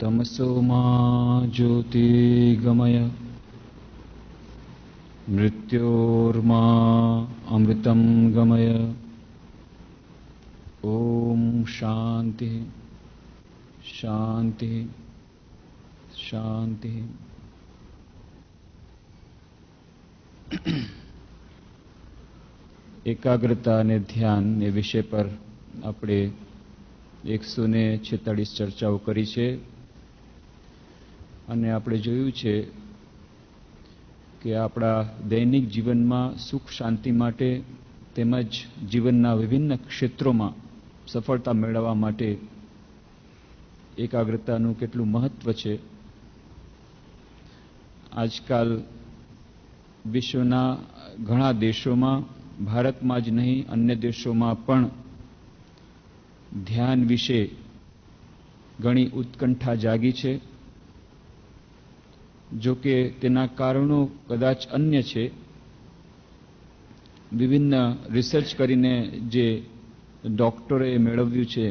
तमसो मा ज्योतिर्गमय मृत्योर्मा अमृतम गमय ॐ शांति शांति शान्तिः एकाग्रता ने ध्यान ने विषय पर આપણે એકસો ને છેતાળીસ ચર્ચાઓ કરી છે અને આપણે જોયું છે કે આપણા દૈનિક જીવનમાં સુખ શાંતિ માટે તેમજ જીવનના વિભિન્ન ક્ષેત્રોમાં સફળતા મેળવવા માટે એકાગ્રતાનું કેટલું મહત્વ છે આજકાલ વિશ્વના ઘણા દેશોમાં ભારતમાં જ નહીં અન્ય દેશોમાં પણ ધ્યાન વિશે ઘણી ઉત્કંઠા જાગી છે જો કે તેના કારણો કદાચ અન્ય છે વિભિન્ન રિસર્ચ કરીને જે ડોક્ટરે મેળવ્યું છે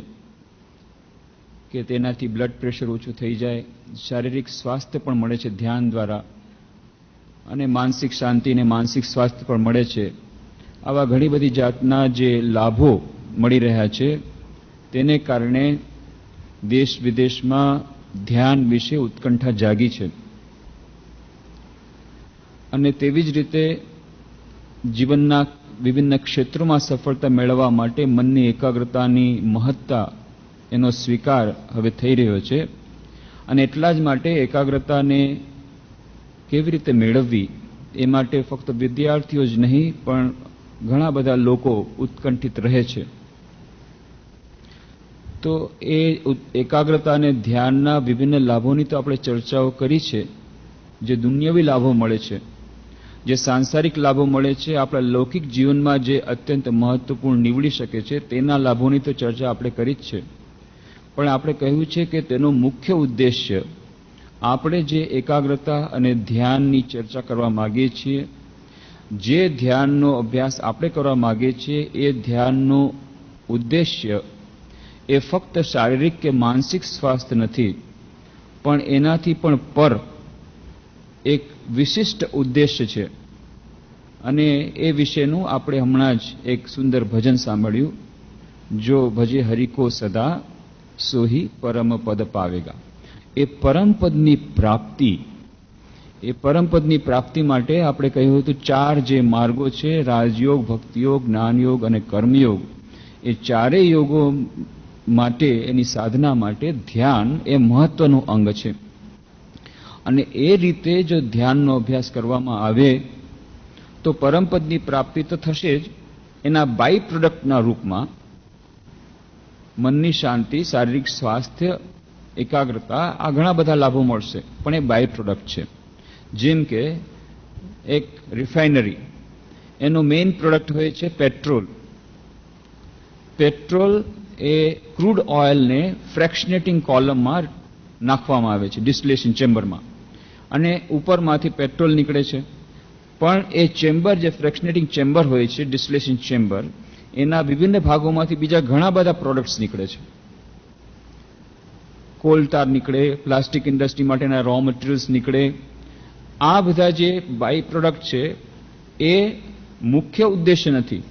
કે તેનાથી બ્લડ પ્રેશર ઓછું થઈ જાય શારીરિક સ્વાસ્થ્ય પણ મળે છે ધ્યાન દ્વારા અને માનસિક શાંતિ અને માનસિક સ્વાસ્થ્ય પણ મળે છે આવા ઘણી બધી જાતના જે લાભો મળી રહ્યા છે તેને કારણે દેશ વિદેશમાં ધ્યાન વિશે ઉત્કંઠા જાગી છે અને તેવી જ રીતે જીવનના વિભિન્ન ક્ષેત્રોમાં સફળતા મેળવવા માટે મનની એકાગ્રતાની મહત્તા એનો સ્વીકાર હવે થઈ રહ્યો છે અને એટલા જ માટે એકાગ્રતાને કેવી રીતે મેળવવી એ માટે ફક્ત વિદ્યાર્થીઓ જ નહીં પણ ઘણા બધા લોકો ઉત્કંઠિત રહે છે તો એ એકાગ્રતા અને ધ્યાનના વિભિન્ન લાભોની તો આપણે ચર્ચાઓ કરી છે જે દુનિયાવી લાભો મળે છે જે સાંસારિક લાભો મળે છે આપણા લૌકિક જીવનમાં જે અત્યંત મહત્વપૂર્ણ નીવડી શકે છે તેના લાભોની તો ચર્ચા આપણે કરી જ છે પણ આપણે કહ્યું છે કે તેનો મુખ્ય ઉદ્દેશ્ય આપણે જે એકાગ્રતા અને ધ્યાનની ચર્ચા કરવા માગીએ છીએ જે ધ્યાનનો અભ્યાસ આપણે કરવા માગીએ છીએ એ ધ્યાનનો ઉદ્દેશ્ય એ ફક્ત શારીરિક કે માનસિક સ્વાસ્થ્ય નથી પણ એનાથી પણ પર એક વિશિષ્ટ ઉદ્દેશ્ય છે અને એ વિશેનું આપણે હમણાં જ એક સુંદર ભજન સાંભળ્યું જો ભજે હરિકો સદા સોહી પરમ પદ પાવેગા એ પરમપદની પ્રાપ્તિ એ પરમપદની પ્રાપ્તિ માટે આપણે કહ્યું હતું ચાર જે માર્ગો છે રાજયોગ ભક્તિયોગ જ્ઞાનયોગ અને કર્મયોગ એ ચારેય યોગો માટે એની સાધના માટે ધ્યાન એ મહત્વનું અંગ છે અને એ રીતે જો ધ્યાનનો અભ્યાસ કરવામાં આવે તો પરમપદની પ્રાપ્તિ તો થશે જ એના બાય પ્રોડક્ટના રૂપમાં મનની શાંતિ શારીરિક સ્વાસ્થ્ય એકાગ્રતા આ ઘણા બધા લાભો મળશે પણ એ બાય પ્રોડક્ટ છે જેમ કે એક રિફાઇનરી એનો મેઇન પ્રોડક્ટ હોય છે પેટ્રોલ પેટ્રોલ એ ક્રૂડ ઓઇલને ફ્રેક્શનેટિંગ કોલમમાં નાખવામાં આવે છે ડિસ્લેશન ચેમ્બરમાં અને ઉપરમાંથી પેટ્રોલ નીકળે છે પણ એ ચેમ્બર જે ફ્રેક્શનેટિંગ ચેમ્બર હોય છે ડિસ્લેશન ચેમ્બર એના વિભિન્ન ભાગોમાંથી બીજા ઘણા બધા પ્રોડક્ટ્સ નીકળે છે કોલ તાર નીકળે પ્લાસ્ટિક ઇન્ડસ્ટ્રી માટેના રો મટીરિયલ્સ નીકળે આ બધા જે બાય પ્રોડક્ટ છે એ મુખ્ય ઉદ્દેશ્ય નથી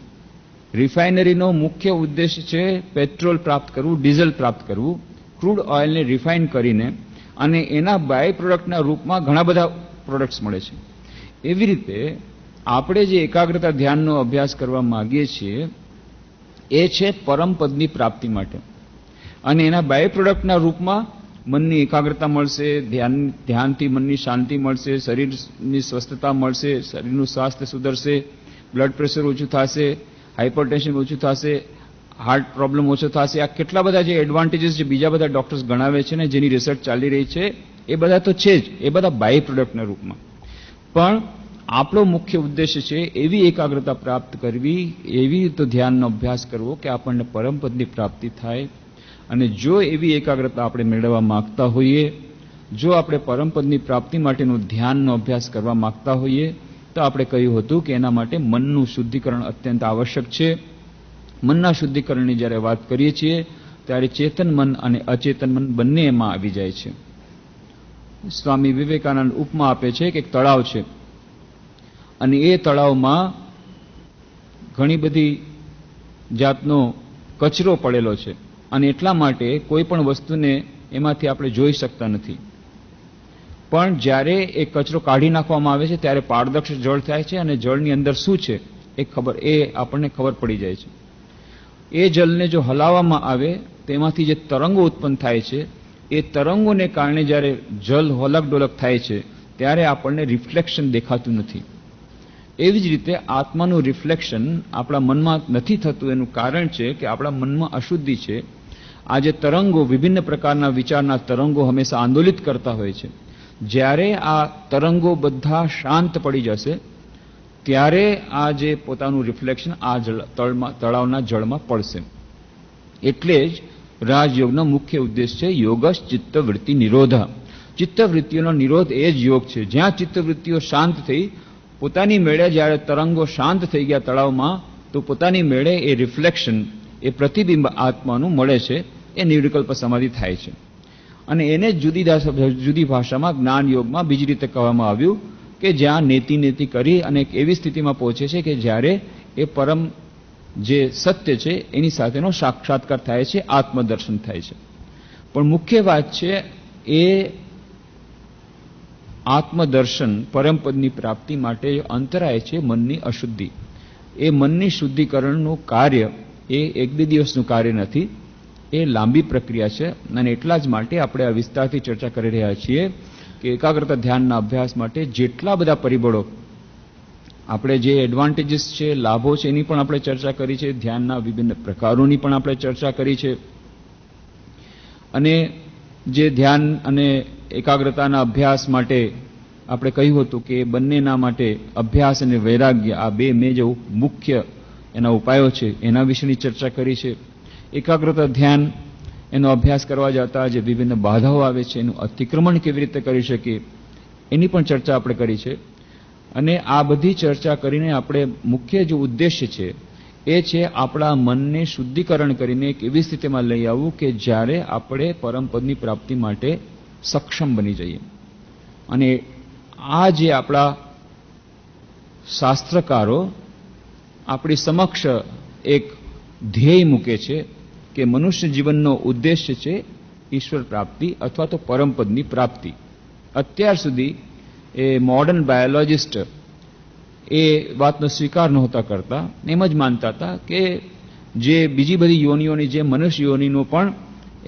રિફાઇનરીનો મુખ્ય ઉદ્દેશ છે પેટ્રોલ પ્રાપ્ત કરવું ડીઝલ પ્રાપ્ત કરવું ક્રૂડ ઓઇલને રિફાઇન કરીને અને એના બાય પ્રોડક્ટના રૂપમાં ઘણા બધા પ્રોડક્ટ્સ મળે છે એવી રીતે આપણે જે એકાગ્રતા ધ્યાનનો અભ્યાસ કરવા માગીએ છીએ એ છે પરમપદની પ્રાપ્તિ માટે અને એના બાય પ્રોડક્ટના રૂપમાં મનની એકાગ્રતા મળશે ધ્યાન ધ્યાનથી મનની શાંતિ મળશે શરીરની સ્વસ્થતા મળશે શરીરનું સ્વાસ્થ્ય સુધરશે બ્લડ પ્રેશર ઓછું થશે હાઇપરટેન્શન ઓછું થશે હાર્ટ પ્રોબ્લેમ ઓછો થશે આ કેટલા બધા જે એડવાન્ટેજીસ જે બીજા બધા ડોક્ટર્સ ગણાવે છે ને જેની રિસર્ચ ચાલી રહી છે એ બધા તો છે જ એ બધા બાય પ્રોડક્ટના રૂપમાં પણ આપણો મુખ્ય ઉદ્દેશ્ય છે એવી એકાગ્રતા પ્રાપ્ત કરવી એવી રીતે ધ્યાનનો અભ્યાસ કરવો કે આપણને પરમપદની પ્રાપ્તિ થાય અને જો એવી એકાગ્રતા આપણે મેળવવા માંગતા હોઈએ જો આપણે પરમપદની પ્રાપ્તિ માટેનું ધ્યાનનો અભ્યાસ કરવા માંગતા હોઈએ તો આપણે કહ્યું હતું કે એના માટે મનનું શુદ્ધિકરણ અત્યંત આવશ્યક છે મનના શુદ્ધિકરણની જ્યારે વાત કરીએ છીએ ત્યારે ચેતન મન અને અચેતન મન બંને એમાં આવી જાય છે સ્વામી વિવેકાનંદ ઉપમા આપે છે કે એક તળાવ છે અને એ તળાવમાં ઘણી બધી જાતનો કચરો પડેલો છે અને એટલા માટે કોઈ પણ વસ્તુને એમાંથી આપણે જોઈ શકતા નથી પણ જ્યારે એ કચરો કાઢી નાખવામાં આવે છે ત્યારે પારદર્શક જળ થાય છે અને જળની અંદર શું છે એ ખબર એ આપણને ખબર પડી જાય છે એ જળને જો હલાવવામાં આવે તેમાંથી જે તરંગો ઉત્પન્ન થાય છે એ તરંગોને કારણે જ્યારે જલ હોલક ડોલક થાય છે ત્યારે આપણને રિફ્લેક્શન દેખાતું નથી એવી જ રીતે આત્માનું રિફ્લેક્શન આપણા મનમાં નથી થતું એનું કારણ છે કે આપણા મનમાં અશુદ્ધિ છે આજે તરંગો વિભિન્ન પ્રકારના વિચારના તરંગો હંમેશા આંદોલિત કરતા હોય છે જ્યારે આ તરંગો બધા શાંત પડી જશે ત્યારે આ જે પોતાનું રિફ્લેક્શન આ તળમાં તળાવના જળમાં પડશે એટલે જ રાજયોગનો મુખ્ય ઉદ્દેશ છે યોગશ ચિત્તવૃત્તિ નિરોધા ચિત્તવૃત્તિઓનો નિરોધ એ જ યોગ છે જ્યાં ચિત્તવૃત્તિઓ શાંત થઈ પોતાની મેળે જ્યારે તરંગો શાંત થઈ ગયા તળાવમાં તો પોતાની મેળે એ રિફ્લેક્શન એ પ્રતિબિંબ આત્માનું મળે છે એ નિર્વિકલ્પ સમાધિ થાય છે અને એને જુદી જુદી ભાષામાં જ્ઞાન યોગમાં બીજી રીતે કહેવામાં આવ્યું કે જ્યાં નેતિ નેતિ કરી અને એક એવી સ્થિતિમાં પહોંચે છે કે જ્યારે એ પરમ જે સત્ય છે એની સાથેનો સાક્ષાત્કાર થાય છે આત્મદર્શન થાય છે પણ મુખ્ય વાત છે એ આત્મદર્શન પરમપદની પ્રાપ્તિ માટે અંતરાય છે મનની અશુદ્ધિ એ મનની શુદ્ધિકરણનું કાર્ય એ એક બે દિવસનું કાર્ય નથી એ લાંબી પ્રક્રિયા છે અને એટલા જ માટે આપણે આ વિસ્તારથી ચર્ચા કરી રહ્યા છીએ કે એકાગ્રતા ધ્યાનના અભ્યાસ માટે જેટલા બધા પરિબળો આપણે જે એડવાન્ટેજીસ છે લાભો છે એની પણ આપણે ચર્ચા કરી છે ધ્યાનના વિભિન્ન પ્રકારોની પણ આપણે ચર્ચા કરી છે અને જે ધ્યાન અને એકાગ્રતાના અભ્યાસ માટે આપણે કહ્યું હતું કે બંનેના માટે અભ્યાસ અને વૈરાગ્ય આ બે મેં જેવું મુખ્ય એના ઉપાયો છે એના વિશેની ચર્ચા કરી છે એકાગ્રતા ધ્યાન એનો અભ્યાસ કરવા જતા જે વિભિન્ન બાધાઓ આવે છે એનું અતિક્રમણ કેવી રીતે કરી શકીએ એની પણ ચર્ચા આપણે કરી છે અને આ બધી ચર્ચા કરીને આપણે મુખ્ય જે ઉદ્દેશ્ય છે એ છે આપણા મનને શુદ્ધિકરણ કરીને એવી સ્થિતિમાં લઈ આવવું કે જ્યારે આપણે પરમપદની પ્રાપ્તિ માટે સક્ષમ બની જઈએ અને આ જે આપણા શાસ્ત્રકારો આપણી સમક્ષ એક ધ્યેય મૂકે છે કે મનુષ્ય જીવનનો ઉદ્દેશ્ય છે ઈશ્વર પ્રાપ્તિ અથવા તો પરમપદની પ્રાપ્તિ અત્યાર સુધી એ મોડર્ન બાયોલોજિસ્ટ એ વાતનો સ્વીકાર નહોતા કરતા એમ જ માનતા હતા કે જે બીજી બધી યોનિઓની જે મનુષ્ય યોનિનો પણ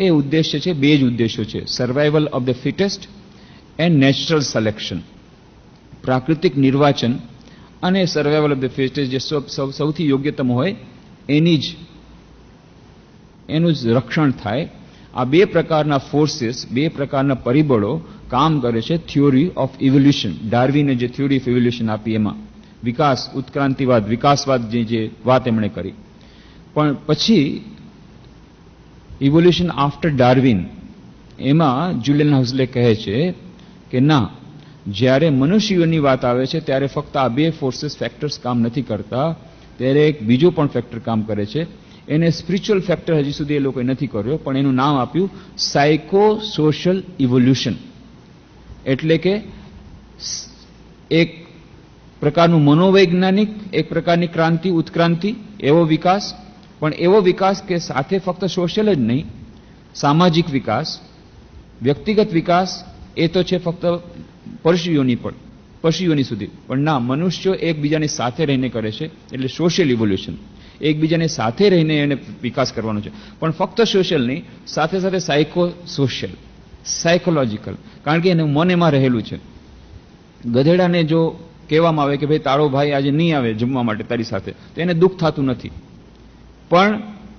એ ઉદ્દેશ્ય છે બે જ ઉદ્દેશ્યો છે survival of the fittest and natural selection પ્રાકૃતિક નિર્વાચન અને સર્વાઈવલ ઓફ ધ ફિટેસ્ટ જે સૌથી યોગ્યતમ હોય એની જ એનું જ રક્ષણ થાય આ બે પ્રકારના ફોર્સીસ બે પ્રકારના પરિબળો કામ કરે છે થિયોરી ઓફ ઇવોલ્યુશન ડાર્વિને જે થિયોરી ઓફ ઇવોલ્યુશન આપી એમાં વિકાસ ઉત્ક્રાંતિવાદ વિકાસવાદ જે જે વાત એમણે કરી પણ પછી ઇવોલ્યુશન આફ્ટર ડાર્વિન એમાં જુલિયન હઝલે કહે છે કે ના જ્યારે મનુષ્યોની વાત આવે છે ત્યારે ફક્ત આ બે ફોર્સિસ ફેક્ટર્સ કામ નથી કરતા ત્યારે એક બીજો પણ ફેક્ટર કામ કરે છે એને સ્પિરિચ્યુઅલ ફેક્ટર હજી સુધી એ લોકોએ નથી કર્યો પણ એનું નામ આપ્યું સાયકો સોશિયલ ઇવોલ્યુશન એટલે કે એક પ્રકારનું મનોવૈજ્ઞાનિક એક પ્રકારની ક્રાંતિ ઉત્ક્રાંતિ એવો વિકાસ પણ એવો વિકાસ કે સાથે ફક્ત સોશિયલ જ નહીં સામાજિક વિકાસ વ્યક્તિગત વિકાસ એ તો છે ફક્ત પશુઓની પણ પશુઓની સુધી પણ ના મનુષ્યો એકબીજાની સાથે રહીને કરે છે એટલે સોશિયલ ઇવોલ્યુશન એકબીજાની સાથે રહીને એને વિકાસ કરવાનો છે પણ ફક્ત સોશિયલ નહીં સાથે સાથે સાયકો સોશિયલ સાયકોલોજીકલ કારણ કે એનું મન એમાં રહેલું છે ગધેડાને જો કહેવામાં આવે કે ભાઈ તારો ભાઈ આજે નહીં આવે જમવા માટે તારી સાથે તો એને દુઃખ થતું નથી પણ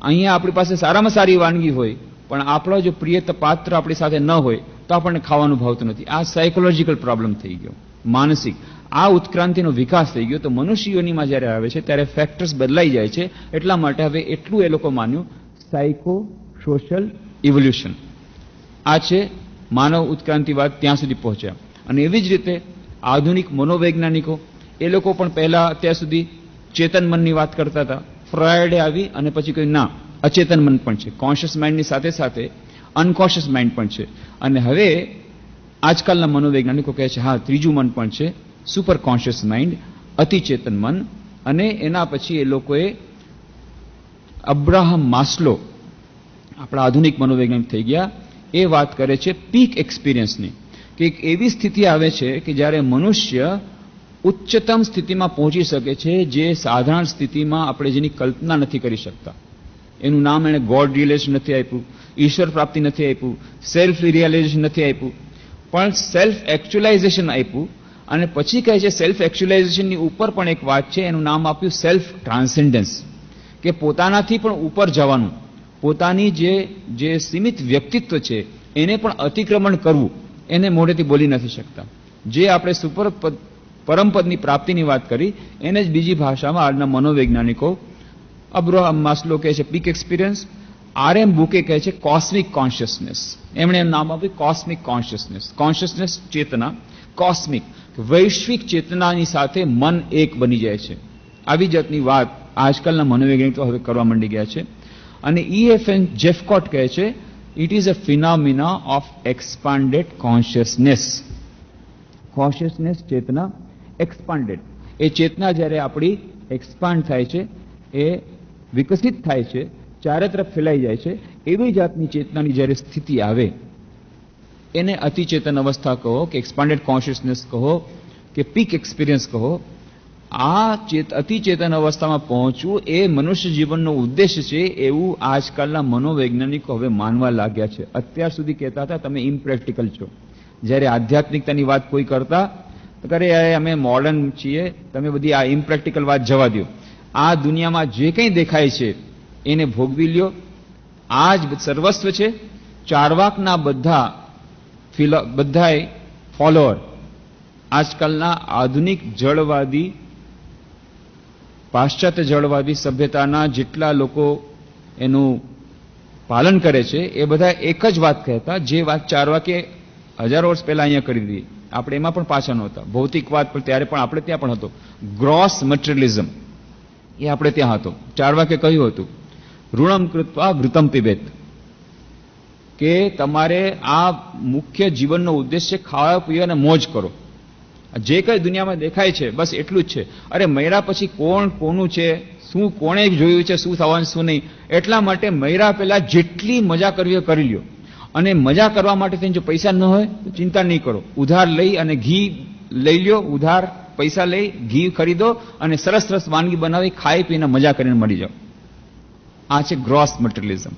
અહીંયા આપણી પાસે સારામાં સારી વાનગી હોય પણ આપણો જો પ્રિય પાત્ર આપણી સાથે ન હોય તો આપણને ખાવાનું ભાવતું નથી આ સાયકોલોજીકલ પ્રોબ્લેમ થઈ ગયો માનસિક આ ઉત્ક્રાંતિનો વિકાસ થઈ ગયો તો મનુષ્યોનીમાં જ્યારે આવે છે ત્યારે ફેક્ટર્સ બદલાઈ જાય છે એટલા માટે હવે એટલું એ લોકો માન્યું સાયકો સોશિયલ ઇવોલ્યુશન આ છે માનવ ઉત્ક્રાંતિ વાત ત્યાં સુધી પહોંચ્યા અને એવી જ રીતે આધુનિક મનોવૈજ્ઞાનિકો એ લોકો પણ પહેલા અત્યાર સુધી ચેતન મનની વાત કરતા હતા ફ્રોયડે આવી અને પછી કહ્યું ના અચેતન મન પણ છે કોન્શિયસ માઇન્ડની સાથે સાથે અનકોન્શિયસ માઇન્ડ પણ છે અને હવે આજકાલના મનોવૈજ્ઞાનિકો કહે છે હા ત્રીજું મન પણ છે સુપર કોન્શિયસ માઇન્ડ અતિચેતન મન અને એના પછી એ લોકોએ અબ્રાહમ માસ્લો આપણા આધુનિક મનોવૈજ્ઞાનિક થઈ ગયા એ વાત કરે છે પીક એક્સપિરિયન્સની કે એક એવી સ્થિતિ આવે છે કે જ્યારે મનુષ્ય ઉચ્ચતમ સ્થિતિમાં પહોંચી શકે છે જે સાધારણ સ્થિતિમાં આપણે જેની કલ્પના નથી કરી શકતા એનું નામ એણે ગોડ રિયલાઇઝેશન નથી આપ્યું ઈશ્વર પ્રાપ્તિ નથી આપ્યું સેલ્ફ રિયલાઇઝેશન નથી આપ્યું પણ સેલ્ફ એકચ્યુઅલાઇઝેશન આપ્યું અને પછી કહે છે સેલ્ફ એક્ચ્યુલાઇઝેશનની ઉપર પણ એક વાત છે એનું નામ આપ્યું સેલ્ફ ટ્રાન્સેન્ડન્સ કે પોતાનાથી પણ ઉપર જવાનું પોતાની જે જે સીમિત વ્યક્તિત્વ છે એને પણ અતિક્રમણ કરવું એને મોઢેથી બોલી નથી શકતા જે આપણે સુપર પરમપદની પ્રાપ્તિની વાત કરી એને જ બીજી ભાષામાં આજના મનોવૈજ્ઞાનિકો અબ્રોહમ માસ્લો કહે છે peak experience R M Bucke કહે છે કોસ્મિક કોન્શિયસનેસ એમણે નામ આપ્યું કોસ્મિક કોન્શિયસનેસ કોન્શિયસનેસ ચેતના કોસ્મિક વૈશ્વિક ચેતનાની સાથે મન એક બની જાય છે આવી જાતની વાત આજકાલના મનોવૈજ્ઞાનિકો હવે કરવા માંડી ગયા છે અને ઈએફએન e જેફકોટ કહે છે it is a phenomena of expanded consciousness consciousness ચેતના એક્સપાન્ડેડ એ ચેતના જ્યારે આપણી એક્સપાન્ડ થાય છે એ વિકસિત થાય છે ચારે તરફ ફેલાઈ જાય છે એવી જાતની ચેતનાની જ્યારે સ્થિતિ આવે એને અતિચેતન અવસ્થા કહો કે એક્સપાન્ડેડ કોન્શિયસનેસ કહો કે પીક એક્સપિરિયન્સ કહો આ ચેત અતિચેતન અવસ્થામાં પહોંચવું એ મનુષ્ય જીવનનો ઉદ્દેશ છે એવું આજકાલના મનોવૈજ્ઞાનિકો હવે માનવા લાગ્યા છે અત્યાર સુધી કહેતા હતા તમે ઇમ્પ્રેક્ટિકલ છો જ્યારે આધ્યાત્મિકતાની વાત કોઈ કરતા ત્યારે અમે મોડર્ન છીએ તમે બધી આ ઇમ્પ્રેક્ટિકલ વાત જવા દો આ દુનિયામાં જે કંઈ દેખાય છે એને ભોગવી લ્યો આ જ સર્વસ્વ છે ચારવાકના બધા ફિલો બધાએ ફોલોઅર આજકાલના આધુનિક જળવાદી પાશ્ચાત્ય જળવાદી સભ્યતાના જેટલા લોકો એનું પાલન કરે છે એ બધા એક જ વાત કહેતા જે વાત ચાર વાક્ય હજાર વર્ષ પહેલા અહીંયા કરી દીધી આપણે એમાં પણ પાછા નહોતા ભૌતિક વાત પણ ત્યારે પણ આપણે ત્યાં પણ હતો ગ્રોસ મટીરિયલિઝમ એ આપણે ત્યાં હતો ચાર વાક્ય કહ્યું હતું ઋણમ કૃત્વા વૃતમ પિબેત કે તમારે આ મુખ્ય જીવનનો ઉદ્દેશ્ય ખાવા પીવા અને મોજ કરો જે કંઈ દુનિયામાં દેખાય છે બસ એટલું જ છે અરે મૈરા પછી કોણ કોનું છે શું કોણે જોયું છે શું થવાનું શું નહીં એટલા માટે મૈરા પહેલા જેટલી મજા કરવી કરી લ્યો અને મજા કરવા માટે તેને જો પૈસા ન હોય તો ચિંતા નહીં કરો ઉધાર લઈ અને ઘી લઈ લ્યો ઉધાર પૈસા લઈ ઘી ખરીદો અને સરસ સરસ વાનગી બનાવી ખાઈ પીને મજા કરીને મળી જાઓ આ છે ગ્રોસ મટીરિયલિઝમ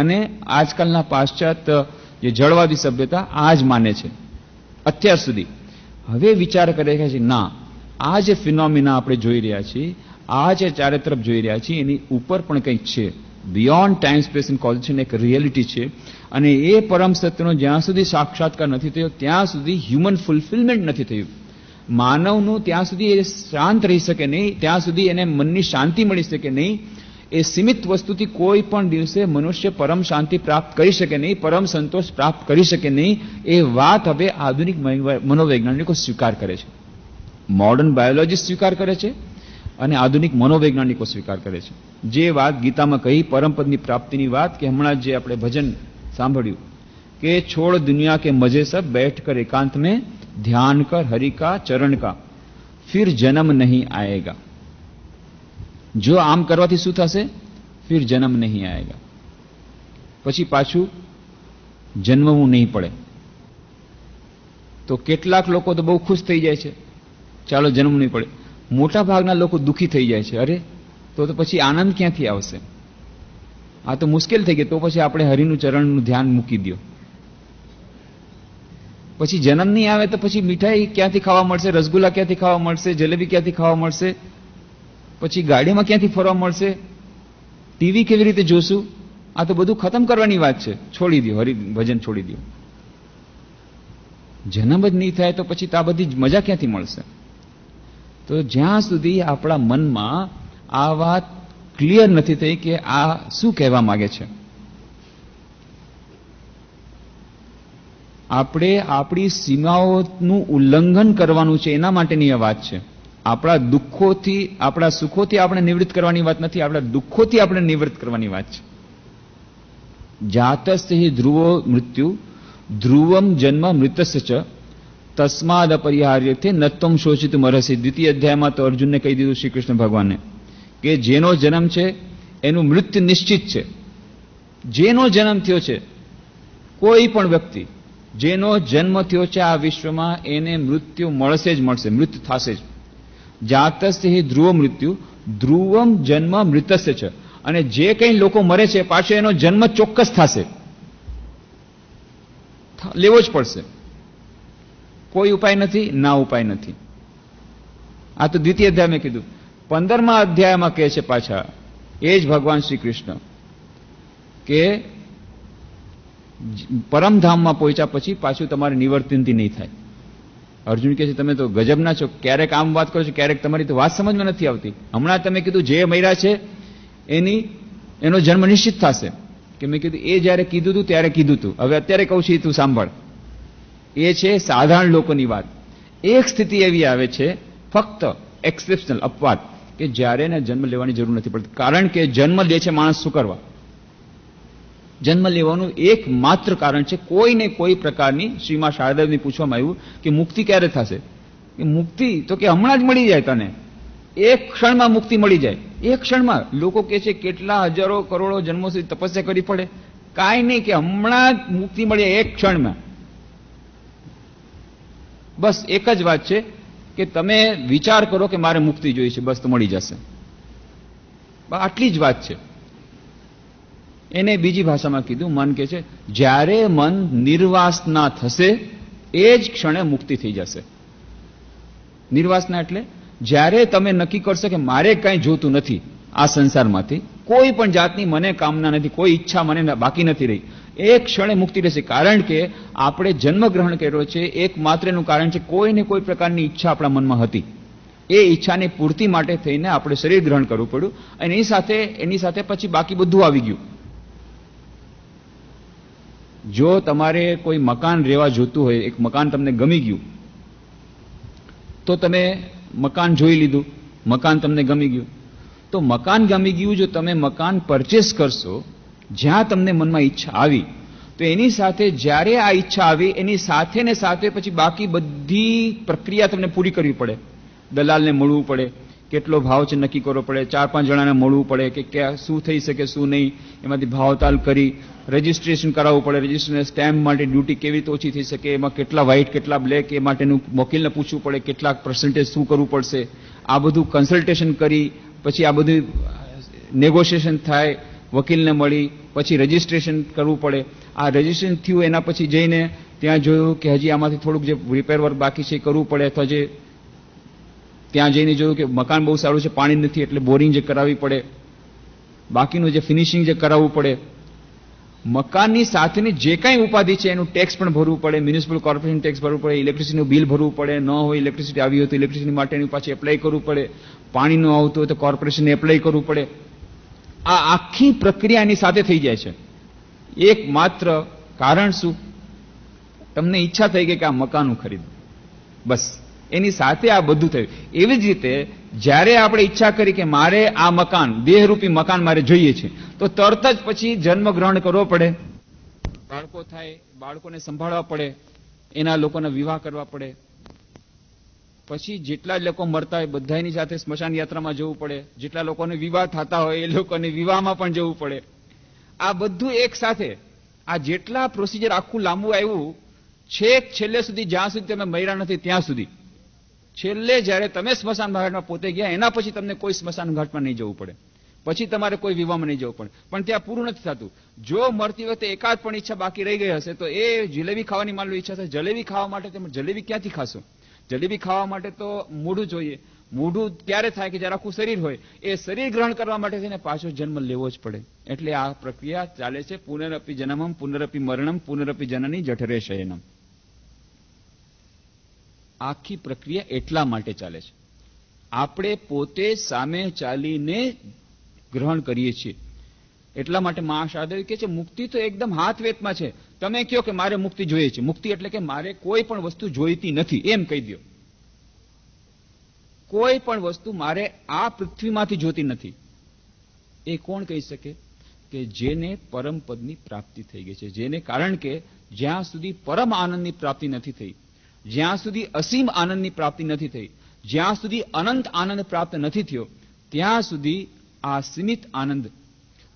અને આજકાલના પાશ્ચાત્ય જે જળવાદી સભ્યતા આ જ માને છે અત્યાર સુધી હવે વિચાર કરે છે ના આ જે ફિનોમિના આપણે જોઈ રહ્યા છીએ આ જે ચારે તરફ જોઈ રહ્યા છીએ એની ઉપર પણ કંઈક છે beyond time space in causation એક રિયાલિટી છે અને એ પરમ સત્યનો જ્યાં સુધી સાક્ષાત્કાર નથી થયો ત્યાં સુધી હ્યુમન ફુલફિલમેન્ટ નથી થયું માનવનું ત્યાં સુધી એ શાંત રહી શકે નહીં ત્યાં સુધી એને મનની શાંતિ મળી શકે નહીં એ સીમિત વસ્તુથી કોઈ પણ દિવસે મનુષ્ય પરમ શાંતિ પ્રાપ્ત કરી શકે નહીં પરમ સંતોષ પ્રાપ્ત કરી શકે નહીં એ વાત હવે આધુનિક મનોવૈજ્ઞાનિકો સ્વીકાર કરે છે મોડર્ન બાયોલોજી સ્વીકાર કરે છે અને આધુનિક મનોવૈજ્ઞાનિકો સ્વીકાર કરે છે જે વાત ગીતામાં કહી પરમપદની પ્રાપ્તિની વાત કે હમણાં જે આપણે ભજન સાંભળ્યું કે છોડ દુનિયા કે મજે સબ બેઠ કર એકાંત મેં ધ્યાન કર હરિકા ચરણ કા ફિર જન્મ નહીં આયેગા જો આમ કરવાથી શું થશે ફિર જન્મ નહીં આવેગા પછી પાછું જન્મવું નહીં પડે તો કેટલાક લોકો તો બહુ ખુશ થઈ જાય છે ચાલો જન્મ નહીં પડે મોટા ભાગના લોકો દુઃખી થઈ જાય છે અરે તો તો પછી આનંદ ક્યાંથી આવશે આ તો મુશ્કેલ થઈ ગઈ તો પછી આપણે હરિનું ચરણનું ધ્યાન મૂકી દો પછી જન્મ નહીં આવે તો પછી મીઠાઈ ક્યાંથી ખાવા મળશે રસગુલ્લા ક્યાંથી ખાવા મળશે જલેબી ક્યાંથી ખાવા મળશે પછી ગાડીમાં ક્યાંથી ફરવા મળશે ટીવી કેવી રીતે જોશું આ તો બધું ખતમ કરવાની વાત છે છોડી દો હરિ ભજન છોડી દો જન્મ જ નહીં થાય તો પછી તો આ બધી મજા ક્યાંથી મળશે તો જ્યાં સુધી આપણા મનમાં આ વાત ક્લિયર નથી થઈ કે આ શું કહેવા માગે છે આપણે આપણી સીમાઓનું ઉલ્લંઘન કરવાનું છે એના માટેની આ વાત છે આપણા દુઃખોથી આપણા સુખોથી આપણે નિવૃત્ત કરવાની વાત નથી આપણા દુઃખોથી આપણે નિવૃત્ત કરવાની વાત છે જાતસ્ય ધ્રુવો મૃત્યુ ધ્રુવમ જન્મ મૃતસ્ય ચ તસ્માદ અપરિહાર્યથી નત્તમ શોષિત મરસી દ્વિતીય અધ્યાયમાં તો અર્જુનને કહી દીધું શ્રી કૃષ્ણ ભગવાને કે જેનો જન્મ છે એનું મૃત્યુ નિશ્ચિત છે જેનો જન્મ થયો છે કોઈ પણ વ્યક્તિ જેનો જન્મ થયો છે આ વિશ્વમાં એને મૃત્યુ મળશે જ મળશે મૃત્યુ થશે જ જાતસ્ય ધ્રુવ મૃત્યુ ધ્રુવમ જન્મ મૃતસ્ય છે અને જે કંઈ લોકો મરે છે પાછો એનો જન્મ ચોક્કસ થશે લેવો જ પડશે કોઈ ઉપાય નથી ના ઉપાય નથી આ તો દ્વિતીય અધ્યાય મેં કીધું પંદરમા અધ્યાયમાં કહે છે પાછા એ જ ભગવાન શ્રી કૃષ્ણ કે પરમધામમાં પહોંચ્યા પછી પાછું તમારે નિવર્તનથી નહીં થાય અર્જુન કહે છે તમે તો ગજબના છો ક્યારેક આમ વાત કરો છો ક્યારેક તમારી તો વાત સમજમાં નથી આવતી હમણાં તમે કીધું જે મૈરા છે એની એનો જન્મ નિશ્ચિત થશે કે મેં કીધું એ જ્યારે કીધું હતું ત્યારે કીધું હતું હવે અત્યારે કહું છું એ તું સાંભળ એ છે સાધારણ લોકોની વાત એક સ્થિતિ એવી આવે છે ફક્ત એક્સેપ્શનલ અપવાદ કે જ્યારે એને જન્મ લેવાની જરૂર નથી પડતી કારણ કે જન્મ લે છે માણસ શું કરવા જન્મ લેવાનું એક માત્ર કારણ છે કોઈ ને કોઈ પ્રકારની શ્રીમા શારદેવને પૂછવામાં આવ્યું કે મુક્તિ ક્યારે થશે કે મુક્તિ તો કે હમણાં જ મળી જાય તને એક ક્ષણમાં મુક્તિ મળી જાય એક ક્ષણમાં લોકો કહે છે કેટલા હજારો કરોડો જન્મો સુધી તપસ્યા કરી પડે કાંઈ નહીં કે હમણાં જ મુક્તિ મળી એક ક્ષણમાં બસ એક જ વાત છે કે તમે વિચાર કરો કે મારે મુક્તિ જોઈ છે બસ તો મળી જશે આટલી જ વાત છે એને બીજી ભાષામાં કીધું મન કે છે જ્યારે મન નિર્વાસના થશે એ જ ક્ષણે મુક્તિ થઈ જશે નિર્વાસના એટલે જ્યારે તમે નક્કી કરશો કે મારે કાંઈ જોતું નથી આ સંસારમાંથી કોઈ પણ જાતની મને કામના નથી કોઈ ઈચ્છા મને બાકી નથી રહી એ ક્ષણે મુક્તિ રહેશે કારણ કે આપણે જન્મ ગ્રહણ કર્યો છે એકમાત્ર એનું કારણ છે કોઈને કોઈ પ્રકારની ઈચ્છા આપણા મનમાં હતી એ ઈચ્છાની પૂર્તિ માટે થઈને આપણે શરીર ગ્રહણ કરવું પડ્યું અને એની સાથે એની સાથે પછી બાકી બધું આવી ગયું જો તમારે કોઈ મકાન રહેવા જોતું હોય એક મકાન તમને ગમી ગયું તો તમે મકાન જોઈ લીધું મકાન તમને ગમી ગયું તો મકાન ગમી ગયું જો તમે મકાન પરચેસ કરશો જ્યાં તમને મનમાં ઈચ્છા આવી તો એની સાથે જ્યારે આ ઈચ્છા આવી એની સાથે ને સાથે પછી બાકી બધી પ્રક્રિયા તમને પૂરી કરવી પડે દલાલને મળવું પડે કેટલો ભાવ છે નક્કી કરવો પડે ચાર પાંચ જણાને મળવું પડે કે ક્યાં શું થઈ શકે શું નહીં એમાંથી ભાવતાલ કરી રજિસ્ટ્રેશન કરાવવું પડે રજીસ્ટ્રેશન સ્ટેમ્પ માટે ડ્યુટી કેવી રીતે ઓછી થઈ શકે એમાં કેટલા વ્હાઇટ કેટલા બ્લેક એ માટેનું વકીલને પૂછવું પડે કેટલાક પર્સન્ટેજ શું કરવું પડશે આ બધું કન્સલ્ટેશન કરી પછી આ બધું નેગોશિએશન થાય વકીલને મળી પછી રજિસ્ટ્રેશન કરવું પડે આ રજીસ્ટ્રેશન થયું એના પછી જઈને ત્યાં જોયું કે હજી આમાંથી થોડુંક જે રિપેર વર્ક બાકી છે એ કરવું પડે અથવા જે ત્યાં જઈને જોયું કે મકાન બહુ સારું છે પાણી નથી એટલે બોરિંગ જે કરાવવી પડે બાકીનું જે ફિનિશિંગ જે કરાવવું પડે મકાનની સાથેની જે કાંઈ ઉપાધિ છે એનું ટેક્સ પણ ભરવું પડે મ્યુનિસિપલ કોર્પોરેશન ટેક્સ ભરવું પડે ઇલેક્ટ્રિસિટીનું બિલ ભરવું પડે ન હોય ઇલેક્ટ્રિસિટી આવી હોય તો ઇલેક્ટ્રિસિટી માટેની પાછી એપ્લાય કરવું પડે પાણી ન આવતું હોય તો કોર્પોરેશનને એપ્લાય કરવું પડે આ આખી પ્રક્રિયા એની સાથે થઈ જાય છે એકમાત્ર કારણ શું તમને ઈચ્છા થઈ ગઈ કે આ મકાનું ખરીદવું બસ એની સાથે આ બધું થયું એવી જ રીતે જ્યારે આપણે ઈચ્છા કરી કે મારે આ મકાન દેહરૂપી મકાન મારે જોઈએ છે તો તરત જ પછી જન્મ ગ્રહણ કરવો પડે બાળકો થાય બાળકોને સંભાળવા પડે એના લોકોના વિવાહ કરવા પડે પછી જેટલા લોકો મરતા હોય બધાની સાથે સ્મશાન યાત્રામાં જવું પડે જેટલા લોકોને વિવાહ થતા હોય એ લોકોને વિવાહમાં પણ જવું પડે આ બધું એક સાથે આ જેટલા પ્રોસિજર આખું લાંબુ આવ્યું છેક છેલ્લે સુધી જ્યાં સુધી તમે મર્યા નથી ત્યાં સુધી છેલ્લે જ્યારે તમે સ્મશાન ઘાટમાં પોતે ગયા એના પછી તમને કોઈ સ્મશાન ઘાટમાં નહીં જવું પડે પછી તમારે કોઈ વિવાહમાં નહીં જવું પડે પણ ત્યાં પૂરું નથી થતું જો મરતી વખતે એકાદ પણ ઈચ્છા બાકી રહી ગઈ હશે તો એ જલેબી ખાવાની માનલો ઈચ્છા થશે જલેબી ખાવા માટે તમે જલેબી ક્યાંથી ખાશો જલેબી ખાવા માટે તો મૂઢું જોઈએ મૂઢું ક્યારે થાય કે જ્યારે આખું શરીર હોય એ શરીર ગ્રહણ કરવા માટે થઈને પાછો જન્મ લેવો જ પડે એટલે આ પ્રક્રિયા ચાલે છે પુનરપી જન્મમ પુનરપી મરણમ પુનરપી જનની જઠરે શયનમ આખી પ્રક્રિયા એટલા માટે ચાલે છે આપણે પોતે સામે ચાલીને ગ્રહણ કરીએ છીએ એટલા માટે મા શાદેવ કે છે મુક્તિ તો એકદમ હાથ વેતમાં છે તમે કહો કે મારે મુક્તિ જોઈએ છે મુક્તિ એટલે કે મારે કોઈ પણ વસ્તુ જોઈતી નથી એમ કહી દો કોઈ પણ વસ્તુ મારે આ પૃથ્વીમાંથી જોતી નથી એ કોણ કહી શકે કે જેને પરમ પદની પ્રાપ્તિ થઈ ગઈ છે જેને કારણ કે જ્યાં સુધી પરમ આનંદની પ્રાપ્તિ નથી થઈ જ્યાં સુધી અસીમ આનંદની પ્રાપ્તિ નથી થઈ જ્યાં સુધી અનંત આનંદ પ્રાપ્ત નથી થયો ત્યાં સુધી આ સીમિત આનંદ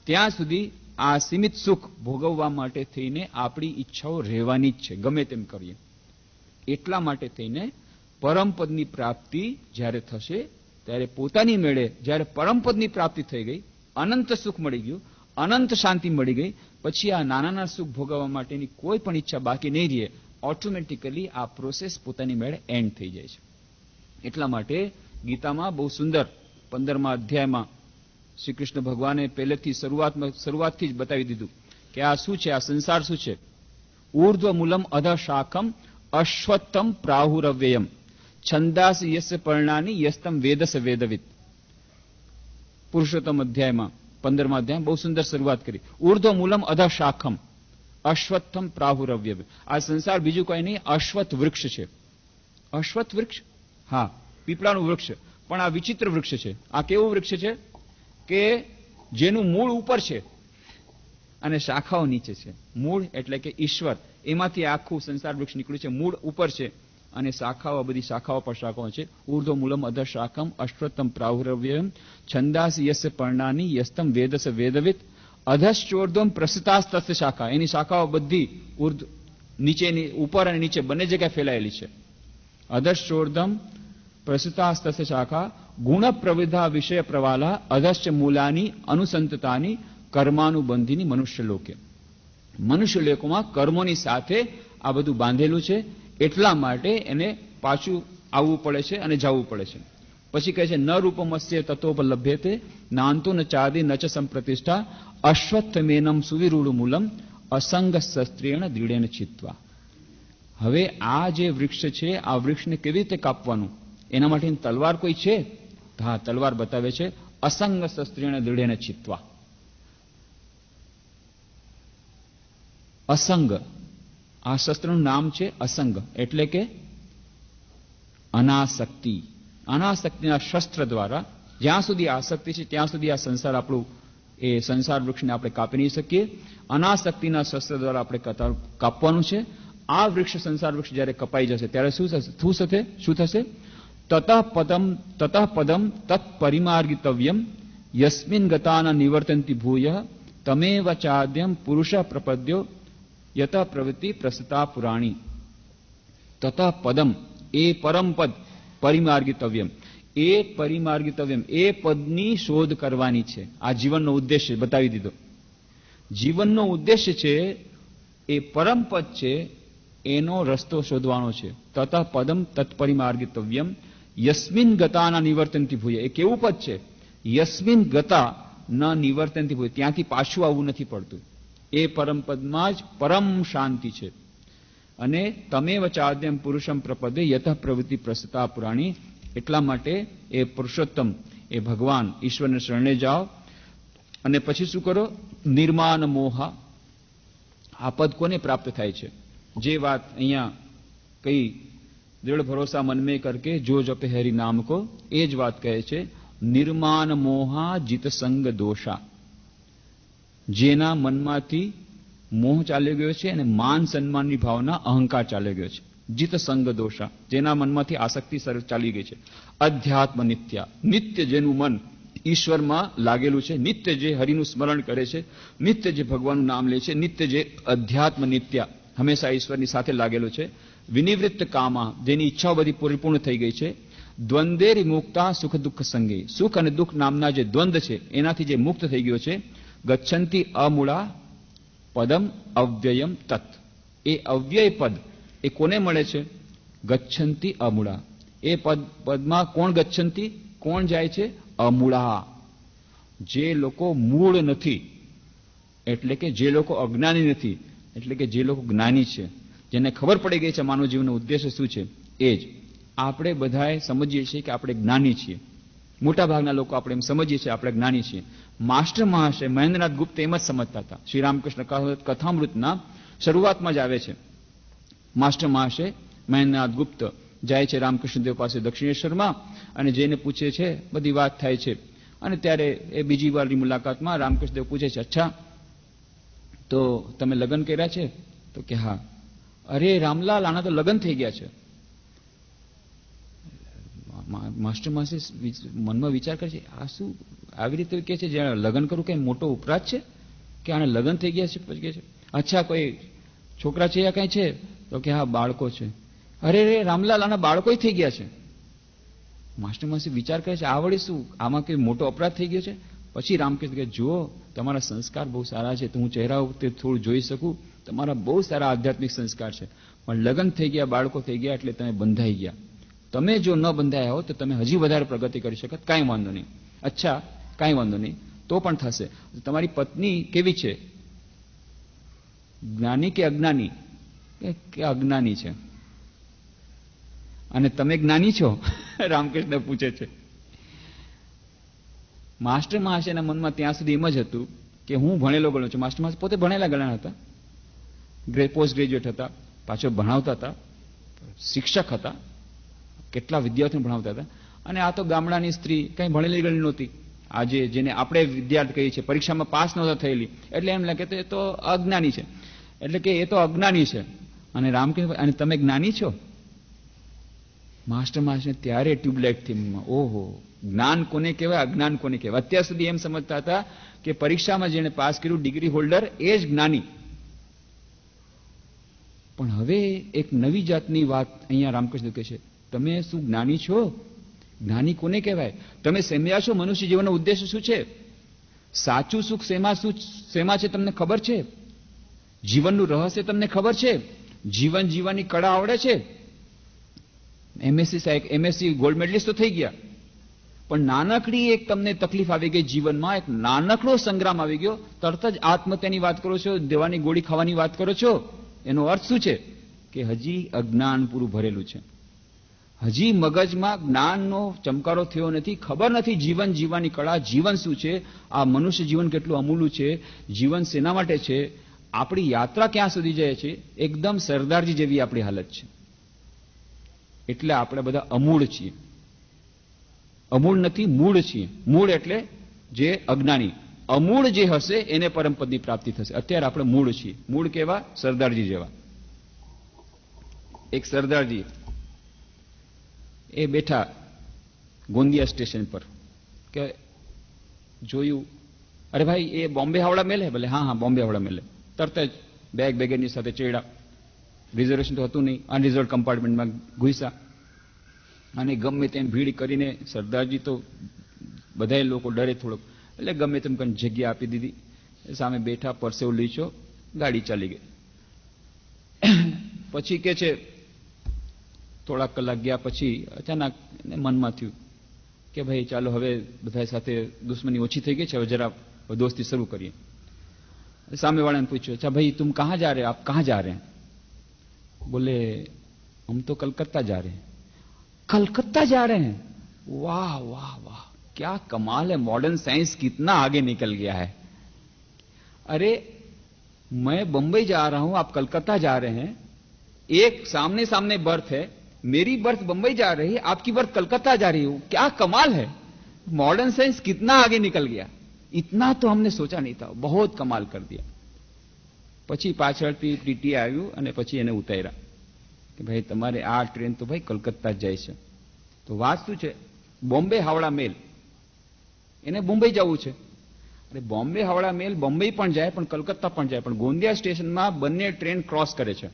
ત્યાં સુધી આ સીમિત સુખ ભોગવવા માટે થઈને આપણી ઈચ્છાઓ રહેવાની જ છે ગમે તેમ કરીએ એટલા માટે થઈને પરમપદની પ્રાપ્તિ જ્યારે થશે ત્યારે પોતાની મેળે જ્યારે પરમપદની પ્રાપ્તિ થઈ ગઈ અનંત સુખ મળી ગયું અનંત શાંતિ મળી ગઈ પછી આ નાના સુખ ભોગવવા માટેની કોઈ પણ ઈચ્છા બાકી નહીં રહે ઓટોમેટિકલી આ પ્રોસેસ પોતાની મેળે એન્ડ થઈ જાય છે એટલા માટે ગીતામાં બહુ સુંદર પંદરમા અધ્યાયમાં શ્રી કૃષ્ણ ભગવાને પહેલેથી શરૂઆતમાં શરૂઆતથી જ બતાવી દીધું કે આ શું છે આ સંસાર શું છે ઉર્ધ્વ મૂલમ અધ શાખમ અશ્વત્તમ પ્રાહુરવ્યયમ છંદાસ યસ પર્ણાની યસ્તમ વેદસ વેદવિત પુરુષોત્તમ અધ્યાયમાં પંદરમા અધ્યાય બહુ સુંદર શરૂઆત કરી ઉર્ધ્વ મૂલમ અધ શાખમ અશ્વત્થમ પ્રાહુરવ્ય આ સંસાર બીજું કોઈ નહીં અશ્વત વૃક્ષ છે અશ્વત વૃક્ષ હા પીપળાનું વૃક્ષ પણ આ વિચિત્ર વૃક્ષ છે આ કેવું વૃક્ષ છે કે જેનું મૂળ ઉપર છે અને શાખાઓ નીચે છે મૂળ એટલે કે ઈશ્વર એમાંથી આખું સંસાર વૃક્ષ નીકળ્યું છે મૂળ ઉપર છે અને શાખાઓ બધી શાખાઓ પર શાખાઓ છે ઉર્ધ્વ મૂલમ અધર શાખમ અશ્વત્તમ પ્રાહુરવ્યમ છંદાસ યસ પર્ણાની યસ્તમ વેદસ વેદવિત અધશ્ચોર્ધમ પ્રસિતાસ્ત શાખા એની શાખાઓ બધી ઉર્ધ નીચેની ઉપર અને નીચે બંને જગ્યાએ ફેલાયેલી છે અધશ્ચોર્ધમ પ્રસિતાસ્ત શાખા ગુણ પ્રવિધા વિષય પ્રવાલા અધશ્ચ મૂલાની અનુસંતતાની કર્માનુબંધીની મનુષ્યલોકે મનુષ્યલોકમાં કર્મોની સાથે આ બધું બાંધેલું છે એટલા માટે એને પાછું આવવું પડે છે અને જવું પડે છે પછી કહે છે ન રૂપમસ્ય તત્વોપલભ્ય તે નાંતો ન ચાદી ન ચ સંપ્રતિષ્ઠા અશ્વત્થમેનમ સુવિરૂઢમૂલમ અસંગ શસ્ત્રેણ દ્રીડેન ચિત્વા હવે આ જે વૃક્ષ છે આ વૃક્ષને કેવી રીતે કાપવાનું એના માટે તલવાર કોઈ છે હા તલવાર બતાવે છે અસંગ શસ્ત્રેણ દ્રીડેન ચિત્વા અસંગ આ શસ્ત્રનું નામ છે અસંગ એટલે કે અનાશક્તિ અનાશક્તિના શસ્ત્ર દ્વારા જ્યાં સુધી આસક્તિ છે ત્યાં સુધી આ સંસાર આપણું એ સંસાર વૃક્ષને આપણે કાપી નહીં શકીએ અનાશક્તિના શસ્ત્ર દ્વારા આપણે કાપવાનું છે આ વૃક્ષ સંસાર વૃક્ષ જ્યારે કપાઈ જશે ત્યારે શું થશે શું થશે શું થશે તતઃ પદમ તતઃ પદમ તત્પરિમાર્ગિતવ્યમ યસ્મિન ગતાના નિવર્તનથી ભૂય તમેવ ચાદ્યમ પુરુષ પ્રપદ્યો યત પ્રવૃત્તિ પ્રસતા પુરાણી તતઃ પદમ એ પરમ પદ પરિમાર્ગિતવ્યમ એ પરિમાર્ગિતવ્યમ એ પદની શોધ કરવાની છે આ જીવનનો ઉદ્દેશ્ય બતાવી દીધો જીવનનો ઉદ્દેશ્ય છે એ પરમ પદ છે એનો રસ્તો શોધવાનો છે તત પદમ તત્પરિમાર્ગિતવ્યમ યસ્મિન ગતાના નિવર્તનથી ભૂય એ કેવું પદ છે યસ્મિન ગતા ન નિવર્તનથી ભૂય ત્યાંથી પાછું આવવું નથી પડતું એ પરમ પદમાં જ પરમ શાંતિ છે અને તમે વચાદ્યમ પુરુષમ પ્રપદે યથ પ્રવૃત્તિ પ્રસ્તતા પુરાણી એટલા માટે એ પુરુષોત્તમ એ ભગવાન ઈશ્વરને શરણે જાઓ અને પછી શું કરો નિર્માણ મોહા આ પદ કોને પ્રાપ્ત થાય છે જે વાત અહીંયા કઈ દૃઢ ભરોસા મનમે કરકે જો જપે હરી નામ કો એ જ વાત કહે છે નિર્માણ મોહા જીતસંગ દોષા જેના મનમાંથી મોહ ચાલ્યો ગયો છે અને માન સન્માનની ભાવના અહંકાર ચાલ્યો ગયો છે જીત સંગ દોષા જેના મનમાંથી આસક્તિ સર્વ ચાલી ગઈ છે અધ્યાત્મ નિત્ય નિત્ય જેનું મન ઈશ્વરમાં લાગેલું છે નિત્ય જે હરિનું સ્મરણ કરે છે નિત્ય જે ભગવાનનું નામ લે છે નિત્ય જે અધ્યાત્મ નિત્ય હંમેશા ઈશ્વરની સાથે લાગેલું છે વિનિવૃત્ત કામા જેની ઈચ્છાઓ બધી પરિપૂર્ણ થઈ ગઈ છે દ્વંદ્વે વિમુક્તા સુખ દુઃખ સંગે સુખ અને દુઃખ નામના જે દ્વંદ છે એનાથી જે મુક્ત થઈ ગયો છે ગચ્છંતી અમૂળા પદમ અવ્યયમ તત્ એ અવ્યય પદ એ કોને મળે છે ગચ્છંતી અમૂળા એ પદ પદમાં કોણ ગચ્છંતી કોણ જાય છે અમૂળા જે લોકો મૂળ નથી એટલે કે જે લોકો અજ્ઞાની નથી એટલે કે જે લોકો જ્ઞાની છે જેને ખબર પડી ગઈ છે માનવ જીવનનો ઉદ્દેશ્ય શું છે એ જ આપણે બધાએ સમજીએ છીએ કે આપણે જ્ઞાની છીએ મોટાભાગના લોકો આપણે એમ સમજીએ છીએ આપણે જ્ઞાની છીએ માસ્ટર મહાશય મહેન્દ્રનાથ ગુપ્ત એમ જ સમજતા હતા શ્રી રામકૃષ્ણ કથામૃતના શરૂઆતમાં જ આવે છે માસ્ટર મહાશય મહેન્દ્રનાથ ગુપ્ત જાય છે રામકૃષ્ણદેવ પાસે દક્ષિણેશ્વરમાં અને જઈને પૂછે છે બધી વાત થાય છે અને ત્યારે એ બીજી વારની મુલાકાતમાં રામકૃષ્ણદેવ પૂછે છે અચ્છા તો તમે લગ્ન કર્યા છે તો કે હા અરે રામલાલ આના તો લગ્ન થઈ ગયા છે માસ્ટર માસે મનમાં વિચાર કરે છે આ શું આવી રીતે કહે છે જ્યારે લગ્ન કરવું કંઈ મોટો ઉપરાધ છે કે આને લગ્ન થઈ ગયા છે પછી કહે છે અચ્છા કોઈ છોકરા છે યા કંઈ છે તો કે હા બાળકો છે અરે રે રામલાલ આના બાળકો થઈ ગયા છે માસ્ટર માસી વિચાર કરે છે આ શું આમાં કઈ મોટો અપરાધ થઈ ગયો છે પછી રામ કહે કે જુઓ તમારા સંસ્કાર બહુ સારા છે તો હું ચહેરા ઉપર થોડું જોઈ શકું તમારા બહુ સારા આધ્યાત્મિક સંસ્કાર છે પણ લગ્ન થઈ ગયા બાળકો થઈ ગયા એટલે તમે બંધાઈ ગયા તમે જો ન બંધાયા હો તો તમે હજી વધારે પ્રગતિ કરી શકત કાંઈ વાંધો નહીં અચ્છા કાંઈ વાંધો નહીં તો પણ થશે તમારી પત્ની કેવી છે જ્ઞાની કે અજ્ઞાની કે અજ્ઞાની છે અને તમે જ્ઞાની છો રામકૃષ્ણ પૂછે છે માસ્ટર મહાશયના મનમાં ત્યાં સુધી એમ જ હતું કે હું ભણેલો ગણો છું માસ્ટર મહાશય પોતે ભણેલા ગણા હતા પોસ્ટ ગ્રેજ્યુએટ હતા પાછો ભણાવતા હતા શિક્ષક હતા કેટલા વિદ્યાર્થીઓ ભણાવતા હતા અને આ તો ગામડાની સ્ત્રી કંઈ ભણેલી ગણી નહોતી આજે જેને આપણે વિદ્યાર્થી કહીએ છીએ પરીક્ષામાં પાસ નહોતા થયેલી એટલે એમ લાગે તો એ તો અજ્ઞાની છે એટલે કે એ તો અજ્ઞાની છે અને રામ કહે અને તમે જ્ઞાની છો માસ્ટર માસ્ટર ત્યારે ટ્યુબલાઇટથી ઓહો જ્ઞાન કોને કહેવાય અજ્ઞાન કોને કહેવાય અત્યાર સુધી એમ સમજતા હતા કે પરીક્ષામાં જેણે પાસ કર્યું ડિગ્રી હોલ્ડર એ જ જ્ઞાની પણ હવે એક નવી જાતની વાત અહીંયા રામકૃષ્ણ કહે છે તમે શું જ્ઞાની છો જ્ઞાની કોને કહેવાય તમે સેમ્યા છો મનુષ્ય જીવનનો ઉદ્દેશ શું છે સાચું સુખ શેમાં શું શેમાં છે તમને ખબર છે જીવનનું રહસ્ય તમને ખબર છે જીવન જીવવાની કળા આવડે છે એમએસસી સાહેબ એમએસસી ગોલ્ડ મેડલિસ્ટ તો થઈ ગયા પણ નાનકડી એક તમને તકલીફ આવી ગઈ જીવનમાં એક નાનકડો સંગ્રામ આવી ગયો તરત જ આત્મહત્યાની વાત કરો છો દેવાની ગોળી ખાવાની વાત કરો છો એનો અર્થ શું છે કે હજી અજ્ઞાન પૂરું ભરેલું છે હજી મગજમાં જ્ઞાનનો ચમકારો થયો નથી ખબર નથી જીવન જીવવાની કળા જીવન શું છે આ મનુષ્ય જીવન કેટલું અમૂલું છે જીવન શેના માટે છે આપણી યાત્રા ક્યાં સુધી જાય છે એકદમ સરદારજી જેવી આપણી હાલત છે એટલે આપણે બધા અમૂળ છીએ અમૂળ નથી મૂળ છીએ મૂળ એટલે જે અજ્ઞાની અમૂળ જે હશે એને પરમપદની પ્રાપ્તિ થશે અત્યારે આપણે મૂળ છીએ મૂળ કેવા સરદારજી જેવા એક સરદારજી એ બેઠા ગોંદિયા સ્ટેશન પર કે જોયું અરે ભાઈ એ બોમ્બે હાવડા મેલે ભલે હા હા બોમ્બે હાવડા મેલે તરત જ બેગ બેગેજની સાથે ચેડા રિઝર્વેશન તો હતું નહીં અનરિઝર્વ કમ્પાર્ટમેન્ટમાં ઘૂસ્યા અને ગમે તેમ ભીડ કરીને સરદારજી તો બધા લોકો ડરે થોડોક એટલે ગમે તેમ કંઈ જગ્યા આપી દીધી સામે બેઠા પરસેવ લીચો ગાડી ચાલી ગઈ પછી કે છે થોડાક કલાક ગયા પછી અચાનક મનમાં થયું કે ભાઈ ચાલો હવે બધા સાથે દુશ્મની ઓછી થઈ ગઈ છે હવે જરા દોસ્તી શરૂ કરીએ सामने वाले ने पूछो अच्छा भाई तुम कहां जा रहे हो आप कहां जा रहे हैं बोले हम तो कलकत्ता जा रहे हैं कलकत्ता जा रहे हैं वाह वाह वाह क्या कमाल है मॉडर्न साइंस कितना आगे निकल गया है अरे मैं बंबई जा रहा हूं आप कलकत्ता जा रहे हैं एक सामने सामने बर्थ है मेरी बर्थ बंबई जा रही है आपकी बर्थ कलकत्ता जा रही हो क्या कमाल है मॉडर्न साइंस कितना आगे निकल गया ઇતના તો અમને સોચા નહીં था बहुत કમાલ કરી દીયા પછી પાછળથી ટીટી આવ્યું અને પછી એને ઉતાર્યા કે ભાઈ તમારે આ ટ્રેન તો ભાઈ કલકત્તા જ જાય છે તો વાત શું છે બોમ્બે હાવડા મેલ એને બોમ્બે જવું છે એટલે બોમ્બે હાવડા મેલ બોમ્બે પણ જાય પણ કલકત્તા પણ જાય પણ ગોંદિયા સ્ટેશનમાં બંને ટ્રેન ક્રોસ કરે છે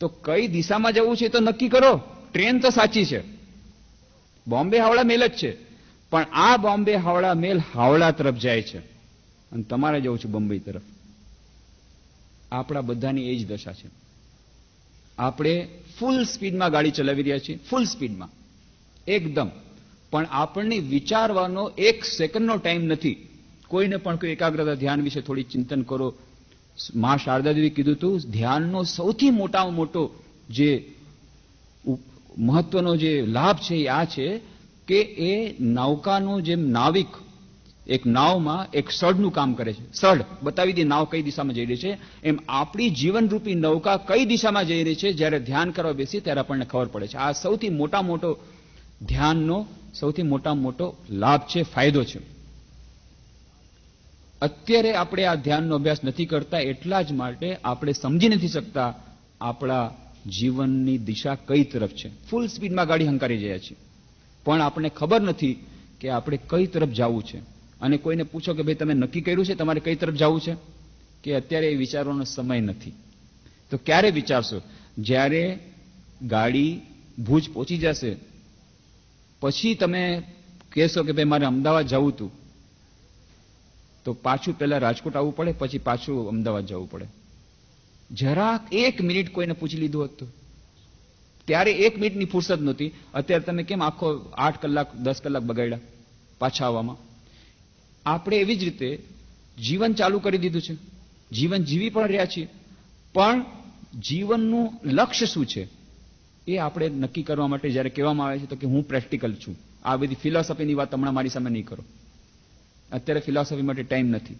તો કઈ દિશામાં જવું છે તો નક્કી કરો ટ્રેન તો સાચી છે બોમ્બે હાવડા મેલ જ છે પણ આ બોમ્બે હાવડા મેલ હાવડા તરફ જાય છે અને તમારે જવું છું બંબઈ તરફ આપણા બધાની એ જ દશા છે આપણે ફૂલ સ્પીડમાં ગાડી ચલાવી રહ્યા છીએ ફૂલ સ્પીડમાં એકદમ પણ આપણને વિચારવાનો એક સેકન્ડનો ટાઈમ નથી કોઈને પણ કોઈ એકાગ્રતા ધ્યાન વિશે થોડી ચિંતન કરો મા શારદાદેવી કીધું હતું ધ્યાનનો સૌથી મોટામાં મોટો જે મહત્વનો જે લાભ છે એ આ છે કે એ નૌકાનો જેમ નાવિક એક નાવમાં એક સળનું કામ કરે છે સળ બતાવી દી નાવ કઈ દિશામાં જઈ રહી છે એમ આપણી જીવનરૂપી નૌકા કઈ દિશામાં જઈ રહી છે જ્યારે ધ્યાન કરવા બેસીએ ત્યારે આપણને ખબર પડે છે આ સૌથી મોટા મોટો ધ્યાનનો સૌથી મોટા મોટો લાભ છે ફાયદો છે અત્યારે આપણે આ ધ્યાનનો અભ્યાસ નથી કરતા એટલા જ માટે આપણે સમજી નથી શકતા આપણા જીવનની દિશા કઈ તરફ છે ફૂલ સ્પીડમાં ગાડી હંકારી રહ્યા છીએ પણ આપણને ખબર નથી કે આપણે કઈ તરફ જવું છે અને કોઈને પૂછો કે ભાઈ તમે નક્કી કર્યું છે તમારે કઈ તરફ જવું છે કે અત્યારે એ વિચારવાનો સમય નથી તો ક્યારે વિચારશો જ્યારે ગાડી ભુજ પહોંચી જશે પછી તમે કહેશો કે ભાઈ મારે અમદાવાદ જવું હતું તો પાછું પહેલાં રાજકોટ આવવું પડે પછી પાછું અમદાવાદ જવું પડે જરાક એક મિનિટ કોઈને પૂછી લીધું હતું ત્યારે એક મિનિટની ફુરસદ નહોતી અત્યારે તમે કેમ આખો આઠ કલાક દસ કલાક બગાડ્યા પાછા આવવામાં આપણે એવી જ રીતે જીવન ચાલુ કરી દીધું છે જીવન જીવી પણ રહ્યા છીએ પણ જીવનનું લક્ષ્ય શું છે એ આપણે નક્કી કરવા માટે જ્યારે કહેવામાં આવે છે તો કે હું પ્રેક્ટિકલ છું આ બધી ફિલોસોફીની વાત હમણાં મારી સામે નહીં કરો અત્યારે ફિલોસોફી માટે ટાઈમ નથી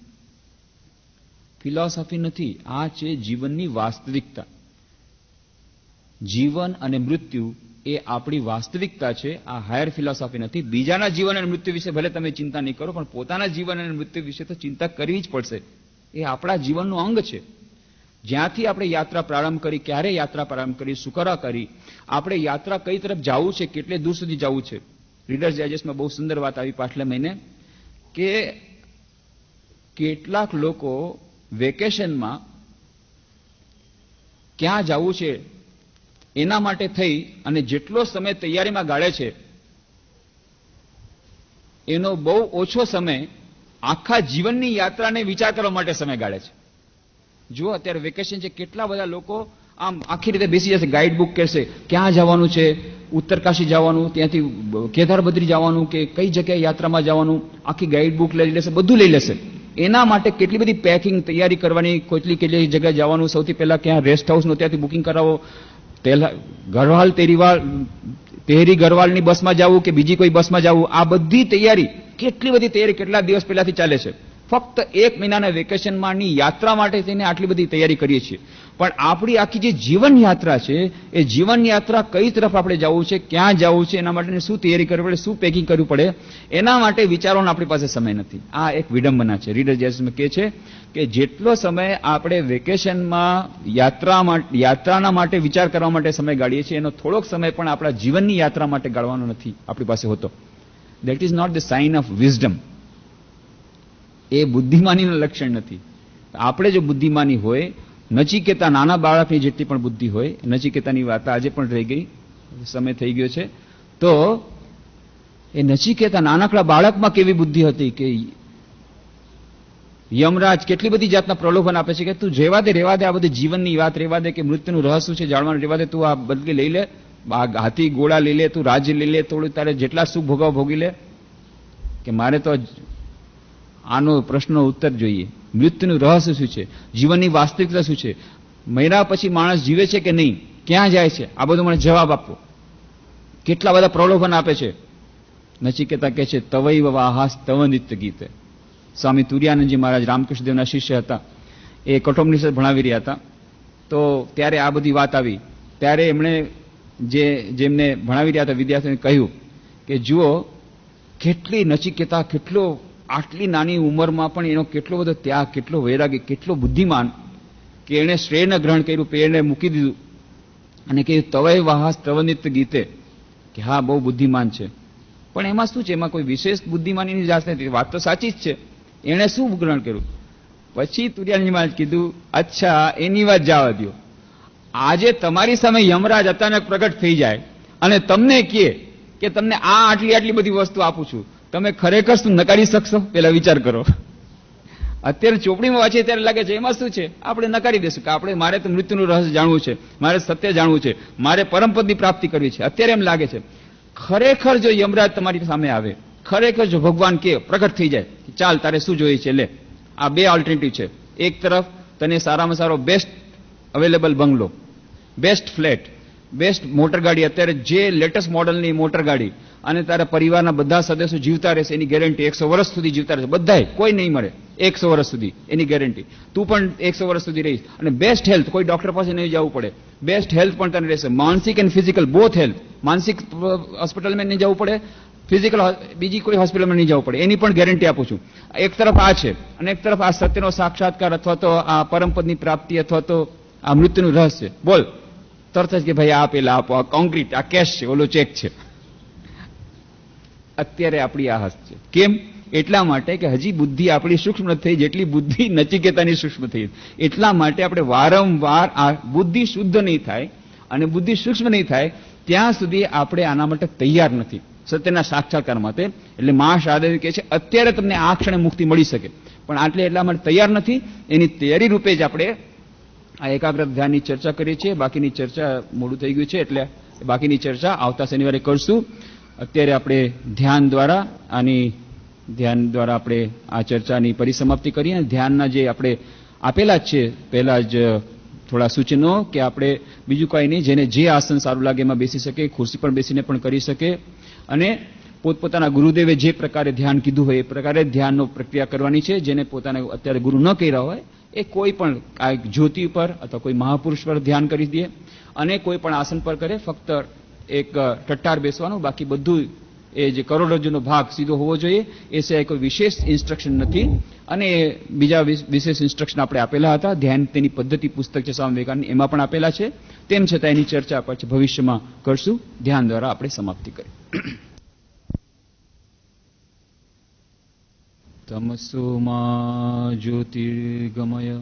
ફિલોસોફી નથી આ છે જીવનની વાસ્તવિકતા જીવન અને મૃત્યુ એ આપણી વાસ્તવિકતા છે આ હાયર ફિલોસોફી નથી બીજાના જીવન અને મૃત્યુ વિશે ભલે તમે ચિંતા નહીં કરો પણ પોતાના જીવન અને મૃત્યુ વિશે તો ચિંતા કરવી જ પડશે એ આપણા જીવનનો અંગ છે જ્યાંથી આપણે યાત્રા પ્રારંભ કરી ક્યારે યાત્રા પ્રારંભ કરી સુકરા કરી આપણે યાત્રા કઈ તરફ જવું છે કેટલે દૂર સુધી જવું છે રીડર્સ ડાયજેસ્ટમાં બહુ સુંદર વાત આવી પાછલા મહિને કે કેટલાક લોકો વેકેશનમાં ક્યાં જવું છે એના માટે થઈ અને જેટલો સમય તૈયારીમાં ગાળે છે એનો બહુ ઓછો સમય આખા જીવનની યાત્રાને વિચાર કરવા માટે સમય ગાળે છે જુઓ અત્યારે વેકેશન છે કેટલા બધા લોકો આમ આખી રીતે બેસી જશે ગાઈડ બુક કહેશે ક્યાં જવાનું છે ઉત્તરકાશી જવાનું ત્યાંથી કેદારબદ્રી જવાનું કે કઈ જગ્યાએ યાત્રામાં જવાનું આખી ગાઈડ બુક લઈ લેશે બધું લઈ લેશે એના માટે કેટલી બધી પેકિંગ તૈયારી કરવાની કેટલી કેટલી જગ્યાએ જવાનું સૌથી પહેલાં ક્યાં રેસ્ટ હાઉસનું ત્યાંથી બુકિંગ કરાવો પહેલા ગઢવાલ તેરીવાલ તેહરી ગઢવાલની બસમાં જવું કે બીજી કોઈ બસમાં જવું આ બધી તૈયારી કેટલી બધી તૈયારી કેટલા દિવસ પહેલાથી ચાલે છે ફક્ત એક મહિનાના વેકેશનમાંની યાત્રા માટે થઈને આટલી બધી તૈયારી કરીએ છીએ પણ આપણી આખી જે જીવન યાત્રા છે એ જીવન યાત્રા કઈ તરફ આપણે જવું છે ક્યાં જવું છે એના માટે શું તૈયારી કરવી પડે શું પેકિંગ કરવું પડે એના માટે વિચારવાનો આપણી પાસે સમય નથી આ એક વિડંબના છે રીડર જેસમ કહે છે કે જેટલો સમય આપણે વેકેશનમાં યાત્રા યાત્રાના માટે વિચાર કરવા માટે સમય ગાળીએ છીએ એનો થોડોક સમય પણ આપણા જીવનની યાત્રા માટે ગાળવાનો નથી આપણી પાસે હોતો that is not the sign of wisdom એ બુદ્ધિમાનીનું લક્ષણ નથી આપણે જો બુદ્ધિમાની હોય નચિકેતા નાના બાળકની જેટલી પણ બુદ્ધિ હોય નચિકેતાની વાત આજે પણ રહી ગઈ સમય થઈ ગયો છે તો એ નચિકેતા નાનકડા બાળકમાં કેવી બુદ્ધિ હતી કે યમરાજ કેટલી બધી જાતના પ્રલોભન આપે છે કે તું જેવા દે રેવા દે આ બધી જીવનની વાત રેવા દે કે મૃત્યુનું રહસ્ય છે જાણવાનું રેવા દે તું આ બદલી લઈ લે આ હાથી ગોળા લઈ લે તું રાજ લઈ લે થોડું તારે જેટલા સુખ ભોગવ ભોગી લે કે મારે તો આનો પ્રશ્નનો ઉત્તર જોઈએ મૃત્યુનું રહસ્ય શું છે જીવનની વાસ્તવિકતા શું છે મૈરા પછી માણસ જીવે છે કે નહીં ક્યાં જાય છે આ બધું મને જવાબ આપો કેટલા બધા પ્રલોભન આપે છે નચિકેતા કહે છે તવૈ વાહાસ તવ નિત્ય ગીત સ્વામી તુર્યાનંદજી મહારાજ રામકૃષ્ણદેવના શિષ્ય હતા એ કઠોપનિષદ ભણાવી રહ્યા હતા તો ત્યારે આ બધી વાત આવી ત્યારે એમણે જે જેમને ભણાવી રહ્યા હતા વિદ્યાર્થીઓને કહ્યું કે જુઓ કેટલી નચિકેતા કેટલો આટલી નાની ઉંમરમાં પણ એનો કેટલો બધો ત્યાગ કેટલો વૈરાગ્ય કેટલો બુદ્ધિમાન કે એણે શ્રેયને ગ્રહણ કર્યું પેયને મૂકી દીધું અને કે તવય વાહાસ પ્રવંદિત ગીતે કે હા બહુ બુદ્ધિમાન છે પણ એમાં શું છે એમાં કોઈ વિશેષ બુદ્ધિમાનીની જાત નથી વાત તો સાચી જ છે એણે શું ગ્રહણ કર્યું પછી તુરિયાની મહારાજ કીધું અચ્છા એની વાત જવા દો આજે તમારી સામે યમરાજ અચાનક પ્રગટ થઈ જાય અને તમને કહે કે તમને આ આટલી આટલી બધી વસ્તુ આપું છું તમે ખરેખર શું નકારી શકશો પેલા વિચાર કરો અત્યારે ચોપડીમાં વાંચીએ ત્યારે લાગે છે એમાં શું છે આપણે નકારી દેશું કે આપણે મારે તો મૃત્યુનું રહસ્ય જાણવું છે મારે સત્ય જાણવું છે મારે પરમપદની પ્રાપ્તિ કરવી છે અત્યારે એમ લાગે છે ખરેખર જો યમરાજ તમારી સામે આવે ખરેખર જો ભગવાન કે પ્રગટ થઈ જાય ચાલ તારે શું જોઈએ છે લે આ બે ઓલ્ટરનેટિવ છે એક તરફ તને સારામાં સારો best available bungalow best flat best motor ગાડી અત્યારે જે લેટેસ્ટ મોડલની મોટર ગાડી અને તારા પરિવારના બધા સદસ્યો જીવતા રહેશે એની ગેરંટી એકસો વર્ષ સુધી જીવતા રહેશે બધાય કોઈ નહીં મળે એકસો વર્ષ સુધી એની ગેરંટી તું પણ એકસો વર્ષ સુધી રહીશ અને બેસ્ટ હેલ્થ કોઈ ડોક્ટર પાસે નહીં જવું પડે બેસ્ટ હેલ્થ પણ તને રહેશે માનસિક એન્ડ ફિઝિકલ બોથ હેલ્થ માનસિક હોસ્પિટલમાં નહીં જવું પડે ફિઝિકલ બીજી કોઈ હોસ્પિટલમાં નહીં જવું પડે એની પણ ગેરંટી આપું છું એક તરફ આ છે અને એક તરફ આ સત્યનો સાક્ષાત્કાર અથવા તો આ પરમપદની પ્રાપ્તિ અથવા તો આ મૃત્યુનું રહસ્ય બોલ તરત જ કે ભાઈ આ પેલા આપો આ કોન્ક્રીટ આ કેશ છે ઓલો ચેક છે અત્યારે આપણી આ હસ્ત છે કેમ એટલા માટે કે હજી બુદ્ધિ આપણી સૂક્ષ્મ થઈ જેટલી બુદ્ધિ નચિકેતાની સૂક્ષ્મ થઈ એટલા માટે આપણે વારંવાર આ બુદ્ધિ શુદ્ધ નહીં થાય અને બુદ્ધિ સૂક્ષ્મ નહીં થાય ત્યાં સુધી આપણે આના માટે તૈયાર નથી સત્યના સાક્ષાત્કાર માટે એટલે મા શાદેવી કહે છે અત્યારે તમને આ ક્ષણે મુક્તિ મળી શકે પણ આટલે એટલા માટે તૈયાર નથી એની તૈયારી રૂપે જ આપણે આ એકાગ્ર ધ્યાનની ચર્ચા કરીએ છીએ બાકીની ચર્ચા મોડું થઈ ગયું છે એટલે બાકીની ચર્ચા આવતા શનિવારે કરશું અત્યારે આપણે ધ્યાન દ્વારા આની ધ્યાન દ્વારા આપણે આ ચર્ચાની પરિસમાપ્તિ કરીએ ધ્યાનના જે આપણે આપેલા જ છે પહેલા જ થોડા સૂચનો કે આપણે બીજું કાંઈ નહીં જેને જે આસન સારું લાગે એમાં બેસી શકે ખુરશી પર બેસીને પણ કરી શકે અને પોતપોતાના ગુરુદેવે જે પ્રકારે ધ્યાન કીધું હોય એ પ્રકારે ધ્યાનનો પ્રક્રિયા કરવાની છે જેને પોતાને અત્યારે ગુરુ ન કર્યા હોય એ કોઈ પણ આ જ્યોતિ પર અથવા કોઈ મહાપુરુષ પર ધ્યાન કરી દે અને કોઈ પણ આસન પર કરે ફક્ત એક ટટ્ટાર બેસવાનું બાકી બધું એ જે કરોડરજ્જુનો ભાગ સીધો હોવો જોઈએ એ સિવાય કોઈ વિશેષ ઇન્સ્ટ્રક્શન નથી અને બીજા વિશેષ ઇન્સ્ટ્રક્શન આપણે આપેલા હતા ધ્યાન તેની પદ્ધતિ પુસ્તક છે સ્વામી વિવેકાનંદ એમાં પણ આપેલા છે તેમ છતાં એની ચર્ચા પછી ભવિષ્યમાં કરશું ધ્યાન દ્વારા આપણે સમાપ્તિ કરી તમસોમાં જ્યોતિર્ગમય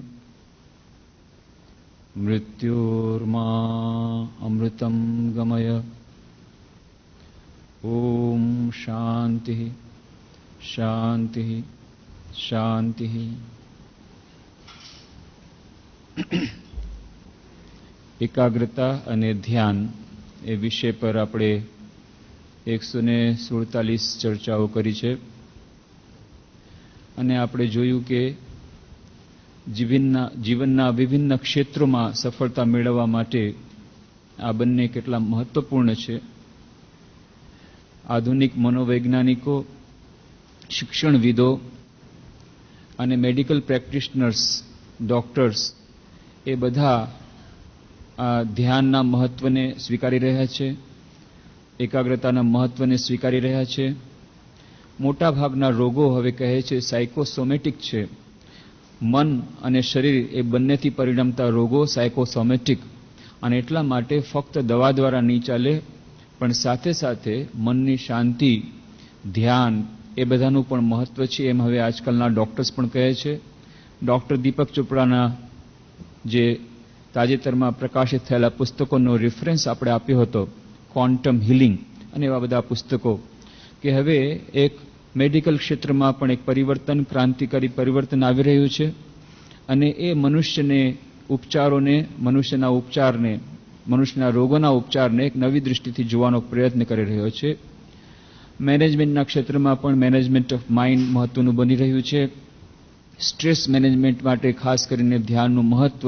मृत्योर्मा अमृतं ગમય ઓમ શાંતિ શાંતિ શાંતિ એકાગ્રતા અને ધ્યાન એ વિષય પર આપણે એકસો ને સુડતાલીસ ચર્ચાઓ કરી છે અને આપણે જોયું કે જીવનના વિભિન્ન ક્ષેત્રોમાં સફળતા મેળવવા માટે આ બંને કેટલા મહત્વપૂર્ણ છે આધુનિક મનોવૈજ્ઞાનિકો શિક્ષણવિદો અને મેડિકલ પ્રેક્ટિશનર્સ ડોક્ટર્સ એ બધા આ ધ્યાનના મહત્વને સ્વીકારી રહ્યા છે એકાગ્રતાના મહત્વને સ્વીકારી રહ્યા છે મોટાભાગના રોગો હવે કહે છે સાયકોસોમેટિક છે મન અને શરીર એ બંનેથી પરિણમતા રોગો સાયકોસોમેટિક અને એટલા માટે ફક્ત દવા દ્વારા નહીં ચાલે પણ સાથે સાથે મનની શાંતિ ધ્યાન એ બધાનું પણ મહત્વ છે એમ હવે આજકાલના ડોક્ટર્સ પણ કહે છે ડૉક્ટર દીપક ચોપડાના જે તાજેતરમાં પ્રકાશિત થયેલા પુસ્તકોનો રેફરન્સ આપણે આપ્યો હતો ક્વોન્ટમ હિલિંગ અને એવા બધા પુસ્તકો કે હવે એક મેડિકલ ક્ષેત્રમાં પણ એક પરિવર્તન ક્રાંતિકારી પરિવર્તન આવી રહ્યું છે અને એ મનુષ્યને ઉપચારોને મનુષ્યના ઉપચારને મનુષ્યના રોગોના ઉપચારને એક નવી દૃષ્ટિથી જોવાનો પ્રયત્ન કરી રહ્યો છે મેનેજમેન્ટના ક્ષેત્રમાં પણ મેનેજમેન્ટ ઓફ માઇન્ડ મહત્વનું બની રહ્યું છે સ્ટ્રેસ મેનેજમેન્ટ માટે ખાસ કરીને ધ્યાનનું મહત્વ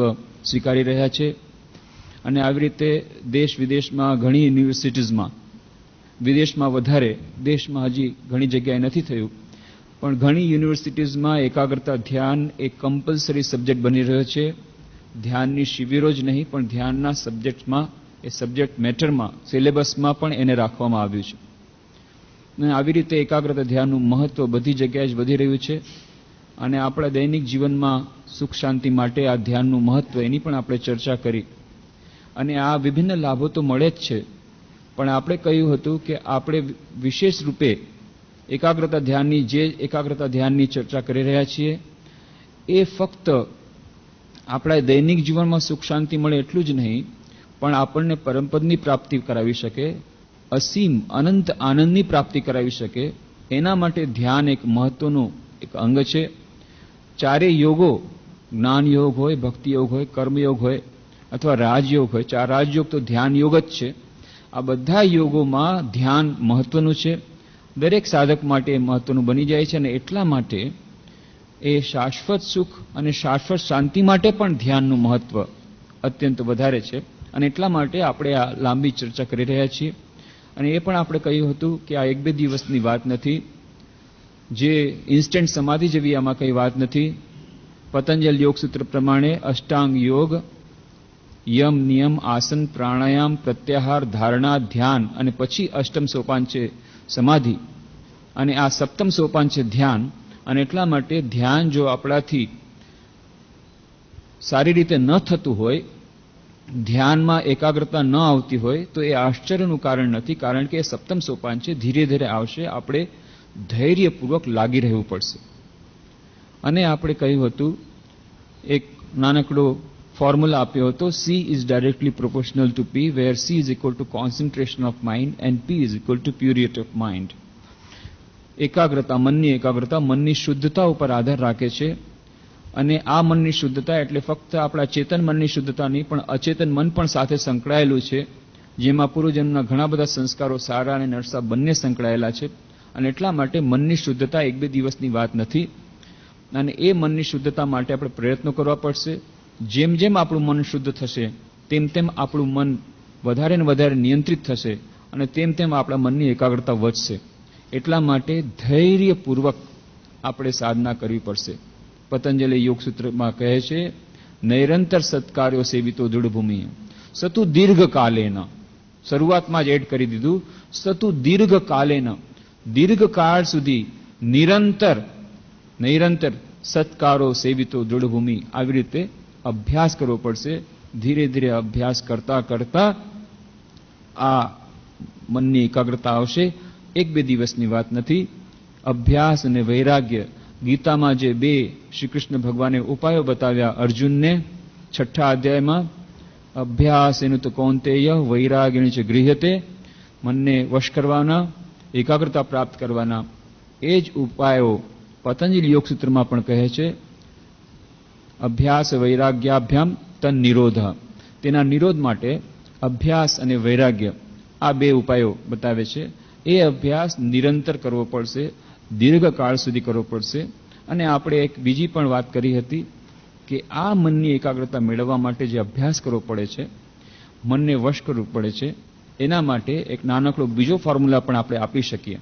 સ્વીકારી રહ્યા છે અને આવી રીતે દેશ વિદેશમાં ઘણી યુનિવર્સિટીઝમાં વિદેશમાં વધારે દેશમાં હજી ઘણી જગ્યાએ નથી થયું પણ ઘણી યુનિવર્સિટીઝમાં એકાગ્રતા ધ્યાન એ કમ્પલસરી સબ્જેક્ટ બની રહ્યો છે ધ્યાનની શિબિરો જ નહીં પણ ધ્યાનના સબ્જેક્ટમાં એ સબ્જેક્ટ મેટરમાં સિલેબસમાં પણ એને રાખવામાં આવ્યું છે અને આવી રીતે એકાગ્રતા ધ્યાનનું મહત્વ બધી જગ્યાએ જ વધી રહ્યું છે અને આપણા દૈનિક જીવનમાં સુખ શાંતિ માટે આ ધ્યાનનું મહત્વ એની પણ આપણે ચર્ચા કરી અને આ વિભિન્ન લાભો તો મળે જ છે પણ આપણે કહ્યું હતું કે આપણે વિશેષ રૂપે એકાગ્રતા ધ્યાનની જે એકાગ્રતા ધ્યાનની ચર્ચા કરી રહ્યા છીએ એ ફક્ત આપણા દૈનિક જીવનમાં સુખ શાંતિ મળે એટલું જ નહીં પણ આપણને પરમપદની પ્રાપ્તિ કરાવી શકે અસીમ અનંત આનંદની પ્રાપ્તિ કરાવી શકે એના માટે ધ્યાન એક મહત્વનું એક અંગ છે ચારે યોગો જ્ઞાન યોગ હોય ભક્તિ યોગ હોય કર્મયોગ હોય અથવા રાજયોગ હોય ચાર રાજયોગ તો ધ્યાન યોગ જ છે આ બધા યોગોમાં ધ્યાન મહત્વનું છે દરેક સાધક માટે મહત્વનું બની જાય છે અને એટલા માટે એ શાશ્વત સુખ અને શાશ્વત શાંતિ માટે પણ ધ્યાનનું મહત્વ અત્યંત વધારે છે અને એટલા માટે આપણે આ લાંબી ચર્ચા કરી રહ્યા છીએ અને એ પણ આપણે કહ્યું હતું કે આ એક બે દિવસની વાત નથી જે ઇન્સ્ટન્ટ સમાધિ જેવી આમાં કંઈ વાત નથી પતંજલ યોગ સૂત્ર પ્રમાણે અષ્ટાંગ યોગ યમ નિયમ આસન પ્રાણાયામ પ્રત્યાહાર ધારણા ધ્યાન અને પછી અષ્ટમ સોપાન છે સમાધિ અને આ સપ્તમ સોપાન છે ધ્યાન અને એટલા માટે ધ્યાન જો આપણાથી સારી રીતે ન થતું હોય ધ્યાનમાં એકાગ્રતા ન આવતી હોય તો એ આશ્ચર્યનું કારણ નથી કારણ કે એ સપ્તમ સોપાન છે ધીરે ધીરે આવશે આપણે ધૈર્યપૂર્વક લાગી રહેવું પડશે અને આપણે કહ્યું હતું એક નાનકડો ફોર્મ્યુલા આપ્યો હતો C is directly proportional to P where C is equal to concentration of mind and P is equal to purity of mind એકાગ્રતા મનની એકાગ્રતા મનની શુદ્ધતા ઉપર આધાર રાખે છે અને આ મનની શુદ્ધતા એટલે ફક્ત આપણા ચેતન મનની શુદ્ધતા નહીં પણ અચેતન મન પણ સાથે સંકળાયેલું છે જેમાં પૂર્વજન્મના ઘણા બધા સંસ્કારો સારા અને નરસા બંને સંકળાયેલા છે અને એટલા માટે મનની શુદ્ધતા એક બે દિવસની વાત નથી અને એ મનની શુદ્ધતા માટે આપણે પ્રયત્નો કરવા પડશે જેમ જેમ આપણું મન શુદ્ધ થશે તેમ તેમ આપણું મન વધારે ને વધારે નિયંત્રિત થશે અને તેમ તેમ આપણા મનની એકાગ્રતા વધશે એટલા માટે ધૈર્યપૂર્વક આપણે સાધના કરવી પડશે પતંજલિ યોગસૂત્રમાં કહે છે નૈરંતર સત્કાર્યો સેવિતો દૃઢભૂમિ સતુ દીર્ઘકાલેન શરૂઆતમાં જ એડ કરી દીધું સતુ દીર્ઘકાલેન દીર્ઘકાળ સુધી નિરંતર નિરંતર સત્કારો સેવિતો દૃઢભૂમિ આવી રીતે અભ્યાસ કરવો પડશે ધીરે ધીરે અભ્યાસ કરતા કરતા આ મનની એકાગ્રતા આવશે એક બે દિવસની વાત નથી અભ્યાસ અને વૈરાગ્ય ગીતામાં જે બે શ્રી કૃષ્ણ ભગવાને ઉપાયો બતાવ્યા અર્જુનને છઠ્ઠા અધ્યાયમાં અભ્યાસ એનું તો કૌંતેય વૈરાગ્યનું છે ગૃહ્યતે મનને વશ કરવાના એકાગ્રતા પ્રાપ્ત કરવાના એ જ ઉપાયો પતંજલિ યોગ સૂત્રમાં પણ કહે છે અભ્યાસ વૈરાગ્યાભ્યામ તન નિરોધ તેના નિરોધ માટે અભ્યાસ અને વૈરાગ્ય આ બે ઉપાયો બતાવે છે એ અભ્યાસ નિરંતર કરવો પડશે દીર્ઘકાળ સુધી કરવો પડશે અને આપણે એક બીજી પણ વાત કરી હતી કે આ મનની એકાગ્રતા મેળવવા માટે જે અભ્યાસ કરવો પડે છે મનને વશ કરવું પડે છે એના માટે એક નાનકડો બીજો ફોર્મ્યુલા પણ આપણે આપી શકીએ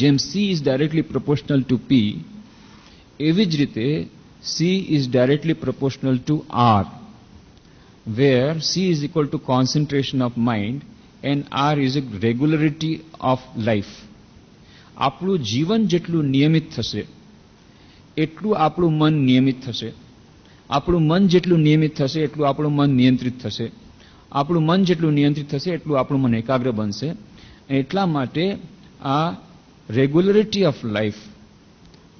જેમ C is directly proportional to P એવી જ રીતે C is directly proportional to R, where C is equal to concentration of mind and R is a regularity of life. આપણું જીવન જેટલું નિયમિત થશે એટલું આપણું મન નિયમિત થશે આપણું મન જેટલું નિયમિત થશે એટલું આપણું મન નિયંત્રિત થશે આપણું મન જેટલું નિયંત્રિત થશે એટલું આપણું મન એકાગ્ર બનશે એટલા માટે આ રેગ્યુલરિટી ઓફ લાઈફ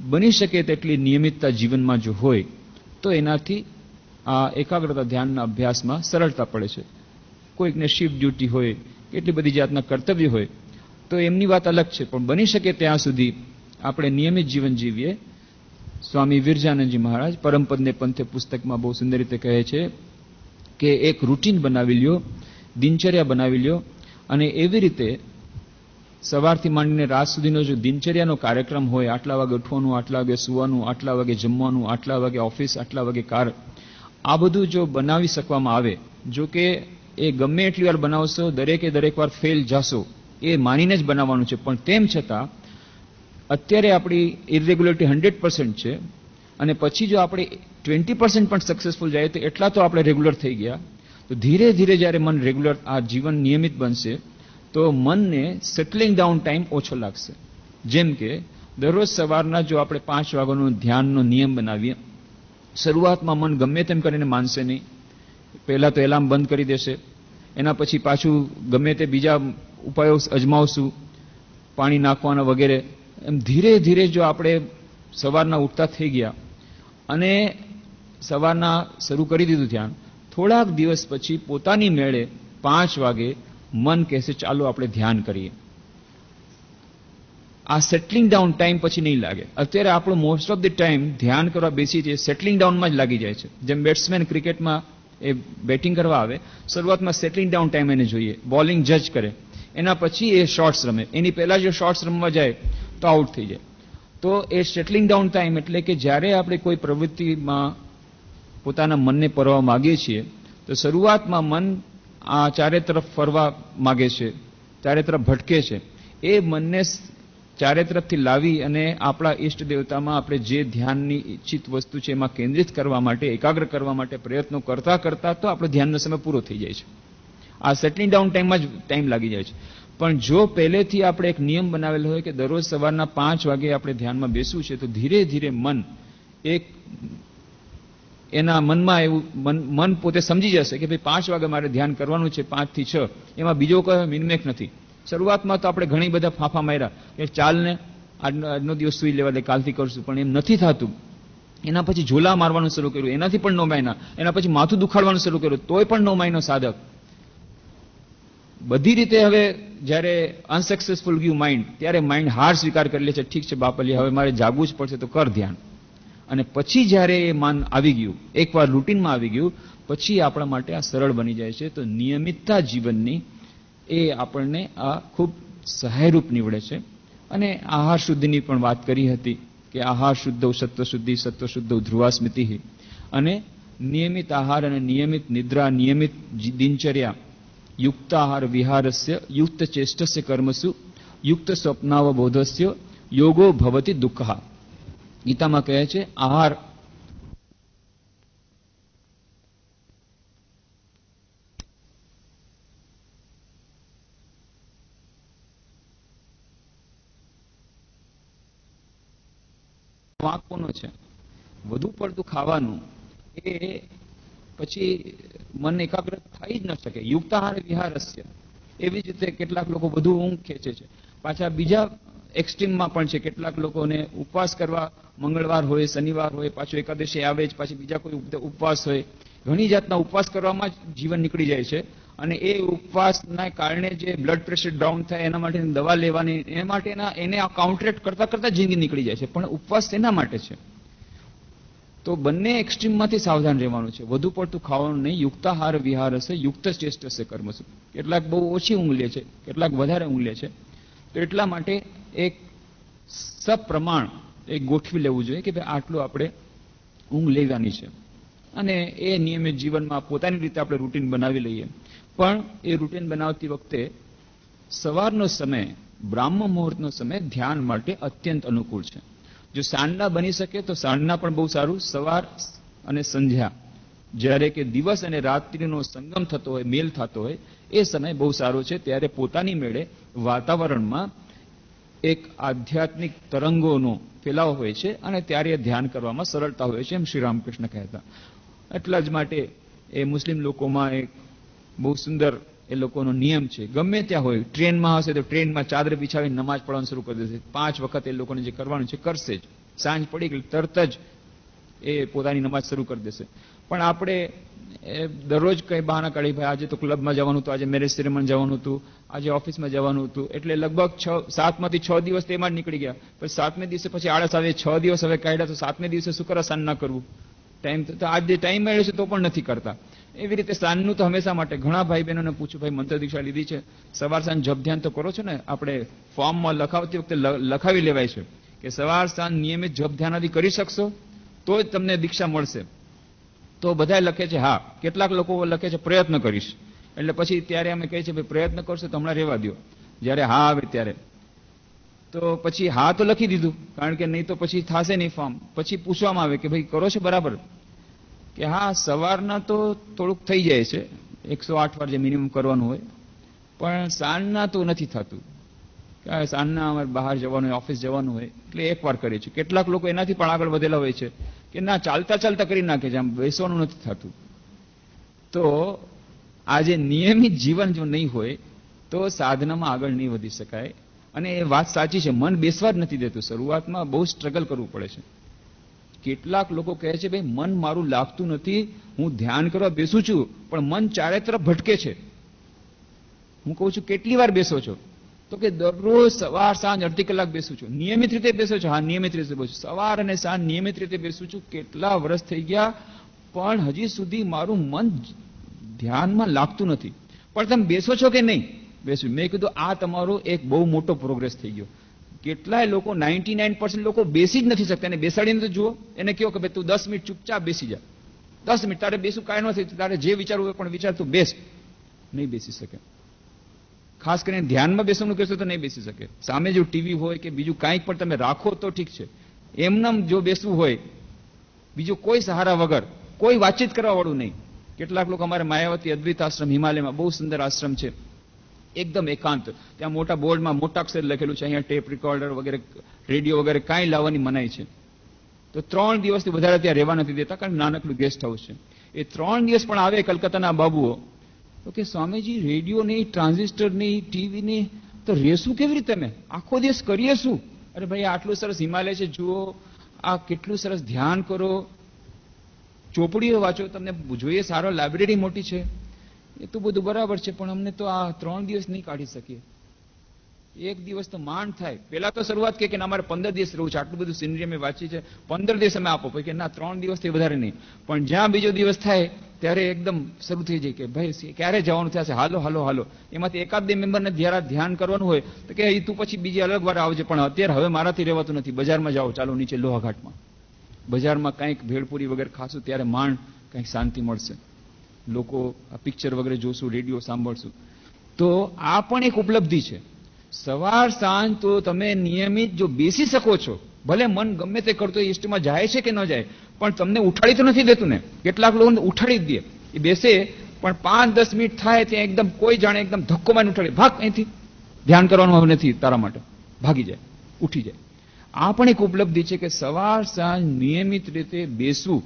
બની શકે તેટલી નિયમિતતા જીવનમાં જો હોય તો એનાથી આ એકાગ્રતા ધ્યાનના અભ્યાસમાં સરળતા પડે છે કોઈકને શિફ્ટ ડ્યુટી હોય કેટલી બધી જાતના કર્તવ્ય હોય તો એમની વાત અલગ છે પણ બની શકે ત્યાં સુધી આપણે નિયમિત જીવન જીવીએ સ્વામી વિરજાનંદજી મહારાજ પરમપદને પંથે પુસ્તકમાં બહુ સુંદર રીતે કહે છે કે એક રૂટીન બનાવી લ્યો દિનચર્યા બનાવી લ્યો અને એવી રીતે સવારથી માંડીને રાત સુધીનો જો દિનચર્યાનો કાર્યક્રમ હોય આટલા વાગે ઉઠવાનું આટલા વાગે સુવાનું આટલા વાગે જમવાનું આટલા વાગે ઓફિસ આટલા વાગે કાર આ બધું જો બનાવી શકવામાં આવે જો કે એ ગમે એટલી વાર બનાવશો દરેકે દરેક વાર ફેલ જશો એ માનીને જ બનાવવાનું છે પણ તેમ છતાં અત્યારે આપણી ઇરેગ્યુલરિટી હંડ્રેડ પર્સન્ટ છે અને પછી જો આપણે ટ્વેન્ટી પર્સન્ટ પણ સક્સેસફુલ જાય તો એટલા તો આપણે રેગ્યુલર થઈ ગયા તો ધીરે ધીરે જ્યારે મન રેગ્યુલર આ જીવન નિયમિત બનશે તો મનને સેટલિંગ ડાઉન ટાઈમ ઓછો લાગશે જેમ કે દરરોજ સવારના જો આપણે પાંચ વાગ્યાનો ધ્યાનનો નિયમ બનાવીએ શરૂઆતમાં મન ગમે તેમ કરીને માનશે નહીં પહેલાં તો એલાર્મ બંધ કરી દેશે એના પછી પાછું ગમે તે બીજા ઉપાયો અજમાવશું પાણી નાખવાના વગેરે એમ ધીરે ધીરે જો આપણે સવારના ઉઠતા થઈ ગયા અને સવારના શરૂ કરી દીધું ધ્યાન થોડાક દિવસ પછી પોતાની મેળે પાંચ વાગે મન કહેશે ચાલો આપણે ધ્યાન કરીએ આ સેટલિંગ ડાઉન ટાઈમ પછી નહીં લાગે અત્યારે આપણો મોસ્ટ ઓફ ધી ટાઈમ ધ્યાન કરવા બેસી છે સેટલિંગ ડાઉનમાં જ લાગી જાય છે જેમ બેટ્સમેન ક્રિકેટમાં એ બેટિંગ કરવા આવે શરૂઆતમાં સેટલિંગ ડાઉન ટાઈમ એને જોઈએ બોલિંગ જજ કરે એના પછી એ શોર્ટ્સ રમે એની પહેલાં જો શોર્ટ્સ રમવા જાય તો આઉટ થઈ જાય તો એ સેટલિંગ ડાઉન ટાઈમ એટલે કે જ્યારે આપણે કોઈ પ્રવૃત્તિમાં પોતાના મનને પરવા માગીએ છીએ તો શરૂઆતમાં મન આ ચારે તરફ ફરવા માગે છે ચારે તરફ ભટકે છે એ મનને ચારે તરફથી લાવી અને આપણા ઈષ્ટ દેવતામાં આપણે જે ધ્યાનની ઈચ્છિત વસ્તુ છે એમાં કેન્દ્રિત કરવા માટે એકાગ્ર કરવા માટે પ્રયત્નો કરતા કરતા તો આપણો ધ્યાનનો સમય પૂરો થઈ જાય છે આ સેટલિંગ ડાઉન ટાઈમમાં જ ટાઈમ લાગી જાય છે પણ જો પહેલેથી આપણે એક નિયમ બનાવેલો હોય કે દરરોજ સવારના પાંચ વાગે આપણે ધ્યાનમાં બેસવું છે તો ધીરે ધીરે મન એક એના મનમાં એવું મન પોતે સમજી જશે કે ભાઈ પાંચ વાગે મારે ધ્યાન કરવાનું છે પાંચથી છ એમાં બીજો કયો મિનમેક નથી શરૂઆતમાં તો આપણે ઘણી બધા ફાંફા માર્યા કે ચાલને આજનો દિવસ સુઈ લેવા દે કાલથી કરશું પણ એમ નથી થતું એના પછી ઝોલા મારવાનું શરૂ કર્યું એનાથી પણ નોમાયના એના પછી માથું દુખાડવાનું શરૂ કર્યું તોય પણ નોમાયનો સાધક બધી રીતે હવે જ્યારે અનસક્સેસફુલ ગયું માઇન્ડ ત્યારે માઇન્ડ હાર સ્વીકાર કરી લે છે ઠીક છે બાપલી હવે મારે જાગવું જ પડશે તો કર ધ્યાન અને પછી જ્યારે એ માન આવી ગયું એકવાર રૂટીનમાં આવી ગયું પછી આપણા માટે આ સરળ બની જાય છે તો નિયમિતતા જીવનની એ આપણને આ ખૂબ સહાયરૂપ નીવડે છે અને આહાર શુદ્ધિની પણ વાત કરી હતી કે આહાર શુદ્ધવ સત્વશુદ્ધિ સત્વશુદ્ધવ ધ્રુવાસ્મૃતિ અને નિયમિત આહાર અને નિયમિત નિદ્રા નિયમિત દિનચર્યા યુક્ત આહાર વિહારસ્ય યુક્ત ચેષ્ટસ્ય કર્મસુ યુક્ત સ્વપ્નાવબોધસ્ય યોગો ભવતી દુઃખા ગીતામાં કહે છે આહાર વાંકવાનો છે વધુ પડતું ખાવાનું એ પછી મન એકાગ્ર થઈ જ ન શકે યુક્તાહાર વિહારસ્ય એવી જ રીતે કેટલાક લોકો વધુ ઊંઘ ખેંચે છે પાછા બીજા એક્સ્ટ્રીમમાં પણ છે કેટલાક લોકોને ઉપવાસ કરવા મંગળવાર હોય શનિવાર હોય પાછું એકાદશી આવે જ પાછી બીજા કોઈ ઉપવાસ હોય ઘણી જાતના ઉપવાસ કરવામાં જ જીવન નીકળી જાય છે અને એ ઉપવાસના કારણે જે બ્લડ પ્રેશર ડાઉન થાય એના માટે દવા લેવાની એ માટેના એને કાઉન્ટરેટ કરતા કરતા જિંદગી નીકળી જાય છે પણ ઉપવાસ એના માટે છે તો બંને એક્સ્ટ્રીમમાંથી સાવધાન રહેવાનું છે વધુ પડતું ખાવાનું નહીં યુક્તાહાર વિહાર હશે યુક્ત શ્રેષ્ઠ હશે કર્મસુ કેટલાક બહુ ઓછી ઊંઘ છે કેટલાક વધારે ઊંઘ છે તો એટલા માટે એક સપ્રમાણ એ ગોઠવી લેવું જોઈએ કે ભાઈ આટલું આપણે ઊંઘ લેવાની છે અને એ નિયમિત જીવનમાં પોતાની રીતે આપણે રૂટીન બનાવી લઈએ પણ એ રૂટીન બનાવતી વખતે સવારનો સમય બ્રાહ્મ મુહૂર્તનો સમય ધ્યાન માટે અત્યંત અનુકૂળ છે જો સાંજના બની શકે તો સાંજના પણ બહુ સારું સવાર અને સંધ્યા જ્યારે કે દિવસ અને રાત્રિનો સંગમ થતો હોય મેલ થતો હોય એ સમય બહુ સારો છે ત્યારે પોતાની મેળે વાતાવરણમાં એક આધ્યાત્મિક તરંગોનો ફેલાવ હોય છે અને ત્યારે ધ્યાન કરવામાં સરળતા હોય છે એમ શ્રી રામકૃષ્ણ કહેતા એટલા જ માટે એ મુસ્લિમ લોકોમાં એક બહુ સુંદર એ લોકોનો નિયમ છે ગમે ત્યાં હોય ટ્રેનમાં હશે તો ટ્રેનમાં ચાદર બિછાવી નમાજ પડવાનું શરૂ કરી દેશે પાંચ વખત એ લોકોને જે કરવાનું છે કરશે જ સાંજ પડી તરત જ એ પોતાની નમાજ શરૂ કરી દેશે પણ આપણે એ દરરોજ કંઈ બહાના કાઢી ભાઈ આજે તો ક્લબમાં જવાનું હતું આજે મેરેજ સેરેમની જવાનું હતું આજે ઓફિસમાં જવાનું હતું એટલે લગભગ છ સાતમાંથી છ દિવસ તેમાં જ નીકળી ગયા પછી સાતમે દિવસે પછી આળસ આવે છ દિવસ હવે કાઢ્યા તો સાતમે દિવસે શું કરવા ન કરવું ટાઈમ તો આજે ટાઈમ મળ્યો છે તો પણ નથી કરતા એવી રીતે સાંજનું તો હંમેશા માટે ઘણા ભાઈ બહેનોને પૂછું ભાઈ મંત્ર દીક્ષા લીધી છે સવાર સાંજ જપ ધ્યાન તો કરો છો ને આપણે ફોર્મમાં લખાવતી વખતે લખાવી લેવાય છે કે સવાર સાંજ નિયમિત જપ ધ્યાન આદિ કરી શકશો તો જ તમને દીક્ષા મળશે તો બધા લખે છે હા કેટલાક લોકો લખે છે પ્રયત્ન કરીશ એટલે પછી ત્યારે અમે કહીએ છીએ પ્રયત્ન કરશો તો હમણાં રહેવા દો જ્યારે હા આવે ત્યારે તો પછી હા તો લખી દીધું કારણ કે નહીં તો પછી થશે નહીં ફોર્મ પછી પૂછવામાં આવે કે ભાઈ કરો છો બરાબર કે હા સવારના તો થોડુંક થઈ જાય છે એકસો આઠ વાર જે મિનિમમ કરવાનું હોય પણ સાંજના તો નથી થતું સાંજના અમારે બહાર જવાનું હોય ઓફિસ જવાનું હોય એટલે એક વાર કરીએ છીએ કેટલાક લોકો એનાથી પણ આગળ વધેલા હોય છે કે ના ચાલતા ચાલતા કરી નાખે છે આમ બેસવાનું નથી થતું તો આજે નિયમિત જીવન જો નહીં હોય તો સાધનામાં આગળ નહીં વધી શકાય અને એ વાત સાચી છે મન બેસવા જ નથી દેતું શરૂઆતમાં બહુ સ્ટ્રગલ કરવું પડે છે કેટલાક લોકો કહે છે ભાઈ મન મારું લાગતું નથી હું ધ્યાન કરવા બેસું છું પણ મન ચારે તરફ ભટકે છે હું કહું છું કેટલી વાર બેસો છો તો કે દરરોજ સવાર સાંજ અડધી કલાક બેસું છું નિયમિત રીતે બેસો છો હા નિયમિત રીતે બેસું સવાર અને સાંજ નિયમિત રીતે બેસું છું કેટલા વર્ષ થઈ ગયા પણ હજી સુધી મારું મન ધ્યાનમાં લાગતું નથી પણ તમે બેસો છો કે નહીં બેસું મેં કીધું આ તમારો એક બહુ મોટો પ્રોગ્રેસ થઈ ગયો કેટલાય લોકો નાઇન્ટી નાઇન પર્સન્ટ લોકો બેસી જ નથી શકતા એને બેસાડીને તો જુઓ એને કહો કે ભાઈ તું દસ મિનિટ ચૂપચાપ બેસી જા દસ મિનિટ તારે બેસું કાંઈ નથી તારે જે વિચારવું હોય પણ વિચાર તું બેસ નહીં બેસી શકે ખાસ કરીને ધ્યાનમાં બેસવાનું કહેશો તો નહીં બેસી શકે સામે જો ટીવી હોય કે બીજું કાંઈક પણ તમે રાખો તો ઠીક છે એમનામ જો બેસવું હોય બીજું કોઈ સહારા વગર કોઈ વાતચીત કરવાવાળું નહીં કેટલાક લોકો અમારે માયાવતી અદ્વૈત આશ્રમ હિમાલયમાં બહુ સુંદર આશ્રમ છે એકદમ એકાંત ત્યાં મોટા બોર્ડમાં મોટા અક્ષર લખેલું છે અહીંયા ટેપ રેકોર્ડર વગેરે રેડિયો વગેરે કાંઈ લાવવાની મનાઈ છે તો ત્રણ દિવસથી વધારે ત્યાં રહેવા નથી દેતા કારણ નાનકડું ગેસ્ટ હાઉસ છે એ ત્રણ દિવસ પણ આવે કલકત્તાના બાબુઓ તો કે સ્વામીજી રેડિયો નહીં ટ્રાન્ઝિસ્ટર નહીં ટીવી નહીં તો રેશું કેવી રીતે અમે આખો દિવસ કરીએ શું અરે ભાઈ આટલું સરસ હિમાલય છે જુઓ આ કેટલું સરસ ધ્યાન કરો ચોપડીઓ વાંચો તમને જોઈએ સારો લાઇબ્રેરી મોટી છે એ તો બધું બરાબર છે પણ અમને તો આ ત્રણ દિવસ નહીં કાઢી શકીએ એક દિવસ તો માંડ થાય પેલા તો શરૂઆત કે અમારે પંદર દિવસ રહેવું છે આટલું બધું સિનરી અમે વાંચી છે પંદર દિવસ અમે આપો કે ના ત્રણ દિવસથી વધારે નહીં પણ જ્યાં બીજો દિવસ થાય ત્યારે એકદમ શરૂ થઈ જાય કે ભાઈ ક્યારે જવાનું થશે હાલો હાલો હાલો એમાંથી એકાદ બે મેમ્બરને જ્યારે ધ્યાન કરવાનું હોય તો કે તું પછી બીજી અલગ વાર આવજે પણ અત્યારે હવે મારાથી રહેવાતું નથી બજારમાં જાઓ ચાલો નીચે લોહાઘાટમાં બજારમાં કંઈક ભેળપૂરી વગેરે ખાશું ત્યારે માંડ કંઈક શાંતિ મળશે લોકો આ પિક્ચર વગેરે જોશું રેડિયો સાંભળશું તો આ પણ એક ઉપલબ્ધિ છે સવાર સાંજ તો તમે નિયમિત જો બેસી શકો છો ભલે મન ગમે તે કરતો ઇષ્ટમાં જાય છે કે ન જાય પણ તમને ઉઠાડી તો નથી દેતું ને કેટલાક લોકોને ઉઠાડી જ દે એ બેસે પણ પાંચ દસ મિનિટ થાય ત્યાં એકદમ કોઈ જાણે એકદમ ધક્કો મારી ઉઠાડે ભાગ અહીંથી ધ્યાન કરવાનું નથી તારા માટે ભાગી જાય ઉઠી જાય આ પણ એક ઉપલબ્ધિ છે કે સવાર સાંજ નિયમિત રીતે બેસવું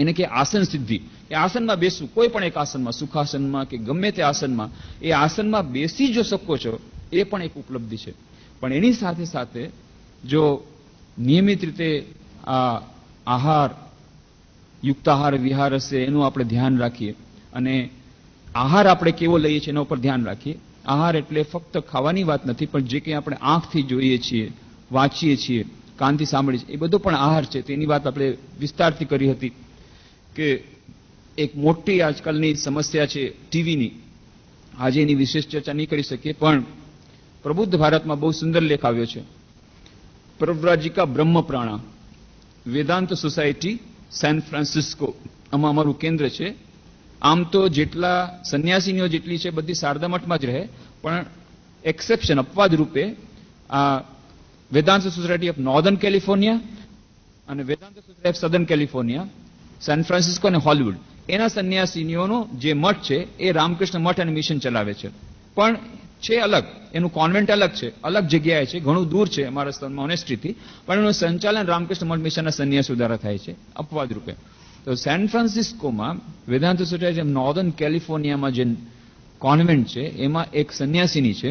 એને કે આસન સિદ્ધિ એ આસનમાં બેસવું કોઈ પણ એક આસનમાં સુખાસનમાં કે ગમે તે આસનમાં એ આસનમાં બેસી જો શકો છો એ પણ એક ઉપલબ્ધિ છે પણ એની સાથે સાથે જો નિયમિત રીતે આ આહાર યુક્ત આહાર વિહાર હશે એનું આપણે ધ્યાન રાખીએ અને આહાર આપણે કેવો લઈએ છીએ એના ઉપર ધ્યાન રાખીએ આહાર એટલે ફક્ત ખાવાની વાત નથી પણ જે કંઈ આપણે આંખથી જોઈએ છીએ વાંચીએ છીએ કાનથી સાંભળીએ છીએ એ બધો પણ આહાર છે તેની વાત આપણે વિસ્તારથી કરી હતી કે એક મોટી આજકાલની સમસ્યા છે ટીવીની આજે એની વિશેષ ચર્ચા નહીં કરી શકીએ પણ પ્રબુદ્ધ ભારતમાં બહુ સુંદર લેખ આવ્યો છે Pravrajika Brahmaprana Vedanta Society San Francisco આમાં અમારું કેન્દ્ર છે આમ તો જેટલા સંન્યાસીનીઓ જેટલી છે બધી શારદા મઠમાં જ રહે પણ એક્સેપ્શન અપવાદ રૂપે આ Vedanta Society of Northern California અને Vedanta Society of Southern California San Francisco અને હોલિવુડ એના સંન્યાસીનીઓનો જે મઠ છે એ રામકૃષ્ણ મઠ અને મિશન ચલાવે છે પણ છે અલગ એનું કોન્વેન્ટ અલગ છે અલગ જગ્યાએ છે ઘણું દૂર છે અમારા સ્થાનમાં ઓનેસ્ટ્રીથી પણ એનું સંચાલન રામકૃષ્ણ મઠ મિશનના સન્યાસ દ્વારા થાય છે અપવાદ રૂપે તો સેન ફ્રાન્સિસ્કોમાં વેદાંત સોસાયટી નોર્ધન કેલિફોર્નિયામાં જે કોન્વેન્ટ છે એમાં એક સન્યાસીની છે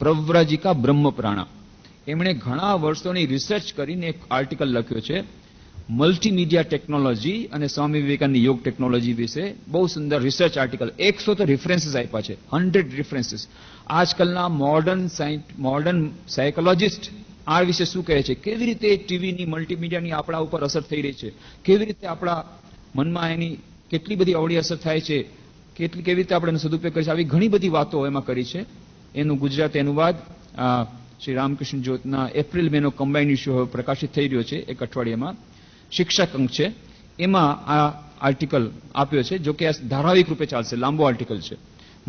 પ્રવ્રાજિકા બ્રહ્મપ્રાણા એમણે ઘણા વર્ષોની રિસર્ચ કરીને એક આર્ટિકલ લખ્યો છે મલ્ટીમીડિયા ટેકનોલોજી અને સ્વામી વિવેકાનંદ યોગ ટેકનોલોજી વિશે બહુ સુંદર રિસર્ચ આર્ટિકલ એકસો તો રિફરન્સીસ આપ્યા છે હંડ્રેડ રિફરન્સીસ આજકાલના મોડર્ન મોર્ડન સાયકોલોજીસ્ટ આ વિશે શું કહે છે કેવી રીતે ટીવીની મલ્ટીમીડિયાની આપણા ઉપર અસર થઈ રહી છે કેવી રીતે આપણા મનમાં એની કેટલી બધી અવળી અસર થાય છે કેટલી કેવી રીતે આપણે એનો સદુપયોગ કરી છે આવી ઘણી બધી વાતો એમાં કરી છે એનું ગુજરાત અનુવાદ શ્રી રામકૃષ્ણ જ્યોતના એપ્રિલ મેનો કમ્બાઇન્ડ ઇસ્યુ હવે પ્રકાશિત થઈ રહ્યો છે એક અઠવાડિયામાં શિક્ષક અંક છે એમાં આ આર્ટિકલ આપ્યો છે જો કે આ ધારાવાહિક રૂપે ચાલશે લાંબો આર્ટિકલ છે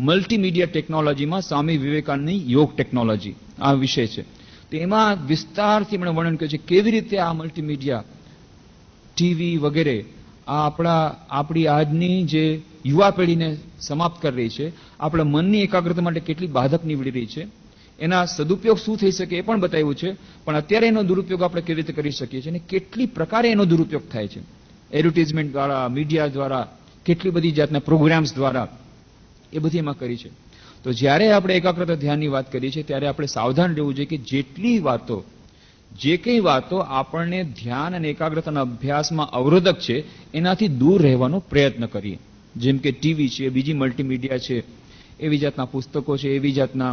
મલ્ટીમીડિયા ટેકનોલોજીમાં સ્વામી વિવેકાનંદની યોગ ટેકનોલોજી આ વિષય છે તો એમાં વિસ્તારથી એમણે વર્ણન કર્યું છે કેવી રીતે આ મલ્ટીમીડિયા ટીવી વગેરે આ આપણા આપણી આજની જે યુવા પેઢીને સમાપ્ત કરી રહી છે આપણા મનની એકાગ્રતા માટે કેટલી બાધક નીવડી રહી છે એના સદુપયોગ શું થઈ શકે એ પણ બતાવ્યું છે પણ અત્યારે એનો દુરુપયોગ આપણે કેવી રીતે કરી શકીએ છીએ અને કેટલી પ્રકારે એનો દુરુપયોગ થાય છે એડવર્ટિઝમેન્ટ દ્વારા મીડિયા દ્વારા કેટલી બધી જાતના પ્રોગ્રામ્સ દ્વારા એ બધી એમાં કરી છે તો જ્યારે આપણે એકાગ્રતા ધ્યાનની વાત કરીએ છીએ ત્યારે આપણે સાવધાન રહેવું જોઈએ કે જેટલી વાતો જે કંઈ વાતો આપણને ધ્યાન અને એકાગ્રતાના અભ્યાસમાં અવરોધક છે એનાથી દૂર રહેવાનો પ્રયત્ન કરીએ જેમ કે ટીવી છે બીજી મલ્ટીમીડિયા છે એવી જાતના પુસ્તકો છે એવી જાતના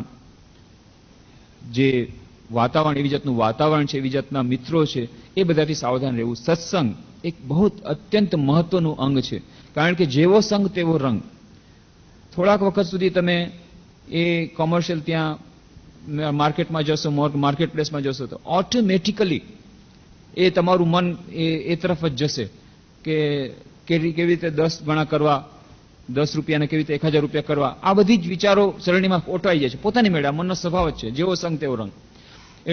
જે વાતાવરણ એવી જાતનું વાતાવરણ છે એવી જાતના મિત્રો છે એ બધાથી સાવધાન રહેવું સત્સંગ એક બહુ અત્યંત મહત્વનું અંગ છે કારણ કે જેવો સંગ તેવો રંગ થોડાક વખત સુધી તમે એ કોમર્શિયલ ત્યાં માર્કેટમાં જશો માર્કેટ પ્લેસમાં જશો તો ઓટોમેટિકલી એ તમારું મન એ એ તરફ જ જશે કે કેવી રીતે દસ ગણા કરવા દસ રૂપિયાને કેવી રીતે એક હજાર રૂપિયા કરવા આ બધી જ વિચારો સરણીમાં ઓટવાઈ જાય છે પોતાની મેળા મનનો સ્વભાવ જ છે જેવો સંગ તેવો રંગ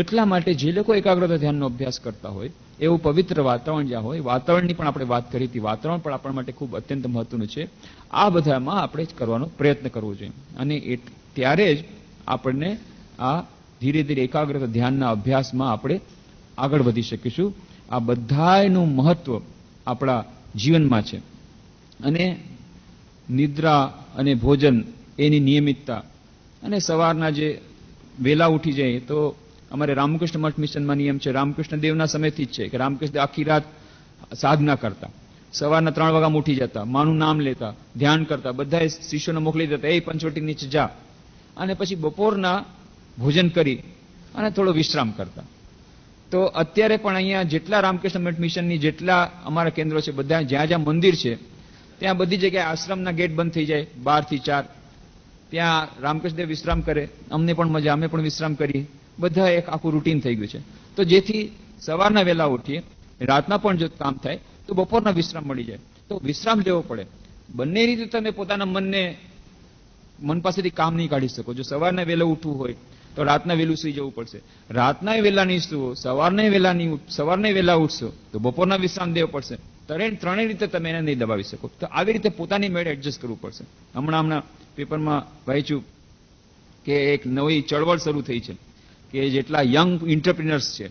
એટલા માટે જે લોકો એકાગ્રતા ધ્યાનનો અભ્યાસ કરતા હોય એવું પવિત્ર વાતાવરણ જ્યાં હોય વાતાવરણની પણ આપણે વાત કરી હતી વાતાવરણ પણ આપણા માટે ખૂબ અત્યંત મહત્વનું છે આ બધામાં આપણે જ કરવાનો પ્રયત્ન કરવો જોઈએ અને એ ત્યારે જ આપણને આ ધીરે ધીરે એકાગ્રતા ધ્યાનના અભ્યાસમાં આપણે આગળ વધી શકીશું આ બધાનું મહત્વ આપણા જીવનમાં છે અને નિદ્રા અને ભોજન એની નિયમિતતા અને સવારના જે વહેલા ઉઠી જાય તો અમારે રામકૃષ્ણ મઠ મિશનમાં નિયમ છે રામકૃષ્ણ દેવના સમયથી જ છે કે રામકૃષ્ણ આખી રાત સાધના કરતા સવારના ત્રણ વાગ્યા ઉઠી જતા માનું નામ લેતા ધ્યાન કરતા બધા શિષ્યોને મોકલી દેતા એ પંચવટી નીચે જા અને પછી બપોરના ભોજન કરી અને થોડો વિશ્રામ કરતા તો અત્યારે પણ અહીંયા જેટલા રામકૃષ્ણ મઠ મિશનની જેટલા અમારા કેન્દ્રો છે બધા જ્યાં જ્યાં મંદિર છે ત્યાં બધી જગ્યાએ આશ્રમના ગેટ બંધ થઈ જાય બારથી ચાર ત્યાં રામકૃષ્ણદેવ વિશ્રામ કરે અમને પણ મજા અમે પણ વિશ્રામ કરીએ બધા એક આખું રૂટીન થઈ ગયું છે તો જેથી સવારના વહેલા ઉઠીએ રાતના પણ જો કામ થાય તો બપોરના વિશ્રામ મળી જાય તો વિશ્રામ લેવો પડે બંને રીતે તમે પોતાના મનને મન પાસેથી કામ નહીં કાઢી શકો જો સવારના વહેલા ઉઠવું હોય તો રાતના વહેલું સુઈ જવું પડશે રાતના વહેલા નહીં સુવો સવારને વહેલા નહીં સવારને વહેલા ઉઠશો તો બપોરના વિશ્રામ દેવો પડશે ત્રણેય ત્રણેય રીતે તમે એને નહીં દબાવી શકો તો આવી રીતે પોતાની મેળ એડજસ્ટ કરવું પડશે હમણાં હમણાં પેપરમાં વાંચ્યું કે એક નવી ચળવળ શરૂ થઈ છે કે જેટલા યંગ ઇન્ટરપ્રિનર્સ છે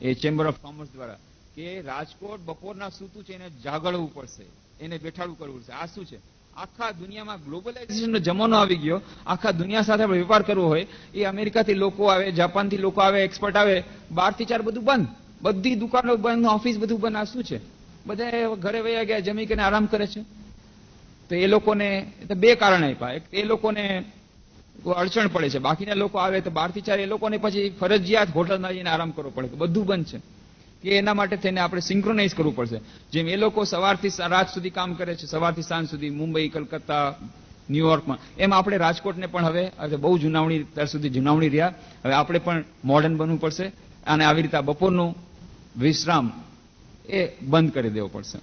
એ ચેમ્બર ઓફ કોમર્સ દ્વારા કે રાજકોટ બપોરના સૂતું છે એને જાગળવું પડશે એને બેઠાડવું કરવું પડશે આ શું છે આખા દુનિયામાં ગ્લોબલાઇઝેશનનો જમાનો આવી ગયો આખા દુનિયા સાથે વેપાર કરવો હોય એ અમેરિકાથી લોકો આવે જાપાનથી લોકો આવે એક્સપર્ટ આવે બારથી ચાર બધું બંધ બધી દુકાનો બંધ ઓફિસ બધું બંધ આ શું છે બધા ઘરે વયા ગયા જમી કરીને આરામ કરે છે તો એ લોકોને બે કારણ આપ્યા એક એ લોકોને અડચણ પડે છે બાકીના લોકો આવે તો બારથી ચાર એ લોકોને પછી ફરજિયાત હોટલમાં જઈને આરામ કરવો પડે બધું બંધ છે કે એના માટે થઈને આપણે સિંક્રોનાઇઝ કરવું પડશે જેમ એ લોકો સવારથી રાત સુધી કામ કરે છે સવારથી સાંજ સુધી મુંબઈ કલકત્તા ન્યુયોર્કમાં એમ આપણે રાજકોટને પણ હવે બહુ જુનાવણી અત્યાર સુધી જુનાવણી રહ્યા હવે આપણે પણ મોડર્ન બનવું પડશે અને આવી રીતે બપોરનું વિશ્રામ એ બંધ કરી દેવો પડશે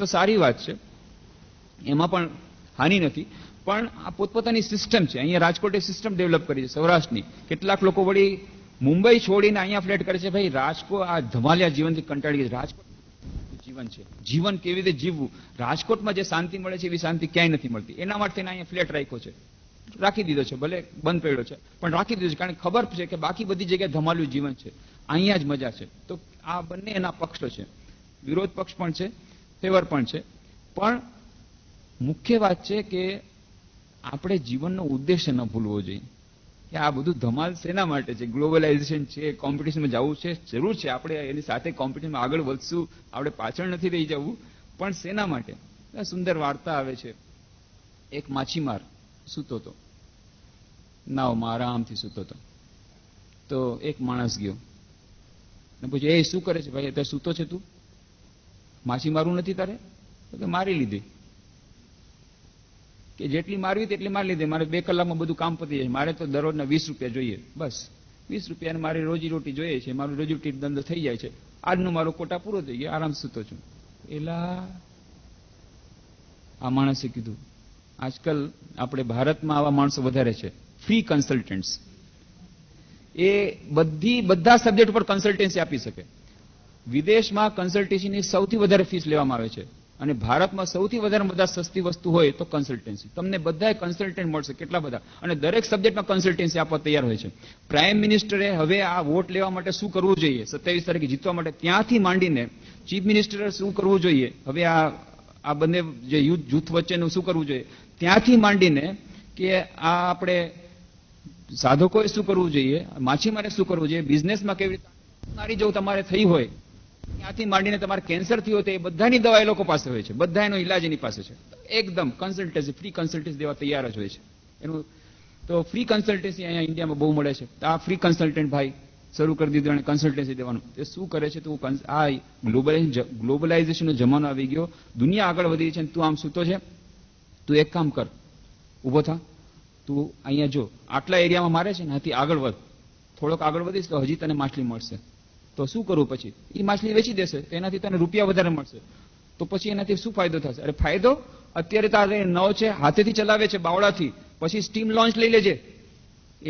તો સારી વાત છે એમાં પણ હાનિ નથી પણ આ પોતપોતાની સિસ્ટમ છે અહીંયા રાજકોટે સિસ્ટમ ડેવલપ કરી છે સૌરાષ્ટ્રની કેટલાક લોકો વળી મુંબઈ છોડીને અહીંયા ફ્લેટ કરે છે ભાઈ રાજકોટ આ ધમાલિયા જીવનથી કંટાળી રાજકોટ જીવન છે જીવન કેવી રીતે જીવવું રાજકોટમાં જે શાંતિ મળે છે એવી શાંતિ ક્યાંય નથી મળતી એના માટે અહીંયા ફ્લેટ રાખ્યો છે રાખી દીધો છે ભલે બંધ પડ્યો છે પણ રાખી દીધો છે કારણ કે ખબર છે કે બાકી બધી જગ્યાએ ધમાલ્યું જીવન છે અહીંયા જ મજા છે તો આ બંને એના પક્ષો છે વિરોધ પક્ષ પણ છે ફેવર પણ છે પણ મુખ્ય વાત છે કે આપણે જીવનનો ઉદ્દેશ્ય ન ભૂલવો જોઈએ કે આ બધું ધમાલ શેના માટે છે ગ્લોબલાઇઝેશન છે કોમ્પિટિશનમાં જવું છે જરૂર છે આપણે એની સાથે કોમ્પિટિશનમાં આગળ વધશું આપણે પાછળ નથી રહી જવું પણ શેના માટે સુંદર વાર્તા આવે છે એક માછીમાર સૂતો હતો નાવમાં આરામથી સૂતો હતો તો એક માણસ ગયો ને પૂછ્યું એ શું કરે છે ભાઈ અત્યારે સૂતો છે તું માસી મારું નથી તારે કે મારી લીધી કે જેટલી મારવી તેટલી મારી લીધી મારે બે કલાકમાં બધું કામ પતી જાય મારે તો દરરોજના વીસ રૂપિયા જોઈએ બસ વીસ રૂપિયાને મારી રોજીરોટી જોઈએ છે મારું રોજીરોટી ધંધો થઈ જાય છે આજનો મારો કોટા પૂરો થઈ ગયો આરામ સૂતો છું એલા આ માણસે કીધું આજકાલ આપણે ભારતમાં આવા માણસો વધારે છે ફ્રી કન્સલ્ટન્ટ્સ એ બધી બધા સબ્જેક્ટ પર કન્સલ્ટન્સી આપી શકે વિદેશમાં કન્સલ્ટન્સીની સૌથી વધારે ફીસ લેવામાં આવે છે અને ભારતમાં સૌથી વધારે બધા સસ્તી વસ્તુ હોય તો કન્સલ્ટન્સી તમને બધા કન્સલ્ટન્ટ મળશે કેટલા બધા અને દરેક સબ્જેક્ટમાં કન્સલ્ટન્સી આપવા તૈયાર હોય છે પ્રાઇમ મિનિસ્ટરે હવે આ વોટ લેવા માટે શું કરવું જોઈએ સત્યાવીસ તારીખે જીતવા માટે ત્યાંથી માંડીને ચીફ મિનિસ્ટરે શું કરવું જોઈએ હવે આ આ બંને જે યુદ્ધ જૂથ વચ્ચેનું શું કરવું જોઈએ ત્યાંથી માંડીને કે આ આપણે સાધકોએ શું કરવું જોઈએ માછીમારે શું કરવું જોઈએ બિઝનેસમાં કેવી રીતે મારી જો તમારે થઈ હોય ત્યાંથી માંડીને તમારે કેન્સર થયો તો એ બધાની દવા એ લોકો પાસે હોય છે બધા એનો ઇલાજ એની પાસે છે એકદમ કન્સલ્ટન્સી ફ્રી કન્સલ્ટન્સી દેવા તૈયાર જ હોય છે એનું તો ફ્રી કન્સલ્ટન્સી અહીંયા ઇન્ડિયામાં બહુ મળે છે આ ફ્રી કન્સલ્ટન્ટ ભાઈ શરૂ કરી દીધું અને કન્સલ્ટન્સી દેવાનું એ શું કરે છે તું આ ગ્લોબલાઇઝેશન ગ્લોબલાઇઝેશનનો જમાનો આવી ગયો દુનિયા આગળ વધી છે તું આમ સૂતો છે તું એક કામ કર ઊભો થા તું અહીંયા જો આટલા એરિયામાં મારે છે ને આથી આગળ વધ થોડોક આગળ વધીશ તો હજી તને માછલી મળશે તો શું કરવું પછી એ માછલી વેચી દેશે એનાથી તને રૂપિયા વધારે મળશે તો પછી એનાથી શું ફાયદો થશે અરે ફાયદો અત્યારે તારે નવ છે હાથેથી ચલાવે છે બાવડાથી પછી સ્ટીમ લોન્ચ લઈ લેજે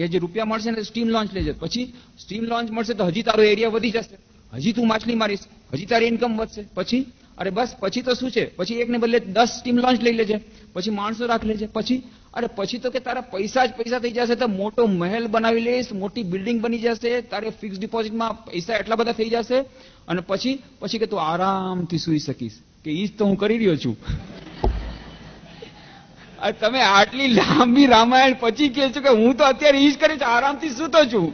એ જે રૂપિયા મળશે ને સ્ટીમ લોન્ચ લેજે પછી સ્ટીમ લોન્ચ મળશે તો હજી તારો એરિયા વધી જશે હજી તું માછલી મારીશ હજી તારી ઇન્કમ વધશે પછી અરે બસ પછી તો શું છે પછી એકને બદલે દસ સ્ટીમ લોન્ચ લઈ લેજે પછી માણસો રાખી લેજે પછી અરે પછી તો કે તારા પૈસા જ પૈસા થઈ જશે તો મોટો મહેલ બનાવી લઈશ મોટી બિલ્ડિંગ બની જશે તારે ફિક્સ ડિપોઝિટમાં પૈસા એટલા બધા થઈ જશે અને પછી પછી કે તું આરામથી સૂઈ શકીશ કે એ જ તો હું કરી રહ્યો છું તમે આટલી લાંબી રામાયણ પછી કહે છો કે હું તો અત્યારે એ જ કરીશ આરામથી સૂતો છું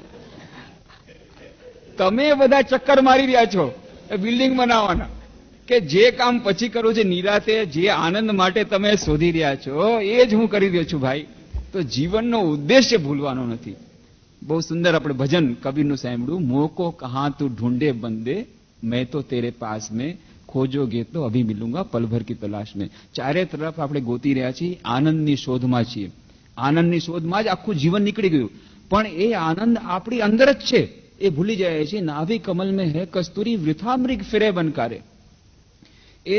તમે બધા ચક્કર મારી રહ્યા છો બિલ્ડિંગ બનાવવાના કે જે કામ પછી કરું છે નિરાતે જે આનંદ માટે તમે શોધી રહ્યા છો એ જ હું કરી રહ્યો છું ભાઈ તો જીવનનો ઉદ્દેશ્ય ભૂલવાનો નથી બહુ સુંદર આપણે ભજન કબીરનું સાંભળ્યું મોકો કહા તું ઢૂંઢે બંદે મેં તો તેરે પાસ મેં ખોજો ગે તો અભી મિલુંગા પલભર કી તલાશ મેં ચારે તરફ આપણે ગોતી રહ્યા છીએ આનંદની શોધમાં છીએ આનંદની શોધમાં જ આખું જીવન નીકળી ગયું પણ એ આનંદ આપણી અંદર જ છે એ ભૂલી જાય છે નાભી કમલ મેં હે કસ્તુરી વૃથામૃગ ફિરે બનકારે એ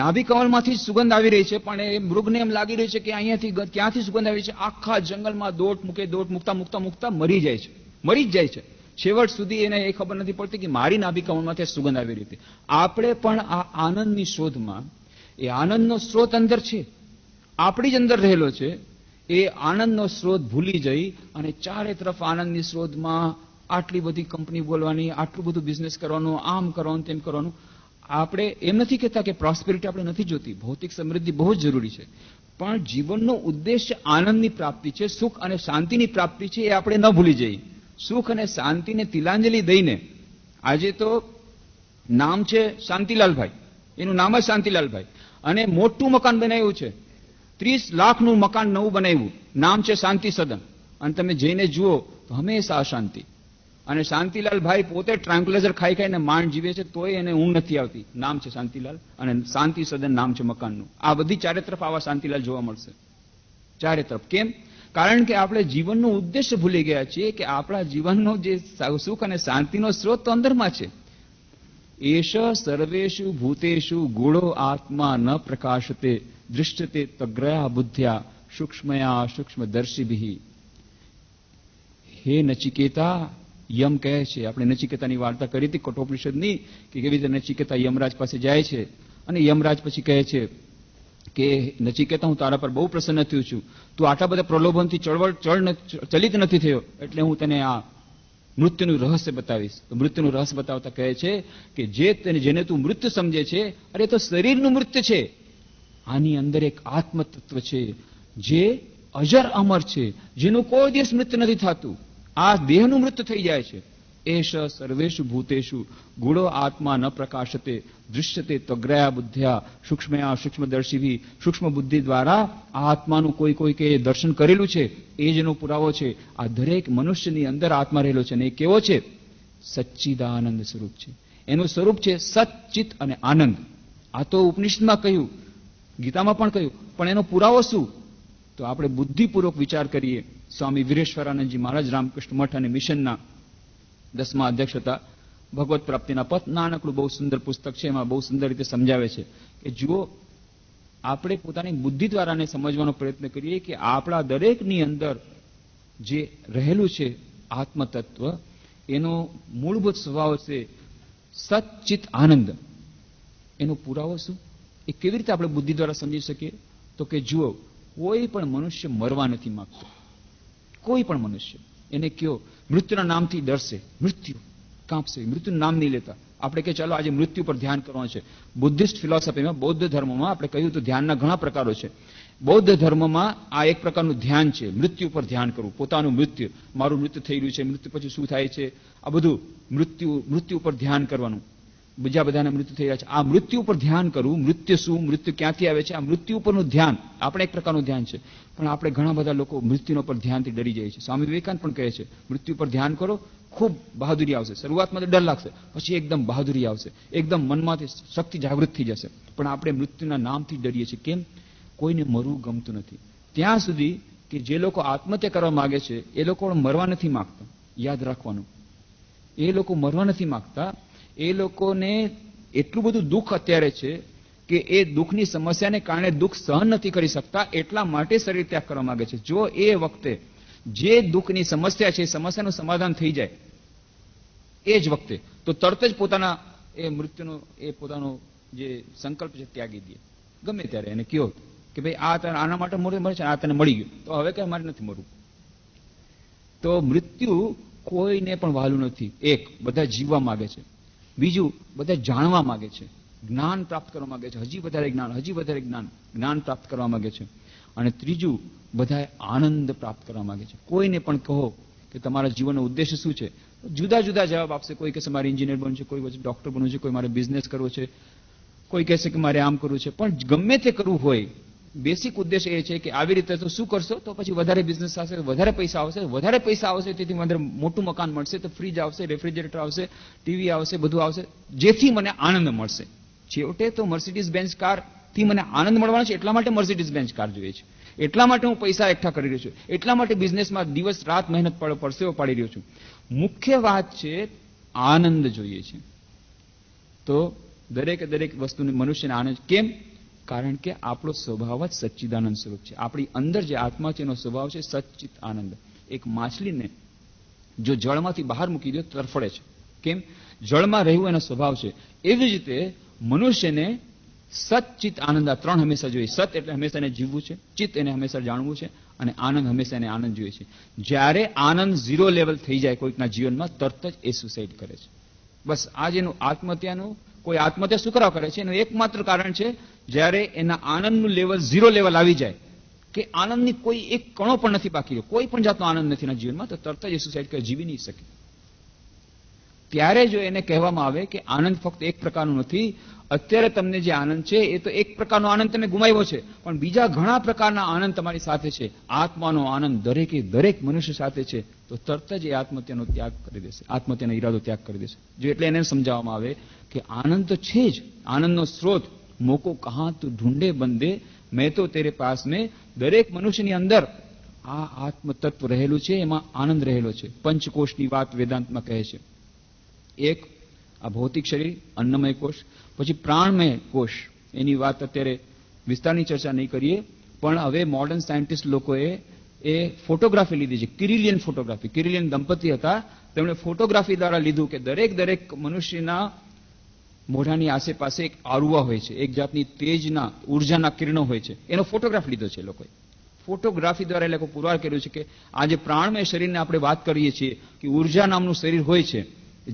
નાભિકમલમાંથી જ સુગંધ આવી રહી છે પણ એ મૃગને એમ લાગી રહ્યું છે કે અહીંયાથી ક્યાંથી સુગંધ આવી છે આખા જંગલમાં દોટ મૂકે દોટ મૂકતા મૂકતા મૂકતા મરી જાય છે મરી જ જાય છે છેવટ સુધી એને એ ખબર નથી પડતી કે મારી નાભિકમલમાંથી સુગંધ આવી રહી હતી આપણે પણ આ આનંદની શોધમાં એ આનંદનો સ્ત્રોત અંદર છે આપણી જ અંદર રહેલો છે એ આનંદનો સ્ત્રોત ભૂલી જઈ અને ચારે તરફ આનંદની શોધમાં આટલી બધી કંપની બોલવાની આટલું બધું બિઝનેસ કરવાનું આમ કરવાનું તેમ કરવાનું આપણે એમ નથી કહેતા કે પ્રોસ્પેરિટી આપણે નથી જોતી ભૌતિક સમૃદ્ધિ બહુ જ જરૂરી છે પણ જીવનનો ઉદ્દેશ્ય આનંદની પ્રાપ્તિ છે સુખ અને શાંતિની પ્રાપ્તિ છે એ આપણે ન ભૂલી જઈએ સુખ અને શાંતિને તિલાંજલિ દઈને આજે તો નામ છે શાંતિલાલભાઈ એનું નામ જ શાંતિલાલભાઈ અને મોટું મકાન બનાવ્યું છે ત્રીસ લાખનું મકાન નવું બનાવ્યું નામ છે શાંતિ સદન અને તમે જઈને જુઓ તો હંમેશા અશાંતિ અને શાંતિલાલ ભાઈ પોતે ટ્રાન્કલેઝર ખાઈ ખાઈને માંડ જીવે છે તોય એને ઊંઘ નથી આવતી નામ છે શાંતિલાલ અને શાંતિ સદન નામ છે મકાનનું આ બધી ચારે તરફ આવા શાંતિલાલ જોવા મળશે ચારે તરફ કેમ કારણ કે આપણે જીવનનો ઉદ્દેશ ભૂલી ગયા છીએ કે આપણા જીવનનો જે સુખ અને શાંતિનો સ્ત્રોત તો અંદરમાં છે એશ સર્વેશુ ભૂતેશુ ગુણો આત્મા ન પ્રકાશતે દૃષ્ટતે તગ્રયા બુદ્ધ્યા સૂક્ષ્મયા સૂક્ષ્મદર્શિભિ હે નચિકેતા યમ કહે છે આપણે નચિકેતાની વાર્તા કરી હતી કઠોપનિષદની કે કેવી રીતે નચિકેતા યમરાજ પાસે જાય છે અને યમરાજ પછી કહે છે કે નચિકેતા હું તારા પર બહુ પ્રસન્ન થયું છું તું આટલા બધા પ્રલોભનથી ચળવળ ચળ ચલિત નથી થયો એટલે હું તને આ મૃત્યુનું રહસ્ય બતાવીશ તો મૃત્યુનું રહસ્ય બતાવતા કહે છે કે જે તેને જેને તું મૃત્યુ સમજે છે અરે તો શરીરનું મૃત્યુ છે આની અંદર એક આત્મતત્વ છે જે અજર અમર છે જેનું કોઈ દિવસ મૃત્યુ નથી થતું આ દેહનું મૃત્યુ થઈ જાય છે એશ સર્વેશુ ભૂતેશુ ગુણો આત્મા ન પ્રકાશતે દૃશ્યતે ત્વગ્રયા બુદ્ધ્યા સૂક્ષ્મયા સૂક્ષ્મદર્શીભી સૂક્ષ્મ બુદ્ધિ દ્વારા આત્માનું કોઈ કોઈ કે દર્શન કરેલું છે એ જ પુરાવો છે આ દરેક મનુષ્યની અંદર આત્મા રહેલો છે અને એ કેવો છે સચ્ચિદાનંદ સ્વરૂપ છે એનું સ્વરૂપ છે સચ્ચિત અને આનંદ આ તો ઉપનિષદમાં કહ્યું ગીતામાં પણ કહ્યું પણ એનો પુરાવો શું તો આપણે બુદ્ધિપૂર્વક વિચાર કરીએ સ્વામી વિરેશ્વરાનંદજી મહારાજ રામકૃષ્ણ મઠ અને મિશનના દસમા અધ્યક્ષ હતા ભગવત પ્રાપ્તિના પથ નાનકડું બહુ સુંદર પુસ્તક છે એમાં બહુ સુંદર રીતે સમજાવે છે કે જુઓ આપણે પોતાની બુદ્ધિ દ્વારાને સમજવાનો પ્રયત્ન કરીએ કે આપણા દરેકની અંદર જે રહેલું છે આત્મતત્વ એનો મૂળભૂત સ્વભાવ છે સચિત આનંદ એનો પુરાવો શું એ કેવી રીતે આપણે બુદ્ધિ દ્વારા સમજી શકીએ તો કે જુઓ કોઈ પણ મનુષ્ય મરવા નથી માગતો કોઈ પણ મનુષ્ય એને કયો મૃત્યુના નામથી ડરશે મૃત્યુ કાંપશે મૃત્યુનું નામ નહીં લેતા આપણે કે ચાલો આજે મૃત્યુ પર ધ્યાન કરવાનું છે બુદ્ધિસ્ટ ફિલોસોફીમાં બૌદ્ધ ધર્મમાં આપણે કહ્યું તો ધ્યાનના ઘણા પ્રકારો છે બૌદ્ધ ધર્મમાં આ એક પ્રકારનું ધ્યાન છે મૃત્યુ પર ધ્યાન કરવું પોતાનું મૃત્યુ મારું મૃત્યુ થઈ રહ્યું છે મૃત્યુ પછી શું થાય છે આ બધું મૃત્યુ મૃત્યુ પર ધ્યાન કરવાનું બીજા બધાને મૃત્યુ થઈ રહ્યા છે આ મૃત્યુ ઉપર ધ્યાન કરવું મૃત્યુ શું મૃત્યુ ક્યાંથી આવે છે આ મૃત્યુ ઉપરનું ધ્યાન આપણે એક પ્રકારનું ધ્યાન છે પણ આપણે ઘણા બધા લોકો મૃત્યુનો પર ધ્યાનથી ડરી જાય છે સ્વામી વિવેકાનંદ પણ કહે છે મૃત્યુ પર ધ્યાન કરો ખૂબ બહાદુરી આવશે શરૂઆતમાં તો ડર લાગશે પછી એકદમ બહાદુરી આવશે એકદમ મનમાંથી શક્તિ જાગૃત થઈ જશે પણ આપણે મૃત્યુના નામથી ડરીએ છીએ કેમ કોઈને મરવું ગમતું નથી ત્યાં સુધી કે જે લોકો આત્મહત્યા કરવા માગે છે એ લોકો મરવા નથી માગતા યાદ રાખવાનું એ લોકો મરવા નથી માગતા એ લોકોને એટલું બધું દુઃખ અત્યારે છે કે એ દુઃખની સમસ્યાને કારણે દુઃખ સહન નથી કરી શકતા એટલા માટે શરીર ત્યાગ કરવા માંગે છે જો એ વખતે જે દુઃખની સમસ્યા છે એ સમસ્યાનું સમાધાન થઈ જાય એ જ વખતે તો તરત જ પોતાના એ મૃત્યુનો એ પોતાનો જે સંકલ્પ છે ત્યાગી દે ગમે ત્યારે એને કયો કે ભાઈ આ તને આના માટે મળે છે આ તને મળી ગયું તો હવે કઈ મારે નથી મળવું તો મૃત્યુ કોઈને પણ વહાલું નથી એક બધા જીવવા માંગે છે બીજું બધા જાણવા માગે છે જ્ઞાન પ્રાપ્ત કરવા માંગે છે હજી વધારે જ્ઞાન હજી વધારે જ્ઞાન જ્ઞાન પ્રાપ્ત કરવા માગે છે અને ત્રીજું બધાએ આનંદ પ્રાપ્ત કરવા માંગે છે કોઈને પણ કહો કે તમારા જીવનનો ઉદ્દેશ્ય શું છે જુદા જુદા જવાબ આપશે કોઈ કહેશે મારે એન્જિનિયર બનવું છે કોઈ ડોક્ટર બનવું છે કોઈ મારે બિઝનેસ કરવો છે કોઈ કહેશે કે મારે આમ કરવું છે પણ ગમે તે કરવું હોય બેસિક ઉદ્દેશ એ છે કે આવી રીતે તો શું કરશો તો પછી વધારે બિઝનેસ આવશે વધારે પૈસા આવશે વધારે પૈસા આવશે તેથી અંદર મોટું મકાન મળશે તો ફ્રીજ આવશે રેફ્રિજરેટર આવશે ટીવી આવશે બધું આવશે જેથી મને આનંદ મળશે છેવટે તો મર્સિડીઝ બેન્ચ કાર થી મને આનંદ મળવાનો છે એટલા માટે મર્સિડીઝ બેન્ચ કાર જોઈએ છે એટલા માટે હું પૈસા એકઠા કરી રહ્યો છું એટલા માટે બિઝનેસમાં દિવસ રાત મહેનત પડે પરસેવો પાડી રહ્યો છું મુખ્ય વાત છે આનંદ જોઈએ છે તો દરેકે દરેક વસ્તુને મનુષ્યને આનંદ કેમ કારણ કે આપણો સ્વભાવ જ સચ્ચિદાનંદ સ્વરૂપ છે આપણી અંદર જે આત્મા છે એનો સ્વભાવ છે સચ્ચિત આનંદ એક માછલીને જો જળમાંથી બહાર મૂકી દો તરફડે છે કેમ જળમાં રહેવું એનો સ્વભાવ છે એવી જ રીતે મનુષ્યને સચ્ચિત આનંદ આ ત્રણ હંમેશા જોઈએ સત એટલે હંમેશા એને જીવવું છે ચિત્ત એને હંમેશા જાણવું છે અને આનંદ હંમેશા એને આનંદ જોઈએ છે જ્યારે આનંદ ઝીરો લેવલ થઈ જાય કોઈકના જીવનમાં તરત જ એ સુસાઇડ કરે છે બસ આ જેનું આત્મહત્યાનું કોઈ આત્મહત્યા શું કરવા કરે છે એનું એકમાત્ર કારણ છે જ્યારે એના આનંદનું લેવલ ઝીરો લેવલ આવી જાય કે આનંદની કોઈ એક કણો પણ નથી બાકી રહ્યો કોઈ પણ જાતનો આનંદ નથી એના જીવનમાં તો તરત જ એ સુસાઇડ કરી જીવી નહીં શકે ત્યારે જો એને કહેવામાં આવે કે આનંદ ફક્ત એક પ્રકારનો નથી અત્યારે તમને જે આનંદ છે એ તો એક પ્રકારનો આનંદ તમે ગુમાવ્યો છે પણ બીજા ઘણા પ્રકારના આનંદ તમારી સાથે છે આત્માનો આનંદ દરેકે દરેક મનુષ્ય સાથે છે તો તરત જ એ આત્મહત્યાનો ત્યાગ કરી દેશે આત્મહત્યાનો ઈરાદો ત્યાગ કરી દેશે જો એટલે એને સમજાવવામાં આવે કે આનંદ તો છે જ આનંદનો સ્ત્રોત મોકો કહા તું ઢૂંઢે બંદે મેં તો તેરે પાસ મેં દરેક મનુષ્યની અંદર આ આત્મતત્વ રહેલું છે એમાં આનંદ રહેલો છે પંચકોષની વાત વેદાંતમાં કહે છે એક આ ભૌતિક શરીર અન્નમય કોષ પછી પ્રાણમય કોષ એની વાત અત્યારે વિસ્તારની ચર્ચા નહીં કરીએ પણ હવે મોડર્ન સાયન્ટિસ્ટ લોકોએ એ ફોટોગ્રાફી લીધી છે કિરિલિયન ફોટોગ્રાફી કિરિલિયન દંપતી હતા તેમણે ફોટોગ્રાફી દ્વારા લીધું કે દરેક દરેક મનુષ્યના મોઢાની આસેપાસે એક આરુવા હોય છે એક જાતની તેજના ઉર્જાના કિરણો હોય છે એનો ફોટોગ્રાફ લીધો છે લોકોએ ફોટોગ્રાફી દ્વારા એ લોકો પુરવાર કર્યું છે કે આજે જે પ્રાણમય શરીરને આપણે વાત કરીએ છીએ કે ઉર્જા નામનું શરીર હોય છે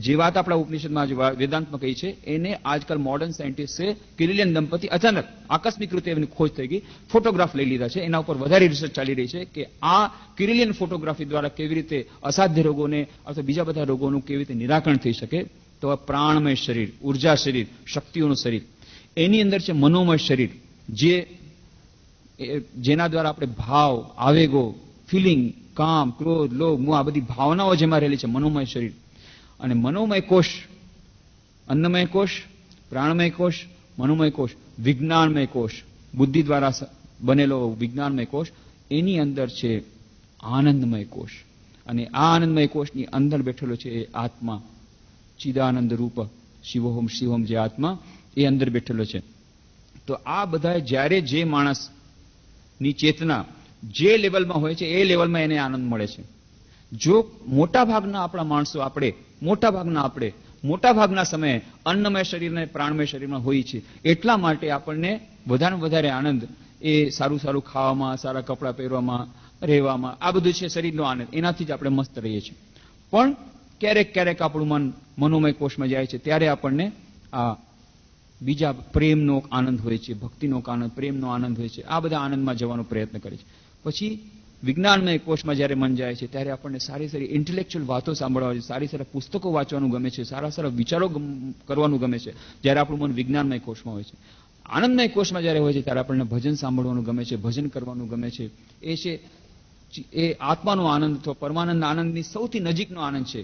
જે વાત આપણા ઉપનિષદમાં આજે વેદાંતમાં કહી છે એને આજકાલ મોડર્ન સાયન્ટિસ્ટે કિરિલિયન દંપતી અચાનક આકસ્મિક રીતે એમની ખોજ થઈ ગઈ ફોટોગ્રાફ લઈ લીધા છે એના ઉપર વધારે રિસર્ચ ચાલી રહી છે કે આ કિરિલિયન ફોટોગ્રાફી દ્વારા કેવી રીતે અસાધ્ય રોગોને અથવા બીજા બધા રોગોનું કેવી રીતે નિરાકરણ થઈ શકે તો પ્રાણમય શરીર ઉર્જા શરીર શક્તિઓનું શરીર એની અંદર છે મનોમય શરીર જે જેના દ્વારા આપણે ભાવ આવેગો ફિલિંગ કામ ક્રોધ લોભ મોહ આ બધી ભાવનાઓ જેમાં રહેલી છે મનોમય શરીર અને મનોમય કોષ અન્નમય કોષ પ્રાણમય કોષ મનોમય કોષ વિજ્ઞાનમય કોષ બુદ્ધિ દ્વારા બનેલો વિજ્ઞાનમય કોષ એની અંદર છે આનંદમય કોષ અને આ આનંદમય કોષની અંદર બેઠેલો છે એ આત્મા ચિદાનંદ રૂપ શિવોહમ શિવમ જે આત્મા એ અંદર બેઠેલો છે તો આ બધા જ્યારે જે માણસની ચેતના જે લેવલમાં હોય છે એ લેવલમાં એને આનંદ મળે છે જો મોટા ભાગના આપણા માણસો આપણે મોટા ભાગના આપણે મોટા ભાગના સમયે અન્નમય શરીરને પ્રાણમય શરીરમાં હોય છે એટલા માટે આપણને વધારે વધારે આનંદ એ સારું સારું ખાવામાં સારા કપડાં પહેરવામાં રહેવામાં આ બધું છે શરીરનો આનંદ એનાથી જ આપણે મસ્ત રહીએ છીએ પણ ક્યારેક ક્યારેક આપણું મન મનોમય કોષમાં જાય છે ત્યારે આપણને આ બીજા પ્રેમનો આનંદ હોય છે ભક્તિનો આનંદ પ્રેમનો આનંદ હોય છે આ બધા આનંદમાં જવાનો પ્રયત્ન કરે છે પછી વિજ્ઞાનમય કોષમાં જ્યારે મન જાય છે ત્યારે આપણને સારી સારી ઇન્ટેલેક્ચુઅલ વાતો સાંભળવા છે સારી સારા પુસ્તકો વાંચવાનું ગમે છે સારા સારા વિચારો કરવાનું ગમે છે જ્યારે આપણું મન વિજ્ઞાનમય કોષમાં હોય છે આનંદમય કોષમાં જ્યારે હોય છે ત્યારે આપણને ભજન સાંભળવાનું ગમે છે ભજન કરવાનું ગમે છે એ છે એ આત્માનો આનંદ અથવા પરમાનંદ આનંદની સૌથી નજીકનો આનંદ છે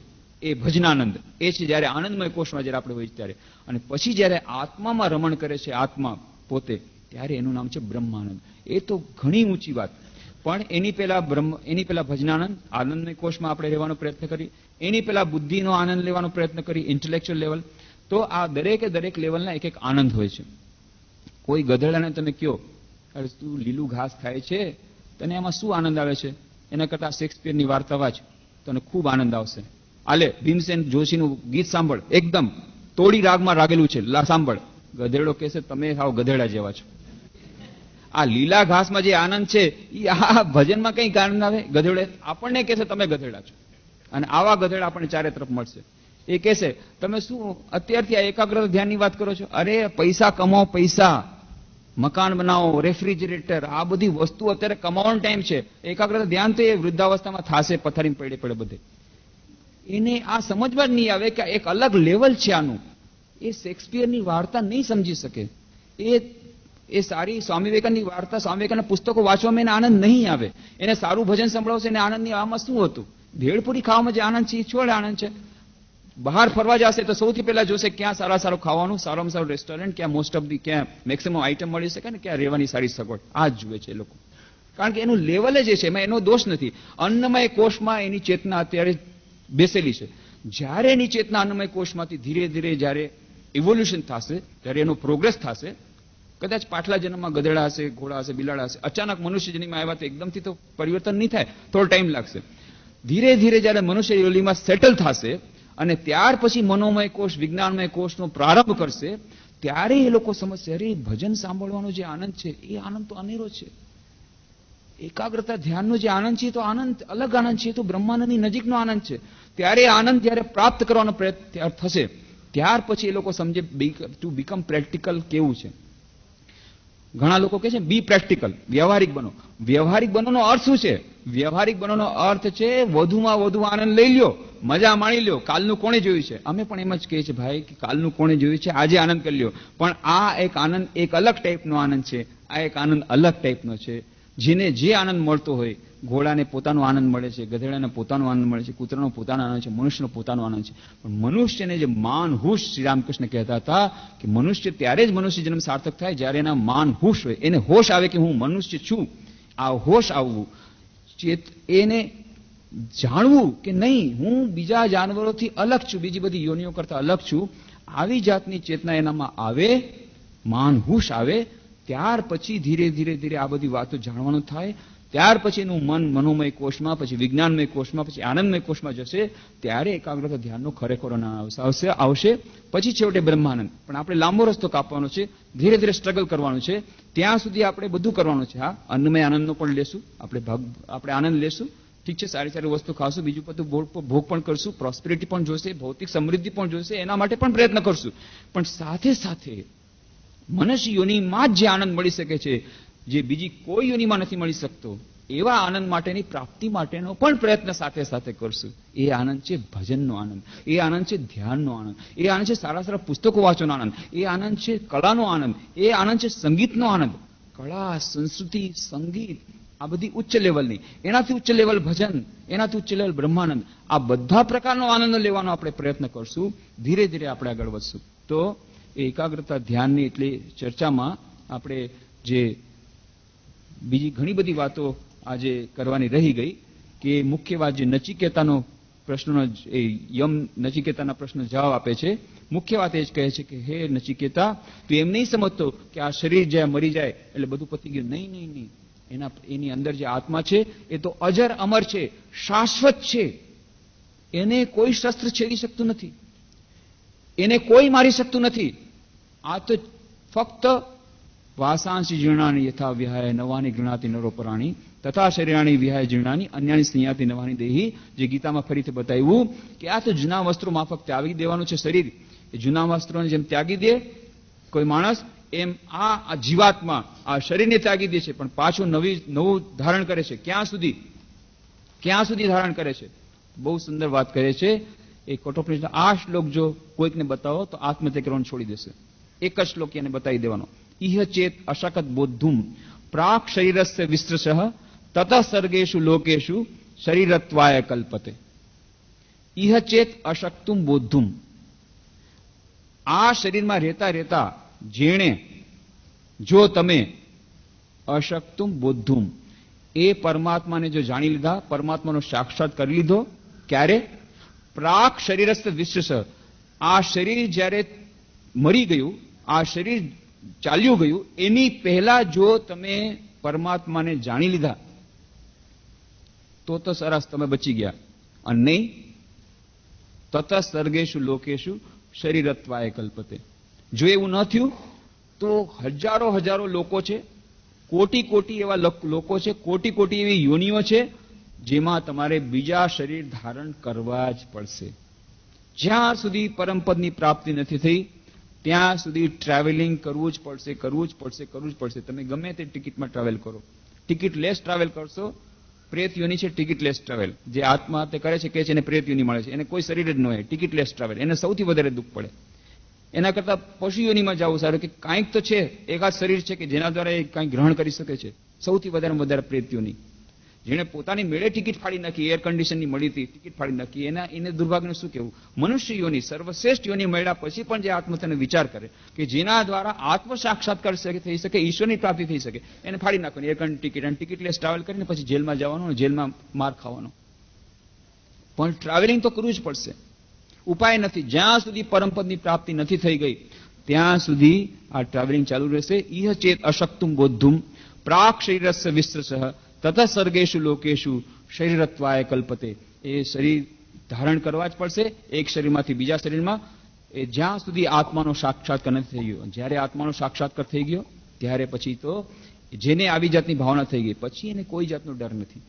એ ભજનાનંદ એ છે જ્યારે આનંદમય કોષમાં જ્યારે આપણે હોઈએ ત્યારે અને પછી જ્યારે આત્મામાં રમણ કરે છે આત્મા પોતે ત્યારે એનું નામ છે બ્રહ્માનંદ એ તો ઘણી ઊંચી વાત પણ એની પહેલા બ્રહ્મ એની પહેલા ભજનાનંદ આનંદમય કોષમાં આપણે રહેવાનો પ્રયત્ન કરી એની પહેલા બુદ્ધિનો આનંદ લેવાનો પ્રયત્ન કરી ઇન્ટેલેક્ચ્યુઅલ લેવલ તો આ દરેકે દરેક લેવલના એક એક આનંદ હોય છે કોઈ ગધેડાને તમે કયો અરે તું લીલું ઘાસ ખાય છે તને એમાં શું આનંદ આવે છે એના કરતા શેક્સપિયરની વાર્તા વાંચ તને ખૂબ આનંદ આવશે આલે ભીમસેન જોશીનું ગીત સાંભળ એકદમ તોડી રાગમાં રાગેલું છે સાંભળ ગધેડો કહેશે તમે સાવ ગધેડા જેવા છો આ લીલા ઘાસમાં જે આનંદ છે એ આ ભજનમાં કઈ કારણ આવે ગધેડે આપણને કહેશે તમે ગધેડા છો અને આવા ગધેડા આપણને ચારે તરફ મળશે એ કહેશે તમે શું અત્યારથી આ એકાગ્રતા ધ્યાનની વાત કરો છો અરે પૈસા કમાવો પૈસા મકાન બનાવો રેફ્રિજરેટર આ બધી વસ્તુ અત્યારે કમાવાનો ટાઈમ છે એકાગ્રતા ધ્યાન તો એ વૃદ્ધાવસ્થામાં થશે પથારી પડે પડે બધે એને આ સમજવા જ નહીં આવે કે એક અલગ લેવલ છે આનું એ શેક્સપિયરની વાર્તા નહીં સમજી શકે એ એ સારી સ્વામી વિવેકાનંદની વાર્તા સ્વામી વિવેકાનંદ પુસ્તકો વાંચવામાં એને આનંદ નહીં આવે એને સારું ભજન સંભળાવશે એને આનંદની આમાં શું હતું ભેળપૂરી ખાવામાં જે આનંદ છે એ છોડ આનંદ છે બહાર ફરવા જશે તો સૌથી પહેલા જોશે ક્યાં સારા સારું ખાવાનું સારામાં સારું રેસ્ટોરન્ટ ક્યાં મોસ્ટ ઓફ ધી ક્યાં મેક્સિમમ આઈટમ મળી શકે ને ક્યાં રહેવાની સારી સગવડ આ જ જુએ છે એ લોકો કારણ કે એનું લેવલ જે છે એમાં એનો દોષ નથી અન્નમય કોષમાં એની ચેતના અત્યારે બેસેલી છે જ્યારે એની ચેતના અન્નમય કોષમાંથી ધીરે ધીરે જ્યારે ઇવોલ્યુશન થશે જ્યારે એનો પ્રોગ્રેસ થશે કદાચ પાછલા જન્મમાં ગધેડા હશે ઘોડા હશે બિલાડા હશે અચાનક મનુષ્ય જન્મમાં આવ્યા તો એકદમથી તો પરિવર્તન નહીં થાય થોડો ટાઈમ લાગશે ધીરે ધીરે જ્યારે મનુષ્ય યોલીમાં સેટલ થશે અને ત્યાર પછી મનોમય કોષ વિજ્ઞાનમય કોષનો પ્રારંભ કરશે ત્યારે એ લોકો સમજશે અરે ભજન સાંભળવાનો જે આનંદ છે એ આનંદ તો અનેરો છે એકાગ્રતા ધ્યાનનો જે આનંદ છે તો આનંદ અલગ આનંદ છે એ તો બ્રહ્માનંદની નજીકનો આનંદ છે ત્યારે આનંદ જ્યારે પ્રાપ્ત કરવાનો પ્રયત્ન થશે ત્યાર પછી એ લોકો સમજે ટુ બીકમ પ્રેક્ટિકલ કેવું છે ઘણા લોકો કહે છે બી પ્રેક્ટિકલ વ્યવહારિક બનો વ્યવહારિક બનોનો અર્થ શું છે વ્યવહારિક બનોનો અર્થ છે વધુમાં વધુ આનંદ લઈ લ્યો મજા માણી લ્યો કાલનું કોણે જોયું છે અમે પણ એમ જ કહીએ છીએ ભાઈ કે કાલનું કોણે જોયું છે આજે આનંદ કરી લ્યો પણ આ એક આનંદ એક અલગ ટાઈપનો આનંદ છે આ એક આનંદ અલગ ટાઈપનો છે જેને જે આનંદ મળતો હોય ઘોડાને પોતાનો આનંદ મળે છે ગધેડાને પોતાનો આનંદ મળે છે કૂતરાનો પોતાનો આનંદ છે મનુષ્યનો પોતાનો આનંદ છે પણ મનુષ્યને જે માન હુશ શ્રી રામકૃષ્ણ કહેતા હતા કે મનુષ્ય ત્યારે જ મનુષ્ય જન્મ સાર્થક થાય જ્યારે એના માન હુશ હોય એને હોશ આવે કે હું મનુષ્ય છું આ હોશ આવવું ચેત એને જાણવું કે નહીં હું બીજા જાનવરોથી અલગ છું બીજી બધી યોનિઓ કરતા અલગ છું આવી જાતની ચેતના એનામાં આવે માન માનહુશ આવે ત્યાર પછી ધીરે ધીરે ધીરે આ બધી વાતો જાણવાનું થાય ત્યાર પછી એનું મન મનોમય કોષમાં પછી વિજ્ઞાનમય કોષમાં પછી આનંદમય કોષમાં જશે ત્યારે એકાગ્રતા ધ્યાનનો ખરેખર આવશે આવશે પછી છેવટે બ્રહ્માનંદ પણ આપણે લાંબો રસ્તો કાપવાનો છે ધીરે ધીરે સ્ટ્રગલ કરવાનું છે ત્યાં સુધી આપણે બધું કરવાનું છે હા અન્નમય આનંદનો પણ લેશું આપણે ભાગ આપણે આનંદ લેશું ઠીક છે સારી સારી વસ્તુ ખાશું બીજું બધું ભોગ પણ કરશું પ્રોસ્પેરિટી પણ જોશે ભૌતિક સમૃદ્ધિ પણ જોશે એના માટે પણ પ્રયત્ન કરશું પણ સાથે સાથે મનુષ્ય યોનિમાં જ જે આનંદ મળી શકે છે જે બીજી કોઈ યોનિમાં નથી મળી શકતો એવા આનંદ માટેની પ્રાપ્તિ માટેનો પણ પ્રયત્ન સાથે સાથે કરશું એ આનંદ છે ભજનનો આનંદ એ આનંદ છે ધ્યાનનો આનંદ એ આનંદ છે સારા સારા પુસ્તકો વાંચવાનો આનંદ એ આનંદ છે કલાનો આનંદ એ આનંદ છે સંગીતનો આનંદ કળા સંસ્કૃતિ સંગીત આ બધી ઉચ્ચ લેવલની એનાથી ઉચ્ચ લેવલ ભજન એનાથી ઉચ્ચ લેવલ બ્રહ્માનંદ આ બધા પ્રકારનો આનંદ લેવાનો આપણે પ્રયત્ન કરશું ધીરે ધીરે આપણે આગળ વધશું તો એકાગ્રતા ધ્યાનની એટલે ચર્ચામાં આપણે જે બીજી ઘણી બધી વાતો આજે કરવાની રહી ગઈ કે મુખ્ય વાત જે નચિકેતાનો પ્રશ્નનો એ યમ નચિકેતાના પ્રશ્નનો જવાબ આપે છે મુખ્ય વાત એ જ કહે છે કે હે નચિકેતા તું એમ નહીં સમજતો કે આ શરીર જ્યાં મરી જાય એટલે બધું પતી ગયું નહીં નહીં નહીં એના એની અંદર જે આત્મા છે એ તો અજર અમર છે શાશ્વત છે એને કોઈ શસ્ત્ર છેડી શકતું નથી એને કોઈ મારી શકતું નથી આ તો ફક્ત વાસાંસી જીર્ણાની યથા વિહાય નવાની ગૃણાતિ નરોપરાણી તથા શરીરાણી વિહાય જીર્ણાની અન્યાની સ્નેહાતી નવાની દેહી જે ગીતામાં ફરીથી બતાવ્યું કે આ તો જૂના વસ્ત્રો માફક ત્યાગી દેવાનું છે શરીર જૂના વસ્ત્રોને જેમ ત્યાગી દે કોઈ માણસ એમ આ જીવાત્મા આ શરીરને ત્યાગી દે છે પણ પાછું નવી નવું ધારણ કરે છે ક્યાં સુધી ક્યાં સુધી ધારણ કરે છે બહુ સુંદર વાત કરે છે એ કઠોપનિષદ આ શ્લોક જો કોઈકને બતાવો તો આત્મહત્યા છોડી દેશે એક જ શ્લોક એને બતાવી દેવાનો इह चेत अशकत बोद्धुम प्राक शरीर से विस्तृश ततः सर्गेशु लोकेशु शरीरत्वाय कल्पते इह અશક્તુમ બોધુમ આ શરીરમાં રહેતા રહેતા જેણે જો તમે અશક્તુમ બોધુમ એ પરમાત્માને જો જાણી લીધા પરમાત્માનો સાક્ષાત કરી લીધો ક્યારે પ્રાક શરીરસ્થ વિશેષ આ શરીર જ્યારે મરી ગયું આ શરીર ચાલ્યું ગયું એની પહેલા જો તમે પરમાત્માને જાણી લીધા તો તો સરસ તમે બચી ગયા અને નહીં તત સર્ગેશુ લોકેશુ શરીરત્વાએ કલ્પતે જો એવું ન થયું તો હજારો હજારો લોકો છે કોટી કોટી એવા લોકો છે કોટી કોટી એવી યોનિઓ છે જેમાં તમારે બીજા શરીર ધારણ કરવા જ પડશે જ્યાં સુધી પરમપદની પ્રાપ્તિ નથી થઈ ત્યાં સુધી ટ્રાવેલિંગ કરવું જ પડશે કરવું જ પડશે કરવું જ પડશે તમે ગમે તે ટિકિટમાં ટ્રાવેલ કરો ટિકિટ લેસ ટ્રાવેલ કરશો પ્રેત યુની છે ટિકિટ લેસ ટ્રાવેલ જે આત્મહત્યા કરે છે કે છે એને પ્રેત યોની મળે છે એને કોઈ શરીર જ ન હોય ટિકિટ લેસ ટ્રાવેલ એને સૌથી વધારે દુઃખ પડે એના કરતા પશુ યોનીમાં જવું સારું કે કાંઈક તો છે એકાદ શરીર છે કે જેના દ્વારા એ કાંઈક ગ્રહણ કરી શકે છે સૌથી વધારે વધારે પ્રેત યુની જેણે પોતાની મેળે ટિકિટ ફાડી નાખી એર કન્ડિશનની મળી હતી ટિકિટ ફાડી નાખી એના એને દુર્ભાગ્યનું શું કહેવું મનુષ્ય યોની સર્વશ્રેષ્ઠ યોની મળ્યા પછી પણ જે આત્મહત્યાનો વિચાર કરે કે જેના દ્વારા આત્મ સાક્ષાત્કાર થઈ શકે ઈશ્વરની પ્રાપ્તિ થઈ શકે એને ફાડી નાખવાની એરકન્ડ ટિકિટ અને ટિકિટલેસ ટ્રાવેલ કરીને પછી જેલમાં જવાનું અને જેલમાં માર ખાવાનો પણ ટ્રાવેલિંગ તો કરવું જ પડશે ઉપાય નથી જ્યાં સુધી પરમપદની પ્રાપ્તિ નથી થઈ ગઈ ત્યાં સુધી આ ટ્રાવેલિંગ ચાલુ રહેશે ઇહ ચેત અશક્તુમ બોધુમ પ્રાક શરીરસ્ય વિસ્તૃત તથા સર્ગેશુ લોકેશુ શરીરત્વાય કલ્પતે એ શરીર ધારણ કરવા જ પડશે એક શરીરમાંથી બીજા શરીરમાં એ જ્યાં સુધી આત્માનો સાક્ષાત્કાર નથી થઈ ગયો જ્યારે આત્માનો સાક્ષાત્કાર થઈ ગયો ત્યારે પછી તો જેને આવી જાતની ભાવના થઈ ગઈ પછી એને કોઈ જાતનો ડર નથી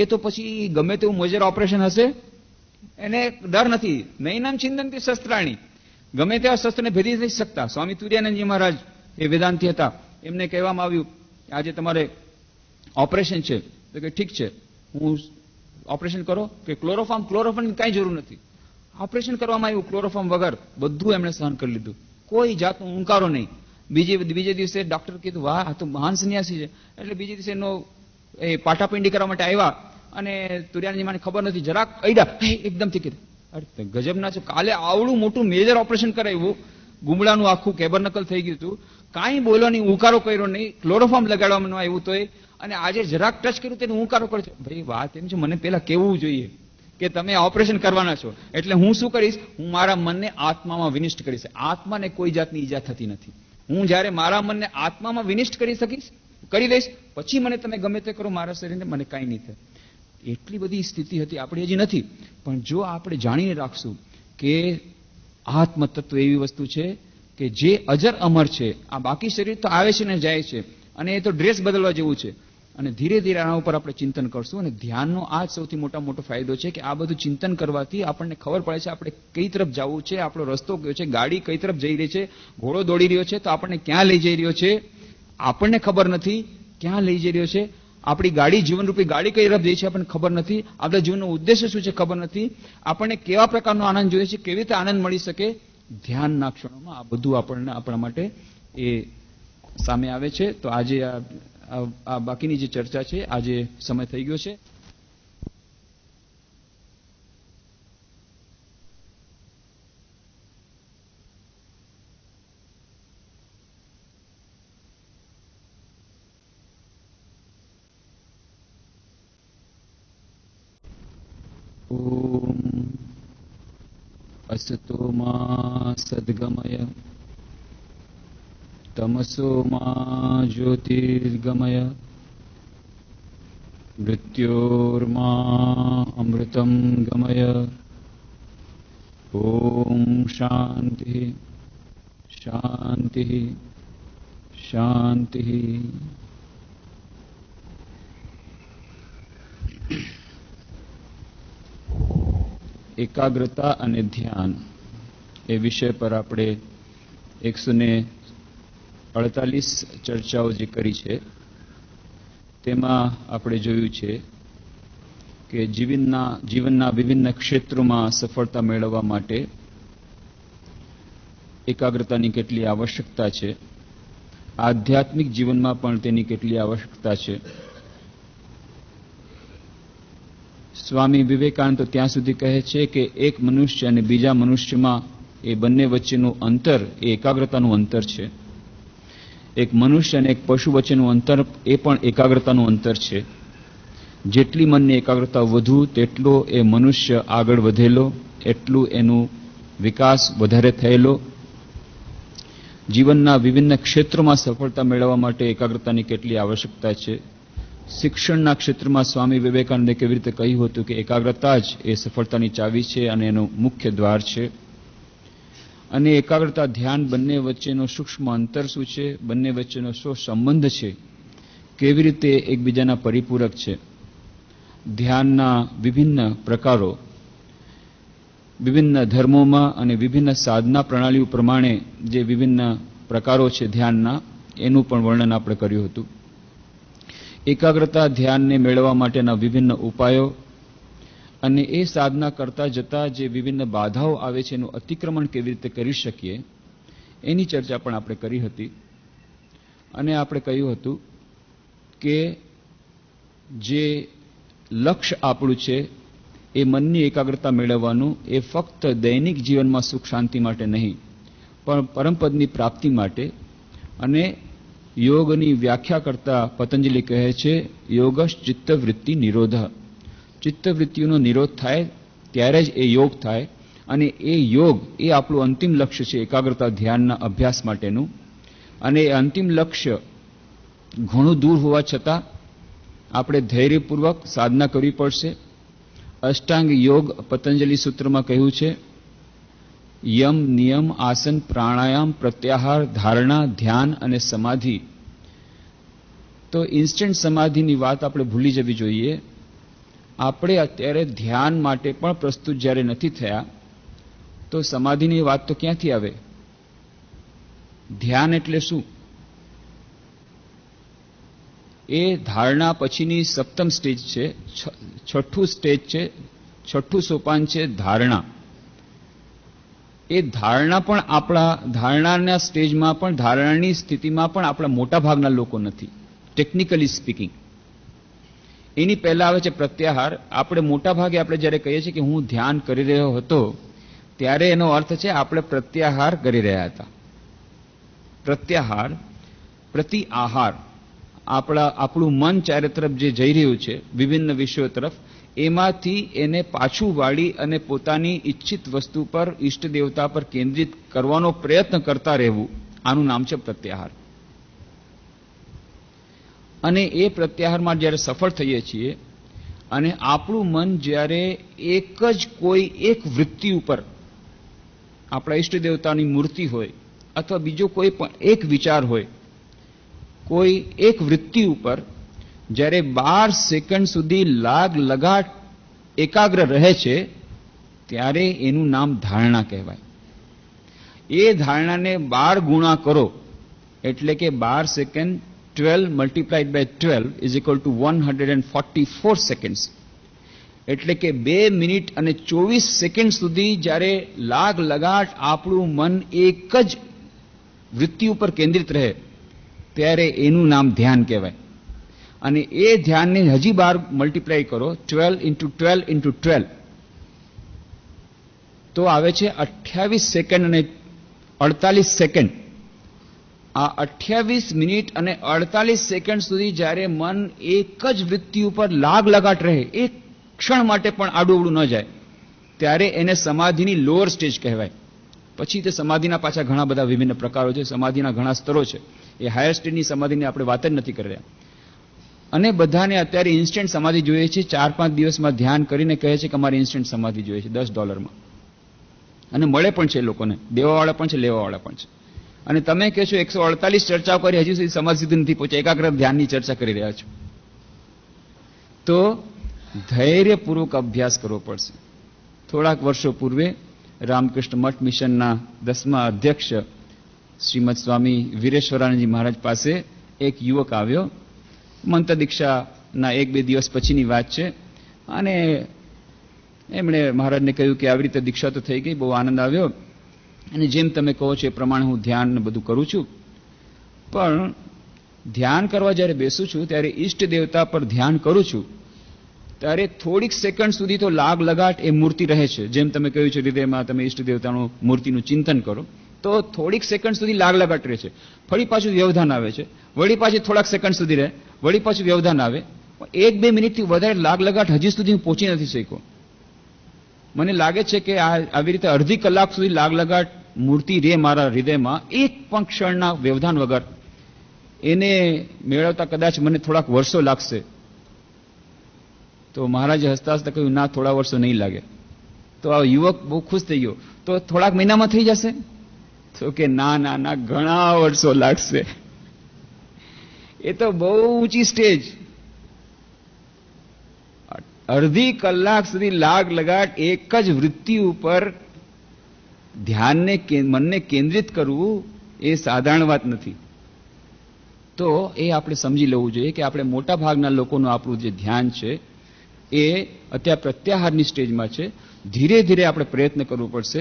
એ તો પછી ગમે તેવું મેજર ઓપરેશન હશે એને ડર નથી નહીં નામ ચિંતનથી શસ્ત્રાણી ગમે તેવા શસ્ત્રને ભેદી નથી શકતા સ્વામી તુર્યાનંદજી મહારાજ એ વેદાંતિ હતા એમને કહેવામાં આવ્યું આજે તમારે ઓપરેશન છે તો કે ઠીક છે હું ઓપરેશન કરો કે ક્લોરોફોર્મ ક્લોરોફોર્મની કાંઈ જરૂર નથી ઓપરેશન કરવામાં આવ્યું ક્લોરોફોર્મ વગર બધું એમણે સહન કરી લીધું કોઈ જાતનો ઊંકારો નહીં બીજે બીજે દિવસે ડોક્ટર કીધું વાહ આ તો મહાન સંન્યાસી છે એટલે બીજે દિવસે એનો એ પાટાપિંડી કરવા માટે આવ્યા અને તુરિયાની મને ખબર નથી જરાક અડ્યા એકદમથી કીધું અરે ગજબ છો કાલે આવડું મોટું મેજર ઓપરેશન કરાવ્યું ગુમડાનું આખું કેબરનકલ થઈ ગયું હતું કાંઈ બોલવાની ઉકારો કર્યો નહીં ક્લોરોફોર્મ લગાડવામાં આવ્યું તો એ અને આજે જરાક ટચ કર્યું તેને હુંકારો કરે છે ભાઈ વાત એમ છે મને પેલા કેવું જોઈએ કે તમે ઓપરેશન કરવાના છો એટલે હું શું કરીશ હું મારા મનને આત્મામાં વિનિષ્ઠ કરીશ આત્માને કોઈ જાતની ઈજા થતી નથી હું જ્યારે મારા મનને આત્મામાં વિનિષ્ઠ કરી શકીશ કરી દઈશ પછી મને તમે ગમે તે કરો મારા શરીરને મને કાંઈ નહીં થાય એટલી બધી સ્થિતિ હતી આપણી હજી નથી પણ જો આપણે જાણીને રાખશું કે આત્મ તત્વ એવી વસ્તુ છે કે જે અજર અમર છે આ બાકી શરીર તો આવે છે ને જાય છે અને એ તો ડ્રેસ બદલવા જેવું છે અને ધીરે ધીરે આના ઉપર આપણે ચિંતન કરશું અને ધ્યાનનો આ જ સૌથી મોટા મોટો ફાયદો છે કે આ બધું ચિંતન કરવાથી આપણને ખબર પડે છે આપણે કઈ તરફ જવું છે આપણો રસ્તો કયો છે ગાડી કઈ તરફ જઈ રહી છે ઘોડો દોડી રહ્યો છે તો આપણને ક્યાં લઈ જઈ રહ્યો છે આપણને ખબર નથી ક્યાં લઈ જઈ રહ્યો છે આપણી ગાડી જીવનરૂપી ગાડી કઈ તરફ જઈ છે આપણને ખબર નથી આપણા જીવનનો ઉદ્દેશ્ય શું છે ખબર નથી આપણને કેવા પ્રકારનો આનંદ જોઈએ છે કેવી રીતે આનંદ મળી શકે ધ્યાનના ક્ષણોમાં આ બધું આપણને આપણા માટે એ સામે આવે છે તો આજે આ આ બાકીની જે ચર્ચા છે આજે સમય થઈ ગયો છે ॐ असतो मा सद्गमय તમસો મા જ્યોતિર્ગમય મૃત્યોર્મા અમૃતમ ગમય ઓમ શાંતિ શાંતિ શાંતિ એકાગ્રતા અને ધ્યાન એ વિષય પર આપણે એકસો ને અડતાલીસ ચર્ચાઓ જે કરી છે તેમાં આપણે જોયું છે કે જીવનના જીવનના વિભિન્ન ક્ષેત્રોમાં સફળતા મેળવવા માટે એકાગ્રતાની કેટલી આવશ્યકતા છે આધ્યાત્મિક જીવનમાં પણ તેની કેટલી આવશ્યકતા છે સ્વામી વિવેકાનંદ ત્યાં સુધી કહે છે કે એક મનુષ્ય અને બીજા મનુષ્યમાં એ બંને વચ્ચેનું અંતર એ એકાગ્રતાનું અંતર છે એક મનુષ્ય અને એક પશુ વચ્ચેનું અંતર એ પણ એકાગ્રતાનું અંતર છે જેટલી મનની એકાગ્રતા વધુ તેટલો એ મનુષ્ય આગળ વધેલો એટલું એનું વિકાસ વધારે થયેલો જીવનના વિભિન્ન ક્ષેત્રોમાં સફળતા મેળવવા માટે એકાગ્રતાની કેટલી આવશ્યકતા છે શિક્ષણના ક્ષેત્રમાં સ્વામી વિવેકાનંદે કેવી રીતે કહ્યું હતું કે એકાગ્રતા જ એ સફળતાની ચાવી છે અને એનો મુખ્ય દ્વાર છે અને એકાગ્રતા ધ્યાન બંને વચ્ચેનો સૂક્ષ્મ અંતર શું છે બંને વચ્ચેનો શું સંબંધ છે કેવી રીતે એકબીજાના પરિપૂરક છે ધ્યાનના વિભિન્ન પ્રકારો વિભિન્ન ધર્મોમાં અને વિભિન્ન સાધના પ્રણાલીઓ પ્રમાણે જે વિભિન્ન પ્રકારો છે ધ્યાનના એનું પણ વર્ણન આપણે કર્યું હતું એકાગ્રતા ધ્યાનને મેળવવા માટેના વિભિન્ન ઉપાયો અને એ સાધના કરતા જતાં જે વિભિન્ન બાધાઓ આવે છે એનું અતિક્રમણ કેવી રીતે કરી શકીએ એની ચર્ચા પણ આપણે કરી હતી અને આપણે કહ્યું હતું કે જે લક્ષ્ય આપણું છે એ મનની એકાગ્રતા મેળવવાનું એ ફક્ત દૈનિક જીવનમાં સુખ શાંતિ માટે નહીં પણ પરમપદની પ્રાપ્તિ માટે અને યોગની વ્યાખ્યા કરતા પતંજલિ કહે છે યોગશ ચિત્તવૃત્તિ નિરોધા ચિત્તવૃત્તિઓનો નિરોધ થાય ત્યારે જ એ યોગ થાય અને એ યોગ એ આપણું અંતિમ લક્ષ્ય છે એકાગ્રતા ધ્યાનના અભ્યાસ માટેનું અને એ અંતિમ લક્ષ્ય ઘણું દૂર હોવા છતાં આપણે ધૈર્યપૂર્વક સાધના કરવી પડશે અષ્ટાંગ યોગ પતંજલિ સૂત્રમાં કહ્યું છે યમ નિયમ આસન પ્રાણાયામ પ્રત્યાહાર ધારણા ધ્યાન અને સમાધિ તો ઇન્સ્ટન્ટ સમાધિની વાત આપણે ભૂલી જવી જોઈએ આપણે અત્યારે ધ્યાન માટે પણ પ્રસ્તુત જ્યારે નથી થયા તો સમાધિની વાત તો ક્યાંથી આવે ધ્યાન એટલે શું એ ધારણા પછીની સપ્તમ સ્ટેજ છે છઠ્ઠું સ્ટેજ છે છઠ્ઠું સોપાન છે ધારણા એ ધારણા પણ આપણા ધારણાના સ્ટેજમાં પણ ધારણાની સ્થિતિમાં પણ આપણા મોટા ભાગના લોકો નથી ટેકનિકલી સ્પીકિંગ એની પહેલાં આવે છે પ્રત્યાહાર આપણે મોટાભાગે આપણે જ્યારે કહીએ છીએ કે હું ધ્યાન કરી રહ્યો હતો ત્યારે એનો અર્થ છે આપણે પ્રત્યાહાર કરી રહ્યા હતા પ્રત્યાહાર પ્રતિ આહાર આપણા આપણું મન ચારે તરફ જે જઈ રહ્યું છે વિભિન્ન વિષયો તરફ એમાંથી એને પાછું વાળી અને પોતાની ઈચ્છિત વસ્તુ પર ઈષ્ટ દેવતા પર કેન્દ્રિત કરવાનો પ્રયત્ન કરતા રહેવું આનું નામ છે પ્રત્યાહાર અને એ પ્રત્યાહારમાં જ્યારે સફળ થઈએ છીએ અને આપણું મન જ્યારે એક જ કોઈ એક વૃત્તિ ઉપર આપણા ઈષ્ટ દેવતાની મૂર્તિ હોય અથવા બીજો કોઈ પણ એક વિચાર હોય કોઈ એક વૃત્તિ ઉપર જ્યારે બાર સેકન્ડ સુધી લાગ લગાટ એકાગ્ર રહે છે ત્યારે એનું નામ ધારણા કહેવાય એ ધારણાને બાર ગુણા કરો એટલે કે બાર second 12 multiplied by 12 is equal to one hundred and forty four seconds એટલે કે બે મિનિટ અને ચોવીસ સેકન્ડ સુધી જ્યારે લાગ લગાટ આપણું મન એક જ વૃત્તિ ઉપર કેન્દ્રિત રહે ત્યારે એનું નામ ધ્યાન કહેવાય અને એ ધ્યાનને હજી બાર મલ્ટીપ્લાય કરો twelve into twelve into twelve તો આવે છે અઠ્યાવીસ સેકન્ડ અને અડતાલીસ સેકન્ડ આ અઠ્યાવીસ મિનિટ અને અડતાલીસ સેકન્ડ સુધી જ્યારે મન એક જ વૃત્તિ ઉપર લાગ લગાટ રહે એક ક્ષણ માટે પણ આડું ન જાય ત્યારે એને સમાધિની લોઅર સ્ટેજ કહેવાય પછી તે સમાધિના પાછા ઘણા બધા વિભિન્ન પ્રકારો છે સમાધિના ઘણા સ્તરો છે એ હાયર સ્ટેજની સમાધિની આપણે વાત જ નથી કરી રહ્યા અને બધાને અત્યારે ઇન્સ્ટન્ટ સમાધિ જોઈએ છે ચાર પાંચ દિવસમાં ધ્યાન કરીને કહે છે કે અમારે ઇન્સ્ટન્ટ સમાધિ જોઈએ છે દસ ડોલરમાં અને મળે પણ છે લોકોને દેવાવાળા પણ છે લેવાવાળા પણ છે અને તમે કહેશો એકસો અડતાલીસ ચર્ચાઓ કરી હજી સુધી સમજ સુધી નથી પહોંચ્યા એકાગ્ર ધ્યાનની ચર્ચા કરી રહ્યા છો તો ધૈર્યપૂર્વક અભ્યાસ કરવો પડશે થોડાક વર્ષો પૂર્વે રામકૃષ્ણ મઠ મિશનના દસમા અધ્યક્ષ શ્રીમદ સ્વામી વીરેશ્વરાનંદજી મહારાજ પાસે એક યુવક આવ્યો મંત્ર દીક્ષાના એક બે દિવસ પછીની વાત છે અને એમણે મહારાજને કહ્યું કે આવી રીતે દીક્ષા તો થઈ ગઈ બહુ આનંદ આવ્યો અને જેમ તમે કહો છો એ પ્રમાણે હું ધ્યાન બધું કરું છું પણ ધ્યાન કરવા જ્યારે બેસું છું ત્યારે ઈષ્ટ દેવતા પર ધ્યાન કરું છું ત્યારે થોડીક સેકન્ડ સુધી તો લાગ લગાટ એ મૂર્તિ રહે છે જેમ તમે કહ્યું છે હૃદયમાં તમે ઈષ્ટ દેવતાનું મૂર્તિનું ચિંતન કરો તો થોડીક સેકન્ડ સુધી લાગ લગાટ રહે છે ફરી પાછું વ્યવધાન આવે છે વળી પાછી થોડાક સેકન્ડ સુધી રહે વળી પાછું વ્યવધાન આવે એક બે મિનિટથી વધારે લાગ લગાટ હજી સુધી હું પહોંચી નથી શક્યો મને લાગે છે કે આ આવી રીતે અડધી કલાક સુધી લાગ લગાટ મૂર્તિ રે મારા હૃદયમાં એક પણ ક્ષણના વ્યવધાન વગર એને મેળવતા કદાચ મને થોડાક વર્ષો લાગશે તો મહારાજે હસતા હસતા કહ્યું ના થોડા વર્ષો નહીં લાગે તો આ યુવક બહુ ખુશ થઈ ગયો તો થોડાક મહિનામાં થઈ જશે તો કે ના ના ના ઘણા વર્ષો લાગશે એ તો બહુ ઊંચી સ્ટેજ અડધી કલાક સુધી લાગ લગાટ એક જ વૃત્તિ ઉપર ધ્યાનને મનને કેન્દ્રિત કરવું એ સાધારણ વાત નથી તો એ આપણે સમજી લેવું જોઈએ કે આપણે મોટા ભાગના લોકોનું આપણું જે ધ્યાન છે એ અત્યારે પ્રત્યાહારની સ્ટેજમાં છે ધીરે ધીરે આપણે પ્રયત્ન કરવો પડશે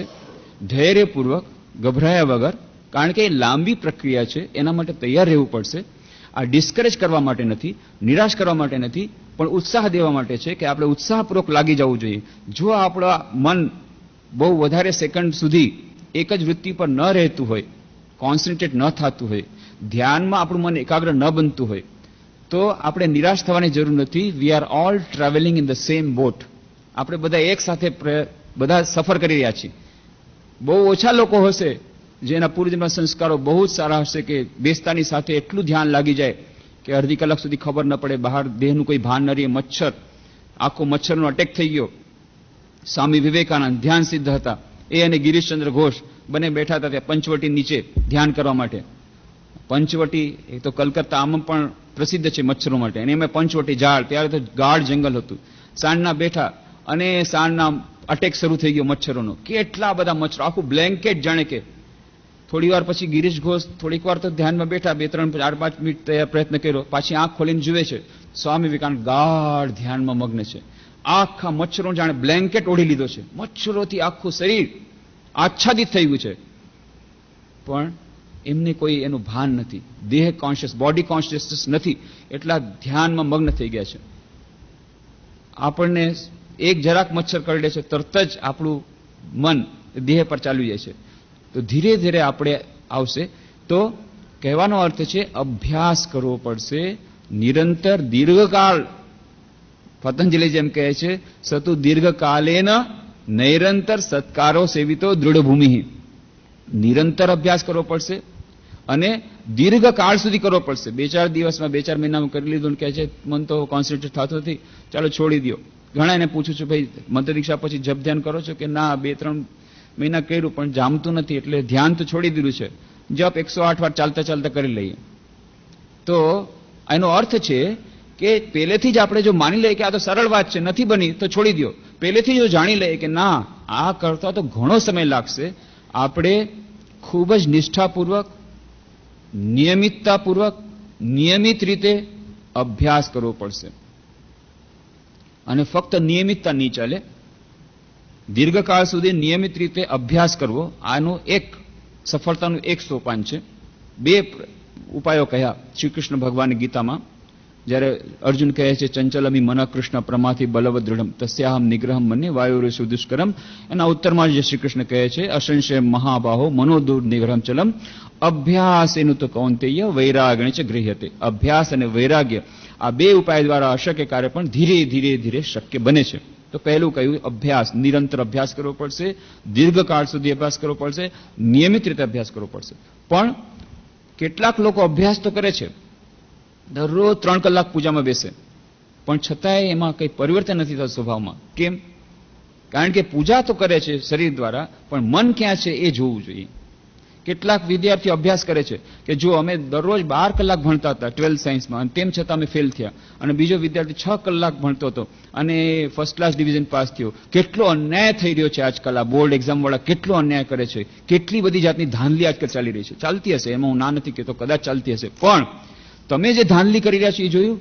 ધૈર્યપૂર્વક ગભરાયા વગર કારણ કે એ લાંબી પ્રક્રિયા છે એના માટે તૈયાર રહેવું પડશે આ ડિસ્કરેજ કરવા માટે નથી નિરાશ કરવા માટે નથી પણ ઉત્સાહ દેવા માટે છે કે આપણે ઉત્સાહપૂર્વક લાગી જવું જોઈએ જો આપણા મન બહુ વધારે સેકન્ડ સુધી એક જ વૃત્તિ પર ન રહેતું હોય કોન્સન્ટ્રેટ ન થતું હોય ધ્યાનમાં આપણું મન એકાગ્ર ન બનતું હોય તો આપણે નિરાશ થવાની જરૂર નથી we are all travelling in the same boat આપણે બધા એક સાથે બધા સફર કરી રહ્યા છીએ બહુ ઓછા લોકો હશે જેના પૂર્વજન્મના સંસ્કારો બહુ જ સારા હશે કે બેસતાની સાથે એટલું ધ્યાન લાગી જાય કે અડધી કલાક સુધી ખબર ન પડે બહાર દેહનું કોઈ ભાન ન રહે મચ્છર આખો મચ્છરનો અટેક થઈ ગયો સ્વામી વિવેકાનંદ ધ્યાન સિદ્ધ હતા એ અને ગિરીશચંદ્ર ઘોષ બંને બેઠા હતા ત્યાં પંચવટી નીચે ધ્યાન કરવા માટે પંચવટી એ તો કલકત્તા કલકત્તામાં પણ પ્રસિદ્ધ છે મચ્છરો માટે અને એમાં પંચવટી ઝાડ ત્યારે તો ગાઢ જંગલ હતું સાંજના બેઠા અને સાંજના અટેક શરૂ થઈ ગયો મચ્છરોનો કેટલા બધા મચ્છરો આખું બ્લેન્કેટ જાણે કે થોડી વાર પછી ગિરીશ ઘોષ થોડીક વાર તો ધ્યાનમાં બેઠા બે ત્રણ ચાર પાંચ મિનિટ પ્રયત્ન કર્યો પાછી આંખ ખોલીને જુએ છે સ્વામી વિવેકાનંદ ગાઢ ધ્યાનમાં મગ્ન છે આખા મચ્છરો જાણે બ્લેન્કેટ ઓઢી લીધો છે મચ્છરોથી આખું શરીર આચ્છાદિત થઈ ગયું છે પણ એમને કોઈ એનું ભાન નથી દેહ કોન્શિયસ બોડી કોન્શિયસનેસ નથી એટલા ધ્યાનમાં મગ્ન થઈ ગયા છે આપણને એક જરાક મચ્છર કરડે છે તરત જ આપણું મન દેહ પર ચાલ્યું જાય છે તો ધીરે ધીરે આપણે આવશે તો કહેવાનો અર્થ છે અભ્યાસ કરવો પડશે નિરંતર દીર્ઘકાળ પતંજલિ જેમ કહે છે સતુ દીર્ઘકાલેન નિરંતર સત્કારો સેવિતો દૃઢભૂમિ નિરંતર અભ્યાસ કરવો પડશે અને દીર્ઘકાળ સુધી કરવો પડશે બે ચાર દિવસમાં બે ચાર મહિનામાં કરી લીધું કહે છે મન તો કોન્સન્ટ્રેટ થતું નથી ચાલો છોડી દો ઘણા એને પૂછું છું ભાઈ મંત્ર દીક્ષા પછી જપ ધ્યાન કરો છો કે ના બે ત્રણ મહિના કર્યું પણ જામતું નથી એટલે ધ્યાન તો છોડી દીધું છે જપ એકસો આઠ વાર ચાલતા ચાલતા કરી લઈએ તો એનો અર્થ છે કે પહેલેથી જ આપણે જો માની લઈએ કે આ તો સરળ વાત છે નથી બની તો છોડી દો પહેલેથી જો જાણી લઈએ કે ના આ કરતા તો ઘણો સમય લાગશે આપણે ખૂબ જ નિષ્ઠાપૂર્વક નિયમિતતાપૂર્વક નિયમિત રીતે અભ્યાસ કરવો પડશે અને ફક્ત નિયમિતતા નહીં ચાલે દીર્ઘકાળ સુધી નિયમિત રીતે અભ્યાસ કરવો આનું એક સફળતાનું એક સોપાન છે બે ઉપાયો કહ્યા શ્રી કૃષ્ણ ભગવાન ગીતામાં જ્યારે અર્જુન કહે છે ચંચલમી મન કૃષ્ણ પ્રમાથી બલવદ્રઢમ તસ્યાહમ નિગ્રહમ મને વાયુરેશુ દુષ્કરમ એના ઉત્તરમાં જે શ્રી કૃષ્ણ કહે છે અસંશય મહાબાહો મનોદુર નિગ્રહમ ચલમ અભ્યાસ એનું તો કૌંતેય વૈરાગણ છે ગૃહ્યતે અભ્યાસ અને વૈરાગ્ય આ બે ઉપાય દ્વારા અશક્ય કાર્ય પણ ધીરે ધીરે ધીરે શક્ય બને છે તો પહેલું કહ્યું અભ્યાસ નિરંતર અભ્યાસ કરવો પડશે દીર્ઘકાળ સુધી અભ્યાસ કરવો પડશે નિયમિત રીતે અભ્યાસ કરવો પડશે પણ કેટલાક લોકો અભ્યાસ તો કરે છે દરરોજ ત્રણ કલાક પૂજામાં બેસે પણ છતાંય એમાં કંઈ પરિવર્તન નથી થતું સ્વભાવમાં કેમ કારણ કે પૂજા તો કરે છે શરીર દ્વારા પણ મન ક્યાં છે એ જોવું જોઈએ કેટલાક વિદ્યાર્થીઓ અભ્યાસ કરે છે કે જો અમે દરરોજ બાર કલાક ભણતા હતા ટ્વેલ્થ સાયન્સમાં અને તેમ છતાં અમે ફેલ થયા અને બીજો વિદ્યાર્થી છ કલાક ભણતો હતો અને ફર્સ્ટ ક્લાસ ડિવિઝન પાસ થયો કેટલો અન્યાય થઈ રહ્યો છે આજકાલ આ બોર્ડ એક્ઝામવાળા કેટલો અન્યાય કરે છે કેટલી બધી જાતની ધાંધલી આજકાલ ચાલી રહી છે ચાલતી હશે એમાં હું ના નથી કહેતો કદાચ ચાલતી હશે પણ તમે જે ધાંધલી કરી રહ્યા છો એ જોયું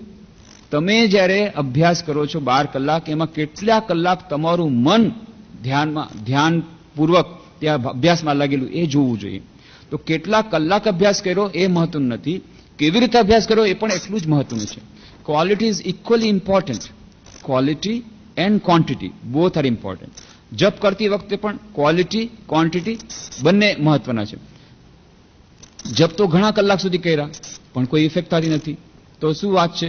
તમે જ્યારે અભ્યાસ કરો છો બાર કલાક એમાં કેટલા કલાક તમારું મન ધ્યાનમાં ધ્યાનપૂર્વક ત્યાં અભ્યાસમાં લાગેલું એ જોવું જોઈએ તો કેટલા કલાક અભ્યાસ કર્યો એ મહત્વનું નથી કેવી રીતે અભ્યાસ કર્યો એ પણ એટલું જ મહત્વનું છે quality is equally important quality and quantity both are important જપ કરતી વખતે પણ ક્વોલિટી ક્વોન્ટિટી બંને મહત્વના છે જપ તો ઘણા કલાક સુધી કર્યા પણ કોઈ ઇફેક્ટ થતી નથી તો શું વાત છે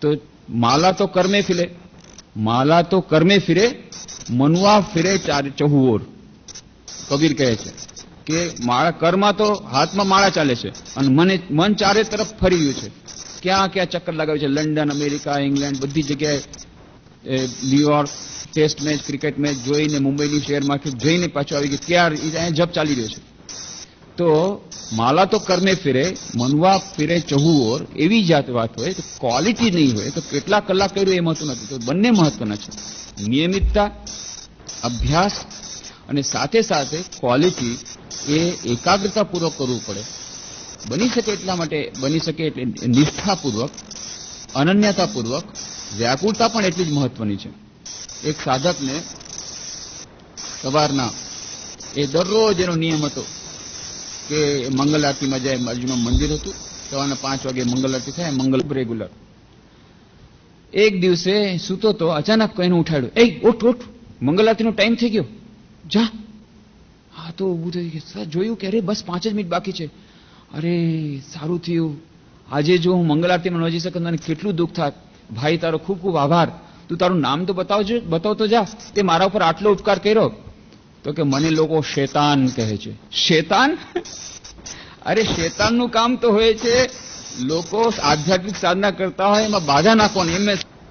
તો માલા તો કર્મે ફિરે માલા તો કર્મે ફિરે મનુઆ ફિરે ચાર ચહુઓર કબીર કહે છે કે મારા કરમાં તો હાથમાં માળા ચાલે છે અને મને મન ચારે તરફ ફરી ગયું છે ક્યાં ક્યાં ચક્કર લગાવ્યું છે લંડન અમેરિકા ઇંગ્લેન્ડ બધી જગ્યાએ New York test match cricket match જોઈને મુંબઈની શેર માર્કેટ જોઈને પાછું આવી ગયું ત્યાર અહીંયા જપ ચાલી રહ્યો છે તો માલા તો કરને ફેરે મનવા ફેરે ચહુ ઓર એવી જાત વાત હોય તો ક્વોલિટી નહીં હોય તો કેટલા કલાક કર્યું એ મહત્વ નથી તો બંને મહત્વના છે નિયમિતતા અભ્યાસ અને સાથે સાથે ક્વોલિટી એ એકાગ્રતાપૂર્વક કરવું પડે બની શકે એટલા માટે બની શકે એટલે નિષ્ઠાપૂર્વક અનન્યતાપૂર્વક વ્યાકુળતા પણ એટલી જ મહત્વની છે એક સાધકને સવારના એ દરરોજ એનો નિયમ હતો કે મંગલ આરતીમાં જાય બાજુમાં મંદિર હતું સવારના પાંચ વાગે મંગલ આરતી થાય મંગલ રેગ્યુલર એક દિવસે સૂતો તો અચાનક કોઈને ઉઠાડ્યું એ ઓઠ ઉઠ મંગલ આરતીનો ટાઈમ થઈ ગયો જા હા તો ઊભું થઈ ગયું જોયું કે અરે બસ પાંચ જ મિનિટ બાકી છે અરે સારું થયું આજે જો હું મંગલ આરતીમાં નજી જઈ શકું મને કેટલું દુઃખ થાય ભાઈ તારો ખૂબ ખૂબ આભાર તું તારું નામ તો બતાવજો બતાવતો જા તે મારા ઉપર આટલો ઉપકાર કર્યો તો કે મને લોકો શેતાન કહે છે શેતાન અરે શેતાનનું કામ તો હોય છે લોકો આધ્યાત્મિક સાધના કરતા હોય એમાં બાધા નાખવાની એમ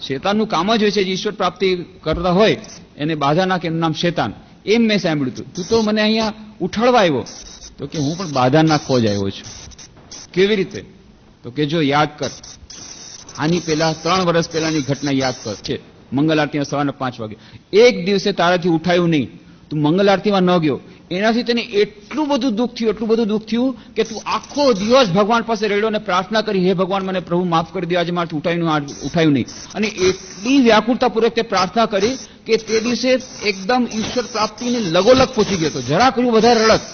શેતાનનું કામ જ હોય છે જે ઈશ્વર પ્રાપ્તિ કરતા હોય એને બાધા નાખે એનું નામ શેતાન એમ મેં સાંભળ્યું હતું તું તો મને અહીંયા ઉઠાડવા આવ્યો તો કે હું પણ બાધા ખોજ આવ્યો છું કેવી રીતે તો કે જો યાદ કર આની પહેલા ત્રણ વર્ષ પહેલાની ઘટના યાદ કર છે મંગલ આરતીના સવારના પાંચ વાગે એક દિવસે તારાથી ઉઠાયું નહીં તું મંગલ આરતીમાં ન ગયો એનાથી તને એટલું બધું દુઃખ થયું એટલું બધું દુઃખ થયું કે તું આખો દિવસ ભગવાન પાસે રેડ્યો અને પ્રાર્થના કરી હે ભગવાન મને પ્રભુ માફ કરી દે આજે મારાથી ઉઠાયું ઉઠાયું નહીં અને એટલી વ્યાકુળતાપૂર્વક તે પ્રાર્થના કરી કે તે દિવસે એકદમ ઈશ્વર પ્રાપ્તિને લગોલગ પહોંચી ગયો હતો જરા કર્યું વધારે રડત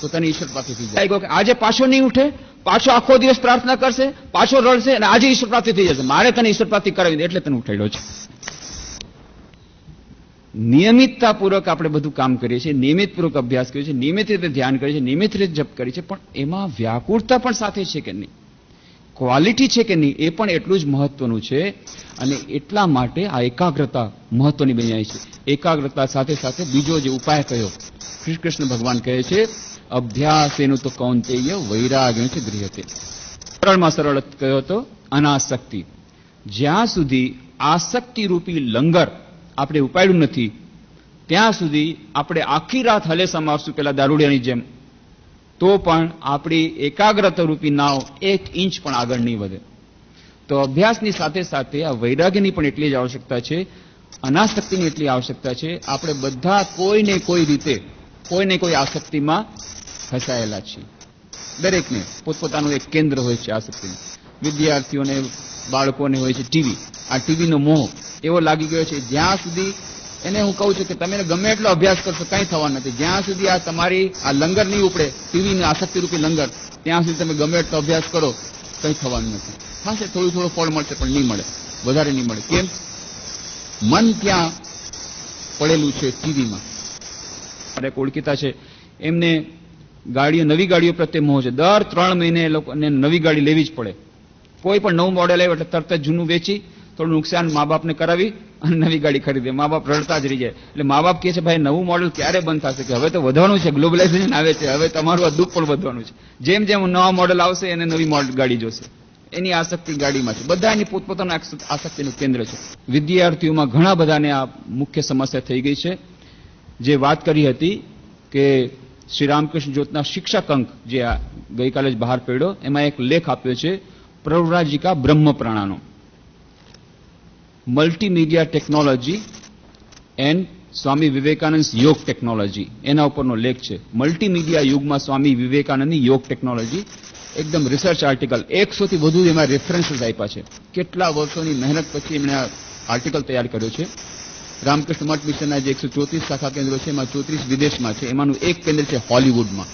તો તને ઈશ્વર પ્રાપ્તિ થઈ જાય આજે પાછો નહીં ઉઠે પાછો આખો દિવસ પ્રાર્થના કરશે પાછો રડશે અને આજે ઈશ્વર પ્રાપ્તિ થઈ જશે મારે તને ઈશ્વર પ્રાપ્તિ કરાવી દે એટલે તને ઉઠાડ્યો છે નિયમિતતાપૂર્વક આપણે બધું કામ કરીએ છીએ નિયમિતપૂર્વક અભ્યાસ કરીએ છીએ નિયમિત રીતે ધ્યાન કરીએ છીએ નિયમિત રીતે જપ કરીએ છીએ પણ એમાં વ્યાકુળતા પણ સાથે છે કે નહીં ક્વોલિટી છે કે નહીં એ પણ એટલું જ મહત્વનું છે અને એટલા માટે આ એકાગ્રતા મહત્વની બની જાય છે એકાગ્રતા સાથે સાથે બીજો જે ઉપાય કયો શ્રી કૃષ્ણ ભગવાન કહે છે અભ્યાસ એનું તો કૌંતેય વૈરાગ્ય છે ગૃહતે સરળમાં સરળ કહ્યો હતો અનાસક્તિ જ્યાં સુધી આસક્તિરૂપી લંગર આપણે ઉપાડ્યું નથી ત્યાં સુધી આપણે આખી રાત હલે સમાવશું પેલા દારૂડિયાની જેમ તો પણ આપણી એકાગ્રતા રૂપી નાવ એક ઇંચ પણ આગળ નહીં વધે તો અભ્યાસની સાથે સાથે આ વૈરાગ્યની પણ એટલી જ આવશ્યકતા છે અનાસક્તિની એટલી આવશ્યકતા છે આપણે બધા કોઈને કોઈ રીતે કોઈને કોઈ આસક્તિમાં ફસાયેલા છીએ દરેકને પોતપોતાનું એક કેન્દ્ર હોય છે આસક્તિનું વિદ્યાર્થીઓને બાળકોને હોય છે ટીવી આ ટીવીનો મોહ એવો લાગી ગયો છે જ્યાં સુધી એને હું કહું છું કે તમે ગમે એટલો અભ્યાસ કરશો કંઈ થવા નથી જ્યાં સુધી આ તમારી આ લંગર નહીં ઉપડે ટીવીની આસક્તિરૂપી લંગર ત્યાં સુધી તમે ગમે એટલો અભ્યાસ કરો કંઈ થવાનું નથી થશે થોડું થોડું ફળ મળશે પણ નહીં મળે વધારે નહીં મળે કેમ મન ત્યાં પડેલું છે ટીવીમાં એક ઓળખીતા છે એમને ગાડીઓ નવી ગાડીઓ પ્રત્યે મોહ છે દર ત્રણ મહિને લોકોને નવી ગાડી લેવી જ પડે કોઈ પણ નવું મોડેલ આવે એટલે તરત જ જૂનું વેચી થોડું નુકસાન મા બાપને કરાવી અને નવી ગાડી ખરીદે મા બાપ રડતા જ રહી જાય એટલે મા બાપ કહે છે ભાઈ નવું મોડલ ક્યારે બંધ થશે કે હવે તો વધવાનું છે ગ્લોબલાઇઝેશન આવે છે હવે તમારું આ દુઃખ પણ વધવાનું છે જેમ જેમ નવા મોડલ આવશે એને નવી મોડલ ગાડી જોશે એની આસક્તિ ગાડીમાં છે બધા એની પોતપોતાના આસક્તિનું કેન્દ્ર છે વિદ્યાર્થીઓમાં ઘણા બધાને આ મુખ્ય સમસ્યા થઈ ગઈ છે જે વાત કરી હતી કે શ્રી રામકૃષ્ણ જ્યોતના શિક્ષક અંક જે ગઈકાલે જ બહાર પડ્યો એમાં એક લેખ આપ્યો છે પ્રૌરાજિકા બ્રહ્મપ્રાણાનો multimedia technology and Swami Vivekananda yoga technology એના ઉપરનો લેખ છે મલ્ટીમીડિયા યુગમાં સ્વામી વિવેકાનંદની યોગ ટેકનોલોજી એકદમ રિસર્ચ આર્ટિકલ એકસોથી વધુ એમાં રેફરન્સીસ આપ્યા છે કેટલા વર્ષોની મહેનત પછી એમણે આર્ટિકલ તૈયાર કર્યો છે રામકૃષ્ણ મઠ મિશનના જે એકસો ચોત્રીસ શાખા કેન્દ્રો છે એમાં ચોત્રીસ વિદેશમાં છે એમાંનું એક કેન્દ્ર છે હોલિવૂડમાં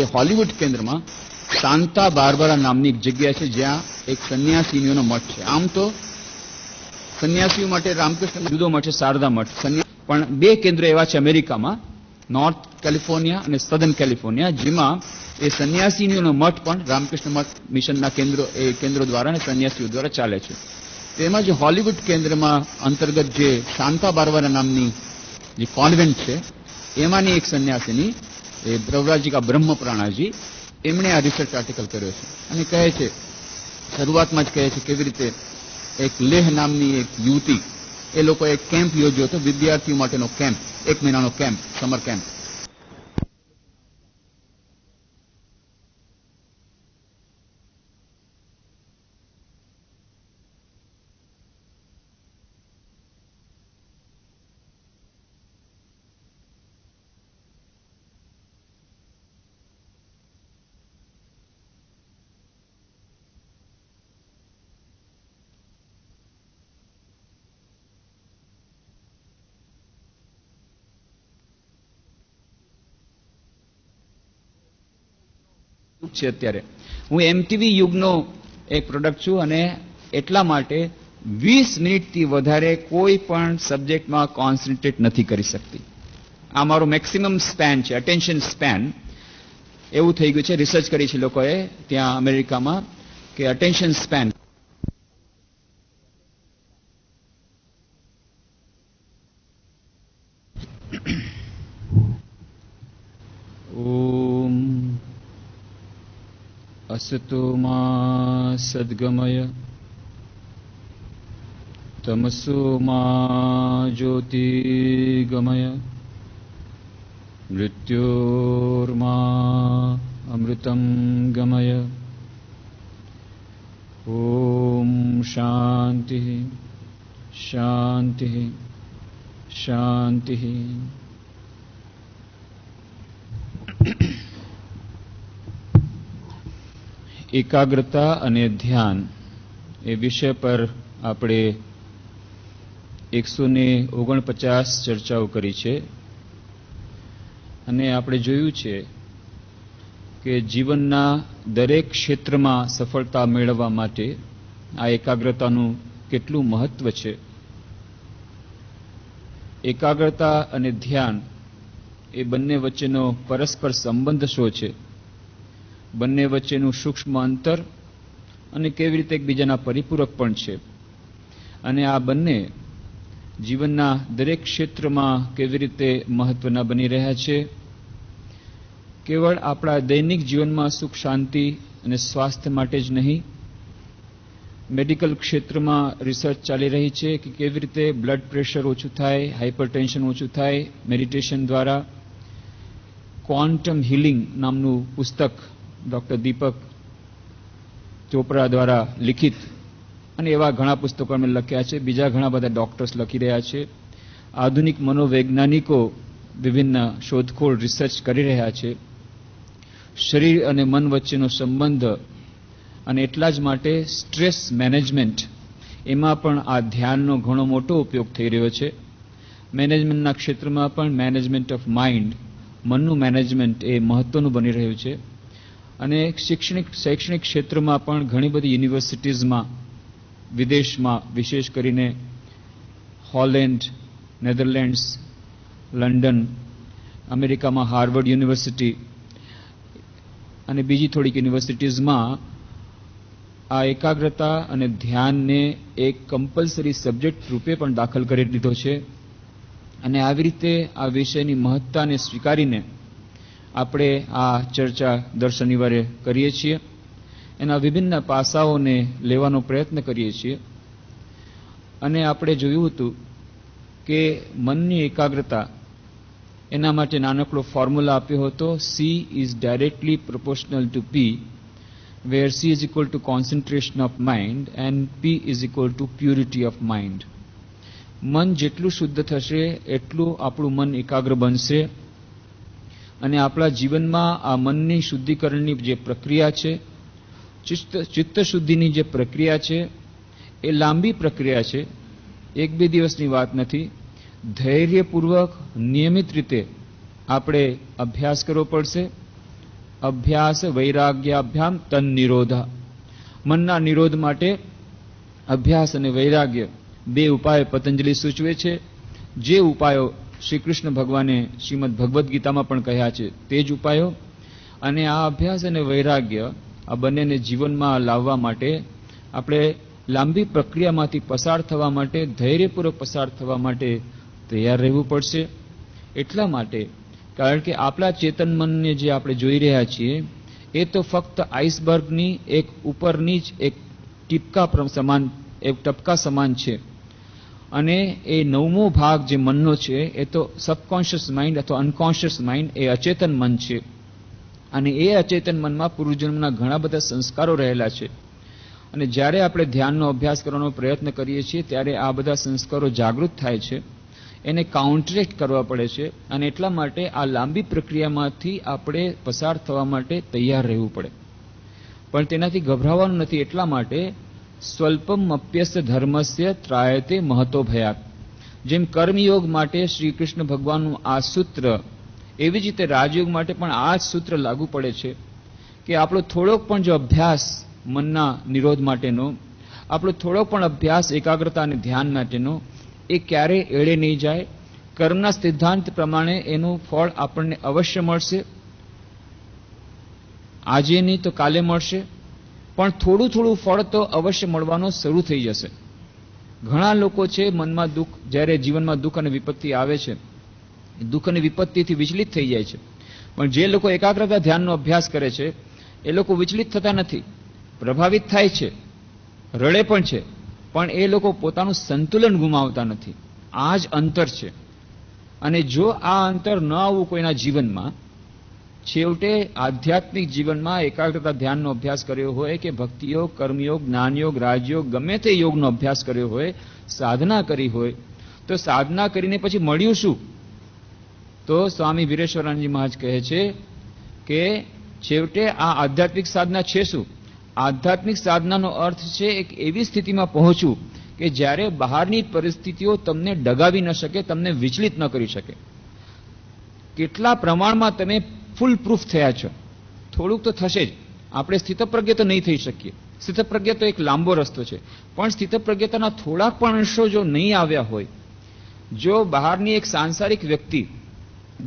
એ હોલિવૂડ કેન્દ્રમાં સાંતા બારબરા નામની એક જગ્યા છે જ્યાં એક સંન્યાસીનીઓનો મઠ છે આમ તો સંન્યાસીઓ માટે રામકૃષ્ણ જુદો મઠ છે શારદા મઠ પણ બે કેન્દ્ર એવા છે અમેરિકામાં નોર્થ કેલિફોર્નિયા અને સદન કેલિફોર્નિયા જેમાં એ સંન્યાસીનો મઠ પણ રામકૃષ્ણ મઠ મિશનના કેન્દ્રો એ કેન્દ્રો દ્વારા અને સંન્યાસીઓ દ્વારા ચાલે છે તેમજ હોલિવૂડ કેન્દ્રમાં અંતર્ગત જે શાંતા બારવારા નામની જે કોન્વેન્ટ છે એમાંની એક સંન્યાસીની એ પ્રવરાજિકા બ્રહ્મપ્રાણાજી એમણે આ રિસર્ચ આર્ટિકલ કર્યો છે અને કહે છે શરૂઆતમાં જ કહે છે કેવી રીતે એક લેહ નામની એક યુવતી એ લોકો એક કેમ્પ યોજ્યો હતો વિદ્યાર્થીઓ માટેનો કેમ્પ એક મહિનાનો કેમ્પ સમર કેમ્પ છે અત્યારે હું એમટીવી યુગનો એક પ્રોડક્ટ છું અને એટલા માટે વીસ મિનિટથી વધારે કોઈ પણ સબ્જેક્ટમાં કોન્સન્ટ્રેટ નથી કરી શકતી આ મારું મેક્સિમમ સ્પેન છે અટેન્શન સ્પેન એવું થઈ ગયું છે રિસર્ચ કરી છે લોકોએ ત્યાં અમેરિકામાં કે અટેન્શન સ્પેન तो मा सद्गमय तमसो मा ज्योतिगमय मृत्योर्मा अमृतं गमय ॐ शान्तिः शान्तिः शान्तिः એકાગ્રતા અને ધ્યાન એ વિષય પર આપણે એકસો ને ઓગણપચાસ ચર્ચાઓ કરી છે અને આપણે જોયું છે કે જીવનના દરેક ક્ષેત્રમાં સફળતા મેળવવા માટે આ એકાગ્રતાનું કેટલું મહત્વ છે એકાગ્રતા અને ધ્યાન એ બંને વચ્ચેનો પરસ્પર સંબંધ શું છે બંને વચ્ચેનું સૂક્ષ્મ અંતર અને કેવી રીતે એકબીજાના પરિપૂરક પણ છે અને આ બંને જીવનના દરેક ક્ષેત્રમાં કેવી રીતે મહત્વના બની રહ્યા છે કેવળ આપણા દૈનિક જીવનમાં સુખ શાંતિ અને સ્વાસ્થ્ય માટે જ નહીં મેડિકલ ક્ષેત્રમાં રિસર્ચ ચાલી રહી છે કે કેવી રીતે બ્લડ પ્રેશર ઓછું થાય હાઇપરટેન્શન ઓછું થાય મેડિટેશન દ્વારા ક્વોન્ટમ હિલિંગ નામનું પુસ્તક ડૉક્ટર દીપક ચોપરા દ્વારા લિખિત અને એવા ઘણા પુસ્તકો અમે લખ્યા છે બીજા ઘણા બધા ડૉક્ટર્સ લખી રહ્યા છે આધુનિક મનોવૈજ્ઞાનિકો વિભિન્ન શોધખોળ રિસર્ચ કરી રહ્યા છે શરીર અને મન વચ્ચેનો સંબંધ અને એટલા જ માટે સ્ટ્રેસ મેનેજમેન્ટ એમાં પણ આ ધ્યાનનો ઘણો મોટો ઉપયોગ થઈ રહ્યો છે મેનેજમેન્ટના ક્ષેત્રમાં પણ મેનેજમેન્ટ ઓફ માઇન્ડ મનનું મેનેજમેન્ટ એ મહત્વનું બની રહ્યું છે અને શૈક્ષણિક શૈક્ષણિક ક્ષેત્રમાં પણ ઘણી બધી યુનિવર્સિટીઝમાં વિદેશમાં વિશેષ કરીને હોલેન્ડ નેધરલેન્ડ્સ લંડન અમેરિકામાં હાર્વર્ડ યુનિવર્સિટી અને બીજી થોડીક યુનિવર્સિટીઝમાં આ એકાગ્રતા અને ધ્યાનને એક કમ્પલસરી સબ્જેક્ટ રૂપે પણ દાખલ કરી દીધો છે અને આવી રીતે આ વિષયની મહત્તાને સ્વીકારીને આપણે આ ચર્ચા દર શનિવારે કરીએ છીએ એના વિભિન્ન પાસાઓને લેવાનો પ્રયત્ન કરીએ છીએ અને આપણે જોયું હતું કે મનની એકાગ્રતા એના માટે નાનકડો ફોર્મ્યુલા આપ્યો હતો C is directly proportional to P where C is equal to concentration of mind and P is equal to purity of mind મન જેટલું શુદ્ધ થશે એટલું આપણું મન એકાગ્ર બનશે અને આપણા જીવનમાં આ મનની શુદ્ધિકરણની જે પ્રક્રિયા છે ચિત્ત ચિત્ત શુદ્ધિની જે પ્રક્રિયા છે એ લાંબી પ્રક્રિયા છે એક બે દિવસની વાત નથી ધૈર્યપૂર્વક નિયમિત રીતે આપણે અભ્યાસ કરવો પડશે અભ્યાસ વૈરાગ્યાભ્યામ તન નિરોધા મનના નિરોધ માટે અભ્યાસ અને વૈરાગ્ય બે ઉપાયો પતંજલિ સૂચવે છે જે ઉપાયો શ્રી કૃષ્ણ ભગવાને શ્રીમદ ભગવદ્ ગીતામાં પણ કહ્યા છે તે જ ઉપાયો અને આ અભ્યાસ અને વૈરાગ્ય આ બંનેને જીવનમાં લાવવા માટે આપણે લાંબી પ્રક્રિયામાંથી પસાર થવા માટે ધૈર્યપૂર્વક પસાર થવા માટે તૈયાર રહેવું પડશે એટલા માટે કારણ કે આપણા ચેતન મનને જે આપણે જોઈ રહ્યા છીએ એ તો ફક્ત આઈસબર્ગની એક ઉપરની જ એક ટીપકા સમાન એક ટપકા સમાન છે અને એ નવમો ભાગ જે મનનો છે એ તો સબકોન્શિયસ માઇન્ડ અથવા અનકોન્શિયસ માઇન્ડ એ અચેતન મન છે અને એ અચેતન મનમાં પૂર્વજન્મના ઘણા બધા સંસ્કારો રહેલા છે અને જ્યારે આપણે ધ્યાનનો અભ્યાસ કરવાનો પ્રયત્ન કરીએ છીએ ત્યારે આ બધા સંસ્કારો જાગૃત થાય છે એને કાઉન્ટરેક્ટ કરવા પડે છે અને એટલા માટે આ લાંબી પ્રક્રિયામાંથી આપણે પસાર થવા માટે તૈયાર રહેવું પડે પણ તેનાથી ગભરાવાનું નથી એટલા માટે સ્વલ્પમપ્યસ્ય ધર્મસ્ય ત્રાયતે મહતો ભયાત જેમ કર્મયોગ માટે શ્રી કૃષ્ણ ભગવાનનું આ સૂત્ર એવી જ રીતે રાજયોગ માટે પણ આ જ સૂત્ર લાગુ પડે છે કે આપણો થોડોક પણ જો અભ્યાસ મનના નિરોધ માટેનો આપણો થોડોક પણ અભ્યાસ એકાગ્રતા અને ધ્યાન માટેનો એ ક્યારેય એળે નહીં જાય કર્મના સિદ્ધાંત પ્રમાણે એનું ફળ આપણને અવશ્ય મળશે આજે નહીં તો કાલે મળશે પણ થોડું થોડું ફળ તો અવશ્ય મળવાનું શરૂ થઈ જશે ઘણા લોકો છે મનમાં દુઃખ જ્યારે જીવનમાં દુઃખ અને વિપત્તિ આવે છે દુઃખ અને વિપત્તિથી વિચલિત થઈ જાય છે પણ જે લોકો એકાગ્રતા ધ્યાનનો અભ્યાસ કરે છે એ લોકો વિચલિત થતા નથી પ્રભાવિત થાય છે રડે પણ છે પણ એ લોકો પોતાનું સંતુલન ગુમાવતા નથી આ જ અંતર છે અને જો આ અંતર ન આવવું કોઈના જીવનમાં છેવટે આધ્યાત્મિક જીવનમાં એકાગ્રતા ધ્યાનનો અભ્યાસ કર્યો હોય કે ભક્તિયોગ કર્મયોગ જ્ઞાનયોગ રાજયોગ ગમે તે યોગનો અભ્યાસ કર્યો હોય સાધના કરી હોય તો સાધના કરીને પછી મળ્યું શું તો સ્વામી વીરેશ્વરાનંદજી મહારાજ કહે છે કે છેવટે આ આધ્યાત્મિક સાધના છે શું આધ્યાત્મિક સાધનાનો અર્થ છે એક એવી સ્થિતિમાં પહોંચવું કે જ્યારે બહારની પરિસ્થિતિઓ તમને ડગાવી ન શકે તમને વિચલિત ન કરી શકે કેટલા પ્રમાણમાં તમે ફૂલ પ્રૂફ થયા છો થોડુંક તો થશે જ આપણે સ્થિતપ્રજ્ઞ તો નહીં થઈ શકીએ સ્થિતપ્રજ્ઞ તો એક લાંબો રસ્તો છે પણ સ્થિતપ્રજ્ઞતાના થોડાક પણ અંશો જો નહીં આવ્યા હોય જો બહારની એક સાંસારિક વ્યક્તિ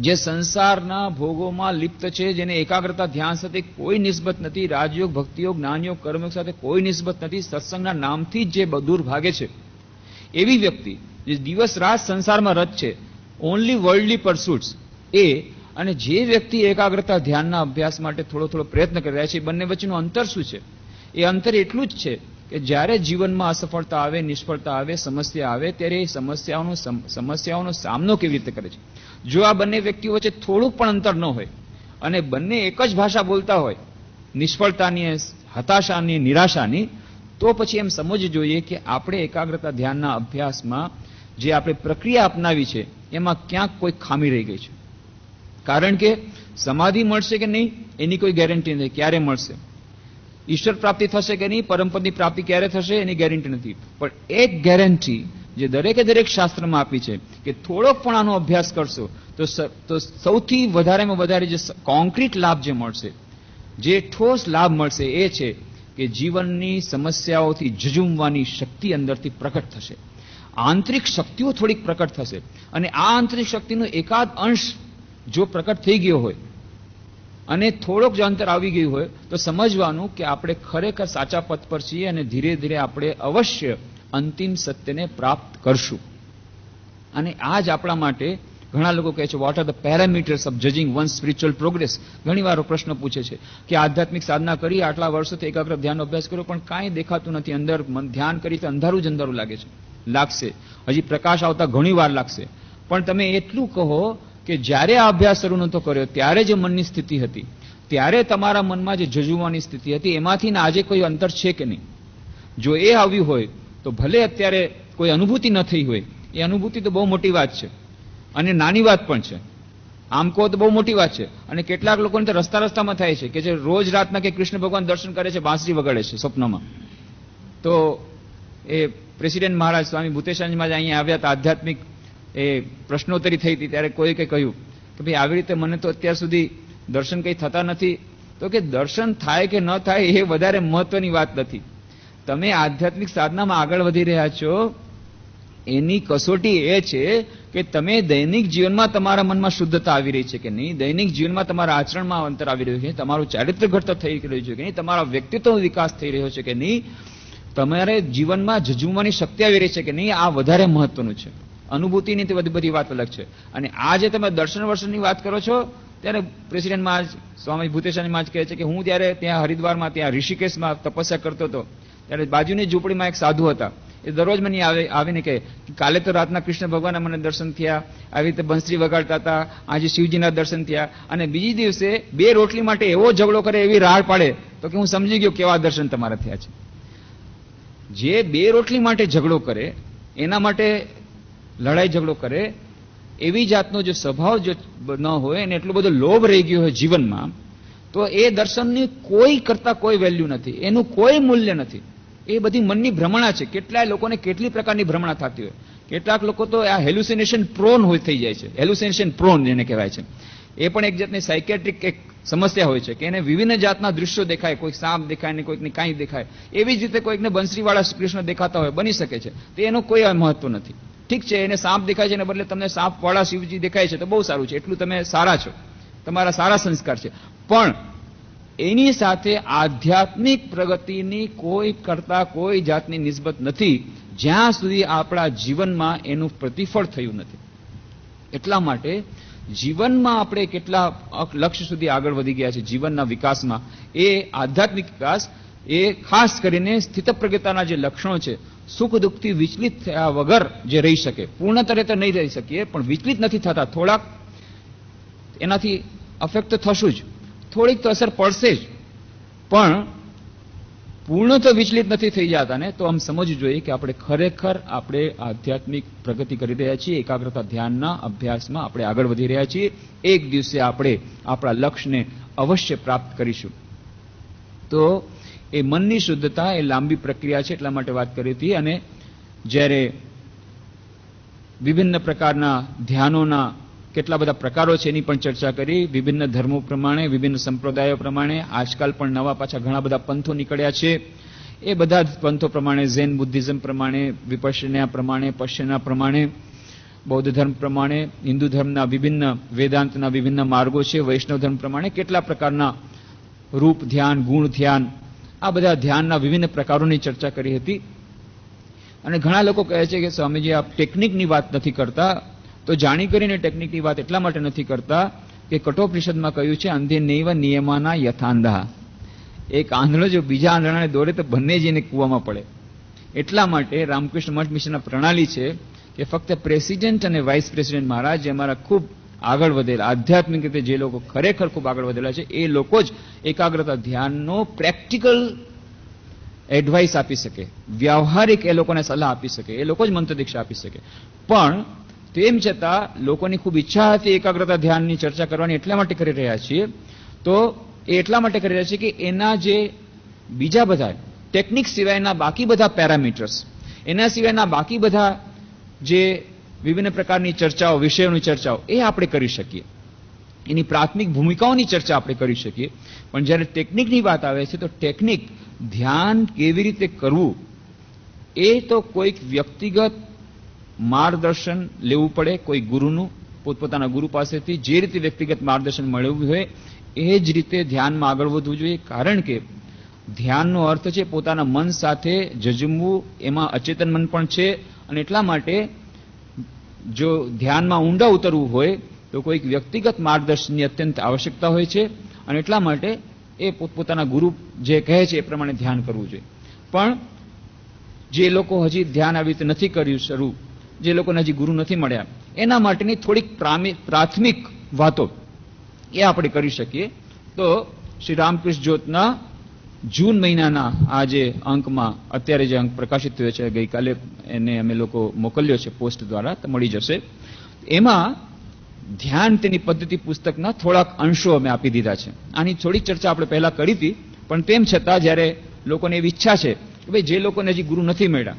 જે સંસારના ભોગોમાં લિપ્ત છે જેને એકાગ્રતા ધ્યાન સાથે કોઈ નિસ્બત નથી રાજયોગ ભક્તિયોગ જ્ઞાનયોગ કર્મયોગ સાથે કોઈ નિસ્બત નથી સત્સંગના નામથી જે દૂર ભાગે છે એવી વ્યક્તિ જે દિવસ રાત સંસારમાં રત છે ઓનલી વર્લ્ડલી પરસુટ્સ એ અને જે વ્યક્તિ એકાગ્રતા ધ્યાનના અભ્યાસ માટે થોડો થોડો પ્રયત્ન કરી રહ્યા છે બંને વચ્ચેનું અંતર શું છે એ અંતર એટલું જ છે કે જ્યારે જીવનમાં અસફળતા આવે નિષ્ફળતા આવે સમસ્યા આવે ત્યારે એ સમસ્યાઓનો સમસ્યાઓનો સામનો કેવી રીતે કરે છે જો આ બંને વ્યક્તિઓ વચ્ચે થોડુંક પણ અંતર ન હોય અને બંને એક જ ભાષા બોલતા હોય નિષ્ફળતાની હતાશાની નિરાશાની તો પછી એમ સમજ જોઈએ કે આપણે એકાગ્રતા ધ્યાનના અભ્યાસમાં જે આપણે પ્રક્રિયા અપનાવી છે એમાં ક્યાંક કોઈ ખામી રહી ગઈ છે કારણ કે સમાધિ મળશે કે નહીં એની કોઈ ગેરંટી નથી ક્યારે મળશે ઈશ્વર પ્રાપ્તિ થશે કે નહીં પરમપદની પ્રાપ્તિ ક્યારે થશે એની ગેરંટી નથી પણ એક ગેરંટી જે દરેકે દરેક શાસ્ત્રમાં આપી છે કે થોડોક પણ આનો અભ્યાસ કરશો તો સૌથી વધારેમાં વધારે જે કોન્ક્રીટ લાભ જે મળશે જે ઠોસ લાભ મળશે એ છે કે જીવનની સમસ્યાઓથી ઝઝુમવાની શક્તિ અંદરથી પ્રકટ થશે આંતરિક શક્તિઓ થોડીક પ્રકટ થશે અને આ આંતરિક શક્તિનો એકાદ અંશ જો પ્રકટ થઈ ગયો હોય અને થોડોક જ અંતર આવી ગયું હોય તો સમજવાનું કે આપણે ખરેખર સાચા પથ પર છીએ અને ધીરે ધીરે આપણે અવશ્ય અંતિમ સત્યને પ્રાપ્ત કરશું અને આ જ આપણા માટે ઘણા લોકો કહે છે what are the parameters of judging one spiritual progress ઘણી વાર પ્રશ્ન પૂછે છે કે આધ્યાત્મિક સાધના કરી આટલા વર્ષોથી એકાગ્ર ધ્યાનનો અભ્યાસ કર્યો પણ કાંઈ દેખાતું નથી અંદર ધ્યાન કરી તો અંધારું જ અંધારું લાગે છે લાગશે હજી પ્રકાશ આવતા ઘણી વાર લાગશે પણ તમે એટલું કહો કે જ્યારે આ અભ્યાસ શરૂ નહોતો કર્યો ત્યારે જે મનની સ્થિતિ હતી ત્યારે તમારા મનમાં જે જજુવાની સ્થિતિ હતી એમાંથી ને આજે કોઈ અંતર છે કે નહીં જો એ આવ્યું હોય તો ભલે અત્યારે કોઈ અનુભૂતિ ન થઈ હોય એ અનુભૂતિ તો બહુ મોટી વાત છે અને નાની વાત પણ છે આમ કહો તો બહુ મોટી વાત છે અને કેટલાક લોકોને તો રસ્તા રસ્તામાં થાય છે કે જે રોજ રાતના કે કૃષ્ણ ભગવાન દર્શન કરે છે બાંસરી વગાડે છે સ્વપ્નમાં તો એ પ્રેસિડેન્ટ મહારાજ સ્વામી ભૂતેશાનજી જ અહીંયા આવ્યા હતા આધ્યાત્મિક એ પ્રશ્નોત્તરી થઈ હતી ત્યારે કોઈ કંઈ કહ્યું કે ભાઈ આવી રીતે મને તો અત્યાર સુધી દર્શન કંઈ થતા નથી તો કે દર્શન થાય કે ન થાય એ વધારે મહત્વની વાત નથી તમે આધ્યાત્મિક સાધનામાં આગળ વધી રહ્યા છો એની કસોટી એ છે કે તમે દૈનિક જીવનમાં તમારા મનમાં શુદ્ધતા આવી રહી છે કે નહીં દૈનિક જીવનમાં તમારા આચરણમાં અંતર આવી રહ્યું છે તમારું ચારિત્ર ઘડતર થઈ રહ્યું છે કે નહીં તમારા વ્યક્તિત્વ વિકાસ થઈ રહ્યો છે કે નહીં તમારે જીવનમાં જજુમવાની શક્તિ આવી રહી છે કે નહીં આ વધારે મહત્વનું છે અનુભૂતિની તે બધી વાત અલગ છે અને આજે તમે દર્શન વર્ષની વાત કરો છો ત્યારે પ્રેસિડેન્ટ મહારાજ સ્વામી ભૂતેશાની જ કહે છે કે હું ત્યારે ત્યાં હરિદ્વારમાં ત્યાં ઋષિકેશમાં તપસ્યા કરતો હતો ત્યારે બાજુની ઝૂંપડીમાં એક સાધુ હતા એ દરરોજ મને આવે આવીને કહે કાલે તો રાતના કૃષ્ણ ભગવાન મને દર્શન થયા આવી રીતે બંસરી વગાડતા હતા આજે શિવજીના દર્શન થયા અને બીજી દિવસે બે રોટલી માટે એવો ઝઘડો કરે એવી રાહ પાડે તો કે હું સમજી ગયો કેવા દર્શન તમારા થયા છે જે બે રોટલી માટે ઝઘડો કરે એના માટે લડાઈ ઝઘડો કરે એવી જાતનો જે સ્વભાવ જો ન હોય અને એટલો બધો લોભ રહી ગયો હોય જીવનમાં તો એ દર્શનની કોઈ કરતા કોઈ વેલ્યુ નથી એનું કોઈ મૂલ્ય નથી એ બધી મનની ભ્રમણા છે કેટલાય લોકોને કેટલી પ્રકારની ભ્રમણા થતી હોય કેટલાક લોકો તો આ હેલ્યુસિનેશન પ્રોન હોય થઈ જાય છે હેલ્યુસિનેશન પ્રોન જેને કહેવાય છે એ પણ એક જાતની સાયકેટ્રિક એક સમસ્યા હોય છે કે એને વિભિન્ન જાતના દૃશ્યો દેખાય કોઈક સાપ દેખાય ને કોઈકને કાંઈ દેખાય એવી જ રીતે કોઈકને બંસરીવાળા કૃષ્ણ દેખાતા હોય બની શકે છે તો એનો કોઈ મહત્વ નથી ઠીક છે એને સાપ દેખાય છે ને બદલે તમને સાપ વાળા શિવજી દેખાય છે તો બહુ સારું છે એટલું તમે સારા છો તમારા સારા સંસ્કાર છે પણ એની સાથે આધ્યાત્મિક પ્રગતિની કોઈ કરતા કોઈ જાતની નિસ્બત નથી જ્યાં સુધી આપણા જીવનમાં એનું પ્રતિફળ થયું નથી એટલા માટે જીવનમાં આપણે કેટલા લક્ષ્ય સુધી આગળ વધી ગયા છે જીવનના વિકાસમાં એ આધ્યાત્મિક વિકાસ એ ખાસ કરીને સ્થિત પ્રગતાના જે લક્ષણો છે સુખ દુઃખથી વિચલિત થયા વગર જે રહી શકે પૂર્ણ તરે તો નહીં રહી શકીએ પણ વિચલિત નથી થતા થોડાક એનાથી અફેક્ટ થશું જ થોડીક તો અસર પડશે જ પણ પૂર્ણ તો વિચલિત નથી થઈ જતા ને તો આમ સમજવું જોઈએ કે આપણે ખરેખર આપણે આધ્યાત્મિક પ્રગતિ કરી રહ્યા છીએ એકાગ્રતા ધ્યાનના અભ્યાસમાં આપણે આગળ વધી રહ્યા છીએ એક દિવસે આપણે આપણા લક્ષ્યને અવશ્ય પ્રાપ્ત કરીશું તો એ મનની શુદ્ધતા એ લાંબી પ્રક્રિયા છે એટલા માટે વાત કરી હતી અને જ્યારે વિભિન્ન પ્રકારના ધ્યાનોના કેટલા બધા પ્રકારો છે એની પણ ચર્ચા કરી વિભિન્ન ધર્મો પ્રમાણે વિભિન્ન સંપ્રદાયો પ્રમાણે આજકાલ પણ નવા પાછા ઘણા બધા પંથો નીકળ્યા છે એ બધા જ પંથો પ્રમાણે ઝેન બુદ્ધિઝમ પ્રમાણે વિપશ્યના પ્રમાણે પશ્ચના પ્રમાણે બૌદ્ધ ધર્મ પ્રમાણે હિન્દુ ધર્મના વિભિન્ન વેદાંતના વિભિન્ન માર્ગો છે વૈષ્ણવ ધર્મ પ્રમાણે કેટલા પ્રકારના રૂપ ધ્યાન ગુણ ધ્યાન આ બધા ધ્યાનના વિભિન્ન પ્રકારોની ચર્ચા કરી હતી અને ઘણા લોકો કહે છે કે સ્વામીજી આપ ટેકનિકની વાત નથી કરતા તો જાણી કરીને ટેકનિકની વાત એટલા માટે નથી કરતા કે કઠોપનિષદમાં કહ્યું છે અંધે નૈવ નિયમાના યથાંધા એક આંધળો જો બીજા આંધળાને દોરે તો બંને જ કૂવામાં પડે એટલા માટે રામકૃષ્ણ મઠ મિશનના પ્રણાલી છે કે ફક્ત પ્રેસિડેન્ટ અને વાઇસ પ્રેસિડેન્ટ મહારાજ અમારા ખૂબ આગળ વધેલા આધ્યાત્મિક રીતે જે લોકો ખરેખર ખૂબ આગળ વધેલા છે એ લોકો જ એકાગ્રતા ધ્યાનનો પ્રેક્ટિકલ એડવાઇસ આપી શકે વ્યવહારિક એ લોકોને સલાહ આપી શકે એ લોકો જ મંત્ર દીક્ષા આપી શકે પણ તેમ છતાં લોકોની ખૂબ ઈચ્છા હતી એકાગ્રતા ધ્યાનની ચર્ચા કરવાની એટલા માટે કરી રહ્યા છીએ તો એ એટલા માટે કરી રહ્યા છે કે એના જે બીજા બધા ટેકનિક સિવાયના બાકી બધા પેરામીટર્સ એના સિવાયના બાકી બધા જે વિભિન્ન પ્રકારની ચર્ચાઓ વિષયોની ચર્ચાઓ એ આપણે કરી શકીએ એની પ્રાથમિક ભૂમિકાઓની ચર્ચા આપણે કરી શકીએ પણ જ્યારે ટેકનિકની વાત આવે છે તો ટેકનિક ધ્યાન કેવી રીતે કરવું એ તો કોઈક વ્યક્તિગત માર્ગદર્શન લેવું પડે કોઈ ગુરુનું પોતપોતાના ગુરુ પાસેથી જે રીતે વ્યક્તિગત માર્ગદર્શન મળવું હોય એ જ રીતે ધ્યાનમાં આગળ વધવું જોઈએ કારણ કે ધ્યાનનો અર્થ છે પોતાના મન સાથે જજમવું એમાં અચેતન મન પણ છે અને એટલા માટે જો ધ્યાનમાં ઊંડા ઉતરવું હોય તો કોઈક વ્યક્તિગત માર્ગદર્શનની અત્યંત આવશ્યકતા હોય છે અને એટલા માટે એ પોતપોતાના ગુરુ જે કહે છે એ પ્રમાણે ધ્યાન કરવું જોઈએ પણ જે લોકો હજી ધ્યાન આવી રીતે નથી કર્યું શરૂ જે લોકોને હજી ગુરુ નથી મળ્યા એના માટેની થોડીક પ્રાથમિક વાતો એ આપણે કરી શકીએ તો શ્રી રામકૃષ્ણ જ્યોતના જૂન મહિનાના આ જે અંકમાં અત્યારે જે અંક પ્રકાશિત થયો છે ગઈકાલે એને અમે લોકો મોકલ્યો છે પોસ્ટ દ્વારા તો મળી જશે એમાં ધ્યાન તેની પદ્ધતિ પુસ્તકના થોડાક અંશો અમે આપી દીધા છે આની થોડીક ચર્ચા આપણે પહેલા કરી હતી પણ તેમ છતાં જ્યારે લોકોને એવી ઈચ્છા છે કે ભાઈ જે લોકોને હજી ગુરુ નથી મળ્યા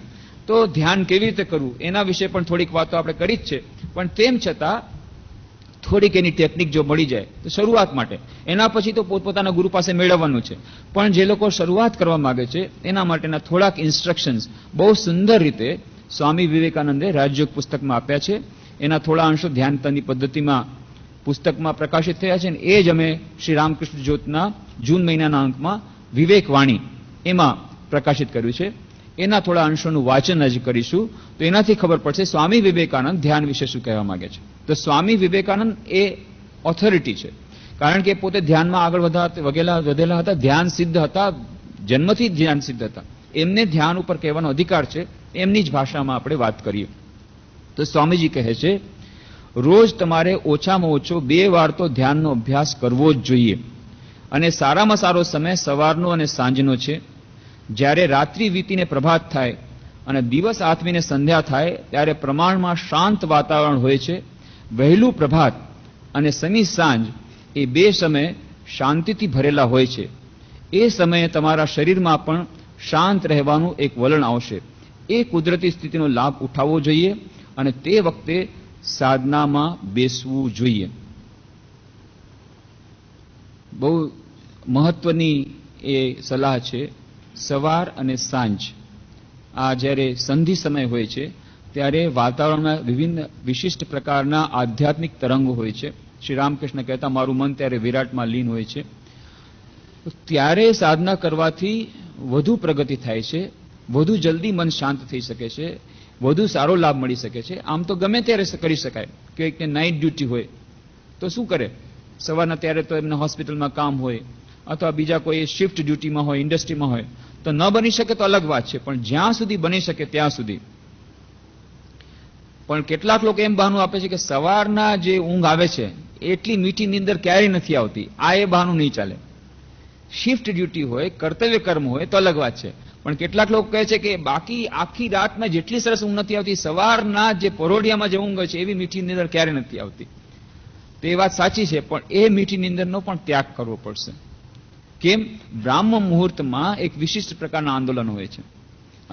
તો ધ્યાન કેવી રીતે કરવું એના વિશે પણ થોડીક વાતો આપણે કરી જ છે પણ તેમ છતાં થોડીક એની ટેકનિક જો મળી જાય તો શરૂઆત માટે એના પછી તો પોતપોતાના ગુરુ પાસે મેળવવાનું છે પણ જે લોકો શરૂઆત કરવા માંગે છે એના માટેના થોડાક ઇન્સ્ટ્રક્શન્સ બહુ સુંદર રીતે સ્વામી વિવેકાનંદે રાજયોગ પુસ્તકમાં આપ્યા છે એના થોડા અંશો ધ્યાનતાની પદ્ધતિમાં પુસ્તકમાં પ્રકાશિત થયા છે અને એ જ અમે શ્રી રામકૃષ્ણ જ્યોતના જૂન મહિનાના અંકમાં વિવેકવાણી એમાં પ્રકાશિત કર્યું છે એના થોડા અંશોનું વાંચન જ કરીશું તો એનાથી ખબર પડશે સ્વામી વિવેકાનંદ ધ્યાન વિશે શું કહેવા માંગે છે તો સ્વામી વિવેકાનંદ એ ઓથોરિટી છે કારણ કે પોતે ધ્યાનમાં આગળ વધા વગેલા વધેલા હતા ધ્યાન સિદ્ધ હતા જન્મથી જ ધ્યાન સિદ્ધ હતા એમને ધ્યાન ઉપર કહેવાનો અધિકાર છે એમની જ ભાષામાં આપણે વાત કરીએ તો સ્વામીજી કહે છે રોજ તમારે ઓછામાં ઓછો બે વાર તો ધ્યાનનો અભ્યાસ કરવો જ જોઈએ અને સારામાં સારો સમય સવારનો અને સાંજનો છે જ્યારે રાત્રિ વીતીને પ્રભાત થાય અને દિવસ આથમીને સંધ્યા થાય ત્યારે પ્રમાણમાં શાંત વાતાવરણ હોય છે વહેલું પ્રભાત અને સની સાંજ એ બે સમય શાંતિથી ભરેલા હોય છે એ સમયે તમારા શરીરમાં પણ શાંત રહેવાનું એક વલણ આવશે એ કુદરતી સ્થિતિનો લાભ ઉઠાવવો જોઈએ અને તે વખતે સાધનામાં બેસવું જોઈએ બહુ મહત્વની એ સલાહ છે સવાર અને સાંજ આ જ્યારે સંધિ સમય હોય છે ત્યારે વાતાવરણમાં વિભિન્ન વિશિષ્ટ પ્રકારના આધ્યાત્મિક તરંગો હોય છે શ્રી રામકૃષ્ણ કહેતા મારું મન ત્યારે વિરાટમાં લીન હોય છે ત્યારે સાધના કરવાથી વધુ પ્રગતિ થાય છે વધુ જલ્દી મન શાંત થઈ શકે છે વધુ સારો લાભ મળી શકે છે આમ તો ગમે ત્યારે કરી શકાય કે નાઇટ ડ્યુટી હોય તો શું કરે સવારના ત્યારે તો એમને હોસ્પિટલમાં કામ હોય અથવા બીજા કોઈ શિફ્ટ ડ્યુટીમાં હોય ઇન્ડસ્ટ્રીમાં હોય તો ન બની શકે તો અલગ વાત છે પણ જ્યાં સુધી બની શકે ત્યાં સુધી પણ કેટલાક લોકો એમ બહાનું આપે છે કે સવારના જે ઊંઘ આવે છે એટલી મીઠી નીંદર ક્યારેય નથી આવતી આ એ બહાનું નહીં ચાલે શિફ્ટ ડ્યુટી હોય કર્તવ્ય કર્મ હોય તો અલગ વાત છે પણ કેટલાક લોકો કહે છે કે બાકી આખી રાતમાં જેટલી સરસ ઊંઘ નથી આવતી સવારના જે પરોઢિયામાં જે ઊંઘ હોય છે એવી મીઠી નીંદર ક્યારે નથી આવતી તો એ વાત સાચી છે પણ એ મીઠી નીંદરનો પણ ત્યાગ કરવો પડશે કેમ બ્રાહ્મ મુહૂર્તમાં એક વિશિષ્ટ પ્રકારના આંદોલન હોય છે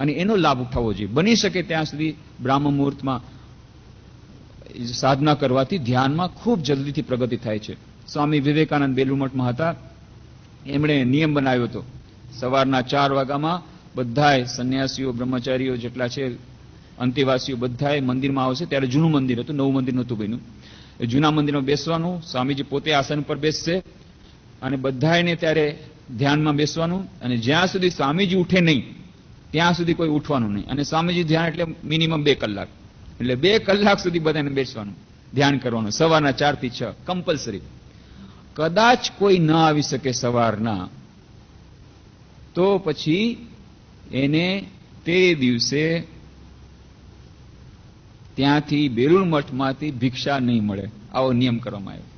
અને એનો લાભ ઉઠાવવો જોઈએ બની શકે ત્યાં સુધી બ્રાહ્મ મુહૂર્તમાં સાધના કરવાથી ધ્યાનમાં ખૂબ જલ્દીથી પ્રગતિ થાય છે સ્વામી વિવેકાનંદ બેલુમઠમાં હતા એમણે નિયમ બનાવ્યો હતો સવારના ચાર વાગ્યામાં બધાએ સંન્યાસીઓ બ્રહ્મચારીઓ જેટલા છે અંતેવાસીઓ બધાએ મંદિરમાં આવશે ત્યારે જૂનું મંદિર હતું નવું મંદિર નહોતું બન્યું જૂના મંદિરમાં બેસવાનું સ્વામીજી પોતે આસન પર બેસશે અને બધાને ત્યારે ધ્યાનમાં બેસવાનું અને જ્યાં સુધી સ્વામીજી ઉઠે નહીં ત્યાં સુધી કોઈ ઉઠવાનું નહીં અને સ્વામીજી ધ્યાન એટલે મિનિમમ બે કલાક એટલે બે કલાક સુધી બધાને બેસવાનું ધ્યાન કરવાનું સવારના થી છ કમ્પલસરી કદાચ કોઈ ન આવી શકે સવારના તો પછી એને તે દિવસે ત્યાંથી બેરુલ મઠમાંથી ભિક્ષા નહીં મળે આવો નિયમ કરવામાં આવ્યો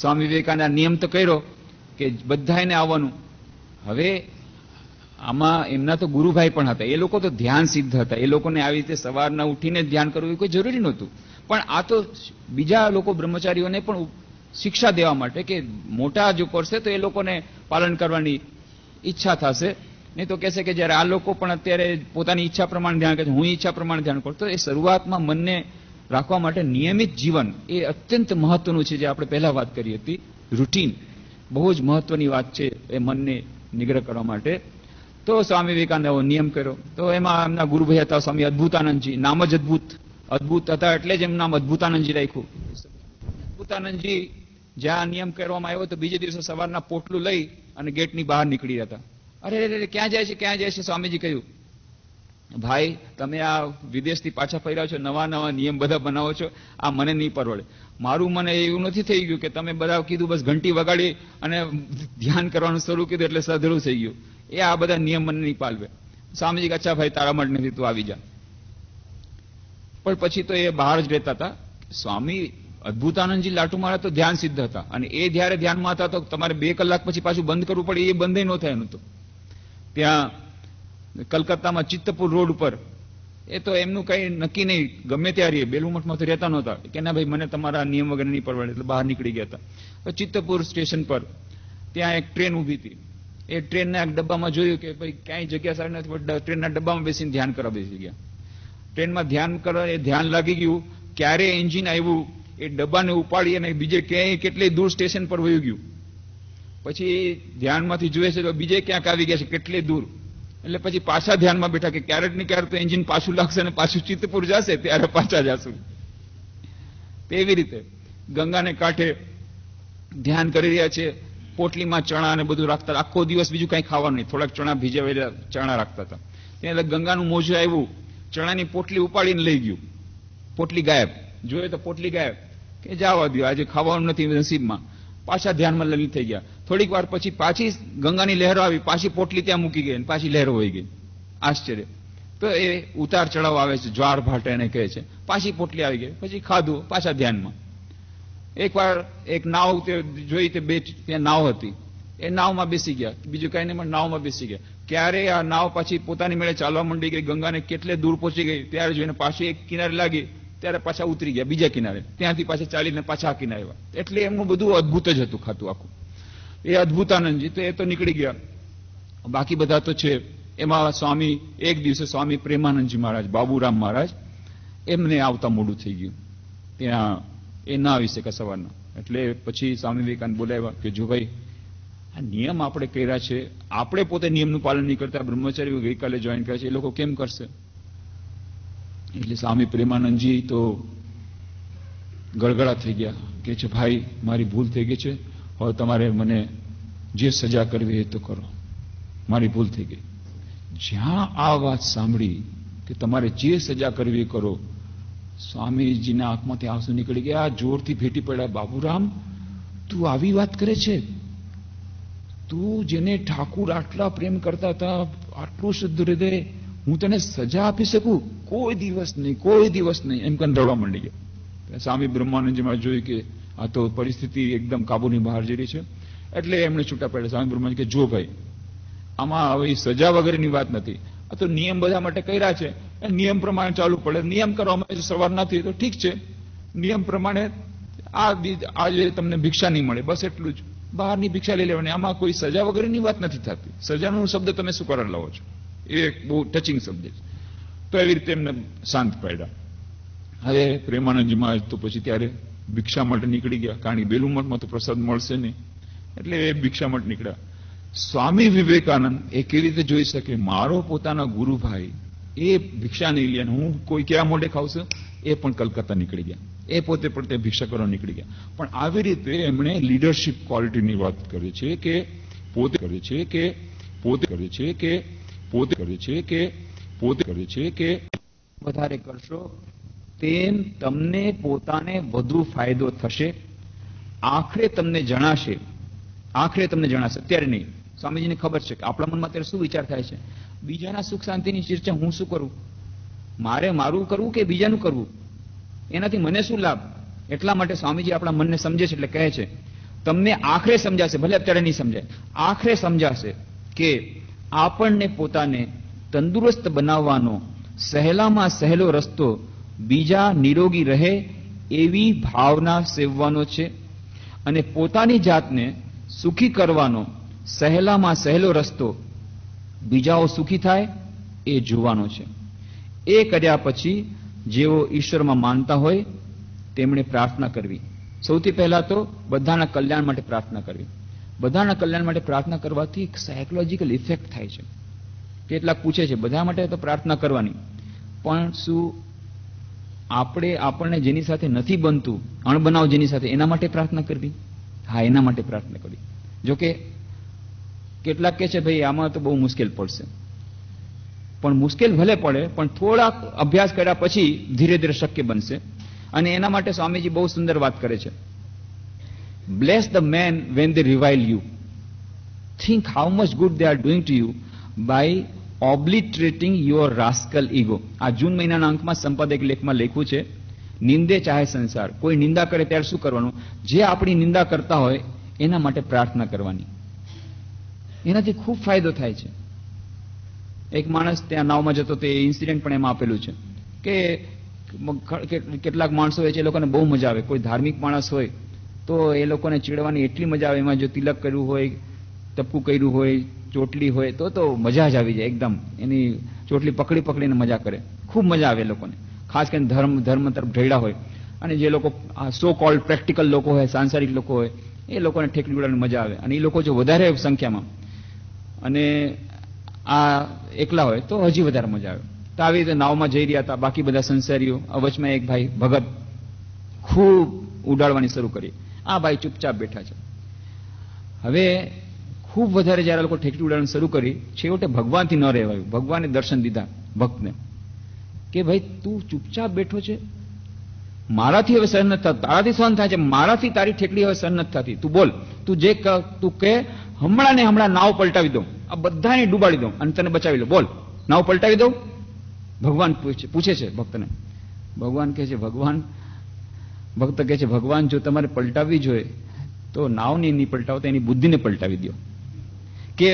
સ્વામી વિવેકાનંદ નિયમ તો કર્યો કે બધા એને આવવાનું હવે આમાં એમના તો ગુરુભાઈ પણ હતા એ લોકો તો ધ્યાન સિદ્ધ હતા એ લોકોને આવી રીતે સવારના ઉઠીને ધ્યાન કરવું એ કોઈ જરૂરી નહોતું પણ આ તો બીજા લોકો બ્રહ્મચારીઓને પણ શિક્ષા દેવા માટે કે મોટા જો કરશે તો એ લોકોને પાલન કરવાની ઈચ્છા થશે નહીં તો કહેશે કે જ્યારે આ લોકો પણ અત્યારે પોતાની ઈચ્છા પ્રમાણે ધ્યાન કરે હું ઈચ્છા પ્રમાણે ધ્યાન કરતો એ શરૂઆતમાં મનને રાખવા માટે નિયમિત જીવન એ અત્યંત મહત્વનું છે જે આપણે પહેલા વાત કરી હતી રૂટીન બહુ જ મહત્વની વાત છે એ મનને નિગ્રહ કરવા માટે તો સ્વામી વિવેકાનંદ નિયમ કર્યો તો એમાં એમના ગુરુભાઈ હતા સ્વામી અદ્ભુતાનંદજી નામ જ અદ્ભુત અદ્ભુત હતા એટલે જ એમનું નામ અદ્ભુતાનંદજી રાખ્યું અદ્ભુતાનંદજી જ્યાં નિયમ કરવામાં આવ્યો તો બીજે દિવસે સવારના પોટલું લઈ અને ગેટની બહાર નીકળી હતા અરે અરે ક્યાં જાય છે ક્યાં જાય છે સ્વામીજી કહ્યું ભાઈ તમે આ વિદેશથી પાછા ફર્યા છો નવા નવા નિયમ બધા બનાવો છો આ મને નહીં પરવડે મારું મને એવું નથી થઈ ગયું કે તમે બધા કીધું બસ ઘંટી વગાડી અને ધ્યાન કરવાનું શરૂ કીધું એટલે સધરું થઈ ગયું એ આ બધા નિયમ મને નહીં પાલવે સ્વામીજી અચ્છા ભાઈ તારા માટે નથી તું આવી જા પણ પછી તો એ બહાર જ રહેતા હતા સ્વામી અદભુતાનંદજી લાટુ મારા તો ધ્યાન સિદ્ધ હતા અને એ જ્યારે ધ્યાનમાં હતા તો તમારે બે કલાક પછી પાછું બંધ કરવું પડે એ બંધ ન થાય એનું તો ત્યાં કલકત્તામાં ચિત્તપુર રોડ ઉપર એ તો એમનું કંઈ નક્કી નહીં ગમે ત્યારે બેલુમઠમાં તો રહેતા નહોતા કે ના ભાઈ મને તમારા નિયમ વગર નહીં પરવડે એટલે બહાર નીકળી ગયા હતા ચિત્તપુર સ્ટેશન પર ત્યાં એક ટ્રેન ઊભી હતી એ ટ્રેનના એક ડબ્બામાં જોયું કે ભાઈ ક્યાંય જગ્યા સારી નથી પણ ટ્રેનના ડબ્બામાં બેસીને ધ્યાન કરવા બેસી ગયા ટ્રેનમાં ધ્યાન કરવા એ ધ્યાન લાગી ગયું ક્યારે એન્જિન આવ્યું એ ડબ્બાને ઉપાડી અને બીજે ક્યાંય કેટલી દૂર સ્ટેશન પર વહી ગયું પછી ધ્યાનમાંથી જુએ છે તો બીજે ક્યાંક આવી ગયા છે કેટલી દૂર એટલે પછી પાછા ધ્યાનમાં બેઠા કે ક્યારેક ને ક્યારેક તો એન્જિન પાછું લાગશે અને પાછું ચિત્તપુર જશે ત્યારે પાછા જશું તેવી રીતે ગંગાને કાંઠે ધ્યાન કરી રહ્યા છે પોટલીમાં ચણા અને બધું રાખતા આખો દિવસ બીજું કંઈ ખાવાનું નહીં થોડાક ચણા ભીજાવેલા ચણા રાખતા હતા ત્યાં ગંગાનું મોજું આવ્યું ચણાની પોટલી ઉપાડીને લઈ ગયું પોટલી ગાયબ જોયે તો પોટલી ગાયબ કે જવા દો આજે ખાવાનું નથી નસીબમાં પાછા ધ્યાનમાં લલિત થઈ ગયા થોડીક વાર પછી પાછી ગંગાની લહેરો આવી પાછી પોટલી ત્યાં મૂકી ગઈ અને પાછી લહેરો વહી ગઈ આશ્ચર્ય તો એ ઉતાર ચડાવ આવે છે જ્વાર ભાટ એને કહે છે પાછી પોટલી આવી ગઈ પછી ખાધું પાછા ધ્યાનમાં એકવાર એક નાવ તે જોઈ તે બે ત્યાં નાવ હતી એ નાવમાં બેસી ગયા બીજું કાંઈ નહીં પણ નાવમાં બેસી ગયા ક્યારે આ નાવ પાછી પોતાની મેળે ચાલવા માંડી ગઈ ગંગાને કેટલે દૂર પહોંચી ગઈ ત્યારે જોઈને પાછી એક કિનારે લાગી ત્યારે પાછા ઉતરી ગયા બીજા કિનારે ત્યાંથી પાછા ચાલીને પાછા કિનારે આવ્યા એટલે એમનું બધું અદભુત જ હતું ખાતું આખું એ અદભુતાનંદજી તો એ તો નીકળી ગયા બાકી બધા તો છે એમાં સ્વામી એક દિવસે સ્વામી પ્રેમાનંદજી મહારાજ બાબુરામ મહારાજ એમને આવતા મોડું થઈ ગયું ત્યાં એ ના આવી શકે સવારના એટલે પછી સ્વામી વિવેકાનંદ બોલાવ્યા કે જો ભાઈ આ નિયમ આપણે કર્યા છે આપણે પોતે નિયમનું પાલન નહીં કરતા બ્રહ્મચારી ગઈકાલે જોઈન કર્યા છે એ લોકો કેમ કરશે એટલે સ્વામી પ્રેમાનંદજી તો ગળગળા થઈ ગયા કે છે ભાઈ મારી ભૂલ થઈ ગઈ છે હવે તમારે મને જે સજા કરવી એ તો કરો મારી ભૂલ થઈ ગઈ જ્યાં આ વાત સાંભળી કે તમારે જે સજા કરવી કરો સ્વામીજીના આંખમાંથી આંસુ નીકળી ગયા જોરથી ભેટી પડ્યા બાબુરામ તું આવી વાત કરે છે તું જેને ઠાકુર આટલા પ્રેમ કરતા હતા આટલું શુદ્ધ હૃદય હું તને સજા આપી શકું કોઈ દિવસ નહીં કોઈ દિવસ નહીં એમ કરીને રડવા માંડી ગયા સ્વામી બ્રહ્માનંદજીમાં જોયું કે આ તો પરિસ્થિતિ એકદમ કાબુની બહાર જઈ રહી છે એટલે એમણે છૂટા પડ્યા સ્વામી બ્રહ્માજી કે જો ભાઈ આમાં હવે સજા વગેરેની વાત નથી આ તો નિયમ બધા માટે કર્યા છે એ નિયમ પ્રમાણે ચાલુ પડે નિયમ કરવામાં સવાર નથી તો ઠીક છે નિયમ પ્રમાણે આ આજે તમને ભિક્ષા નહીં મળે બસ એટલું જ બહારની ભિક્ષા લઈ લેવાની આમાં કોઈ સજા વગેરેની વાત નથી થતી સજાનો શબ્દ તમે શું કરાર લાવો છો એ એક બહુ ટચિંગ સબ્જેક્ટ તો એવી રીતે એમને શાંત પાડ્યા હવે પ્રેમાનંદ તો પછી ત્યારે ભિક્ષા માટે નીકળી ગયા કારણ કે બેલું મઠમાં તો પ્રસાદ મળશે નહીં એટલે એ ભિક્ષા માટે નીકળ્યા સ્વામી વિવેકાનંદ એ કેવી રીતે જોઈ શકે મારો પોતાના ગુરુભાઈ એ ભિક્ષા નહીં લે હું કોઈ ક્યાં મોઢે ખાવશે એ પણ કલકત્તા નીકળી ગયા એ પોતે પણ તે ભિક્ષા કરવા નીકળી ગયા પણ આવી રીતે એમણે લીડરશીપ ક્વોલિટીની વાત કરી છે કે પોતે કરે છે કે પોતે કરે છે કે પોતે કર્યું છે કે પોતે કર્યું છે કે વધારે કરશો તેમ તમને પોતાને વધુ ફાયદો થશે આખરે તમને જણાશે આખરે તમને જણાશે અત્યારે નહીં સ્વામીજીને ખબર છે કે આપણા મનમાં અત્યારે શું વિચાર થાય છે બીજાના સુખ શાંતિની ચર્ચા હું શું કરું મારે મારું કરવું કે બીજાનું કરવું એનાથી મને શું લાભ એટલા માટે સ્વામીજી આપણા મનને સમજે છે એટલે કહે છે તમને આખરે સમજાશે ભલે અત્યારે નહીં સમજાય આખરે સમજાશે કે આપણને પોતાને તંદુરસ્ત બનાવવાનો સહેલામાં સહેલો રસ્તો બીજા નિરોગી રહે એવી ભાવના સેવવાનો છે અને પોતાની જાતને સુખી કરવાનો સહેલામાં સહેલો રસ્તો બીજાઓ સુખી થાય એ જોવાનો છે એ કર્યા પછી જેઓ ઈશ્વરમાં માનતા હોય તેમણે પ્રાર્થના કરવી સૌથી પહેલા તો બધાના કલ્યાણ માટે પ્રાર્થના કરવી બધાના કલ્યાણ માટે પ્રાર્થના કરવાથી એક સાયકોલોજીકલ ઇફેક્ટ થાય છે કેટલાક પૂછે છે બધા માટે તો પ્રાર્થના કરવાની પણ શું આપણે આપણને જેની સાથે નથી બનતું અણબનાવ જેની સાથે એના માટે પ્રાર્થના કરવી હા એના માટે પ્રાર્થના કરવી જોકે કેટલાક કે છે ભાઈ આમાં તો બહુ મુશ્કેલ પડશે પણ મુશ્કેલ ભલે પડે પણ થોડાક અભ્યાસ કર્યા પછી ધીરે ધીરે શક્ય બનશે અને એના માટે સ્વામીજી બહુ સુંદર વાત કરે છે Bless the man when they revile you. Think how much good they are doing to you by obliterating your rascal ego આ જૂન મહિનાના અંકમાં સંપાદક લેખમાં લખ્યું છે નિંદે ચાહે સંસાર કોઈ નિંદા કરે ત્યારે શું કરવાનું જે આપણી નિંદા કરતા હોય એના માટે પ્રાર્થના કરવાની એનાથી ખૂબ ફાયદો થાય છે એક માણસ ત્યાં નાવમાં જતો તે ઇન્સિડન્ટ પણ એમાં આપેલું છે કે કેટલાક માણસો હોય છે એ લોકોને બહુ મજા આવે કોઈ ધાર્મિક માણસ હોય તો એ લોકોને ચીડવાની એટલી મજા આવે એમાં જો તિલક કર્યું હોય ટપકું કર્યું હોય ચોટલી હોય તો તો મજા જ આવી જાય એકદમ એની ચોટલી પકડી પકડીને મજા કરે ખૂબ મજા આવે લોકોને ખાસ કરીને ધર્મ ધર્મ તરફ ઢળ્યા હોય અને જે લોકો આ સો કોલ્ડ પ્રેક્ટિકલ લોકો હોય સાંસારિક લોકો હોય એ લોકોને ઠેકડી ઉડાડવાની મજા આવે અને એ લોકો જો વધારે સંખ્યામાં અને આ એકલા હોય તો હજી વધારે મજા આવે તો આવી રીતે નાવમાં જઈ રહ્યા હતા બાકી બધા સંસારીઓ અવચમાં એક ભાઈ ભગત ખૂબ ઉડાડવાની શરૂ કરી આ ભાઈ ચૂપચાપ બેઠા છે હવે ખૂબ વધારે જ્યારે લોકો ઠેકડી ઉડાડવાનું શરૂ કરી છેવટે ભગવાનથી ન રહેવાયું ભગવાને દર્શન દીધા ભક્તને કે ભાઈ તું ચૂપચાપ બેઠો છે મારાથી હવે સહન નથી થતું તારાથી સહન થાય છે મારાથી તારી ઠેકડી હવે સહન નથી થતી તું બોલ તું જે કહ તું કે હમણાં ને હમણાં નાવ પલટાવી દઉં આ બધાને ડૂબાડી દઉં અને તને બચાવી લો બોલ નાવ પલટાવી દઉં ભગવાન પૂછે છે ભક્તને ભગવાન કહે છે ભગવાન ભક્ત કહે છે ભગવાન જો તમારે પલટાવવી જોઈએ તો નાવની નહીં પલટાવો તો એની બુદ્ધિને પલટાવી દો કે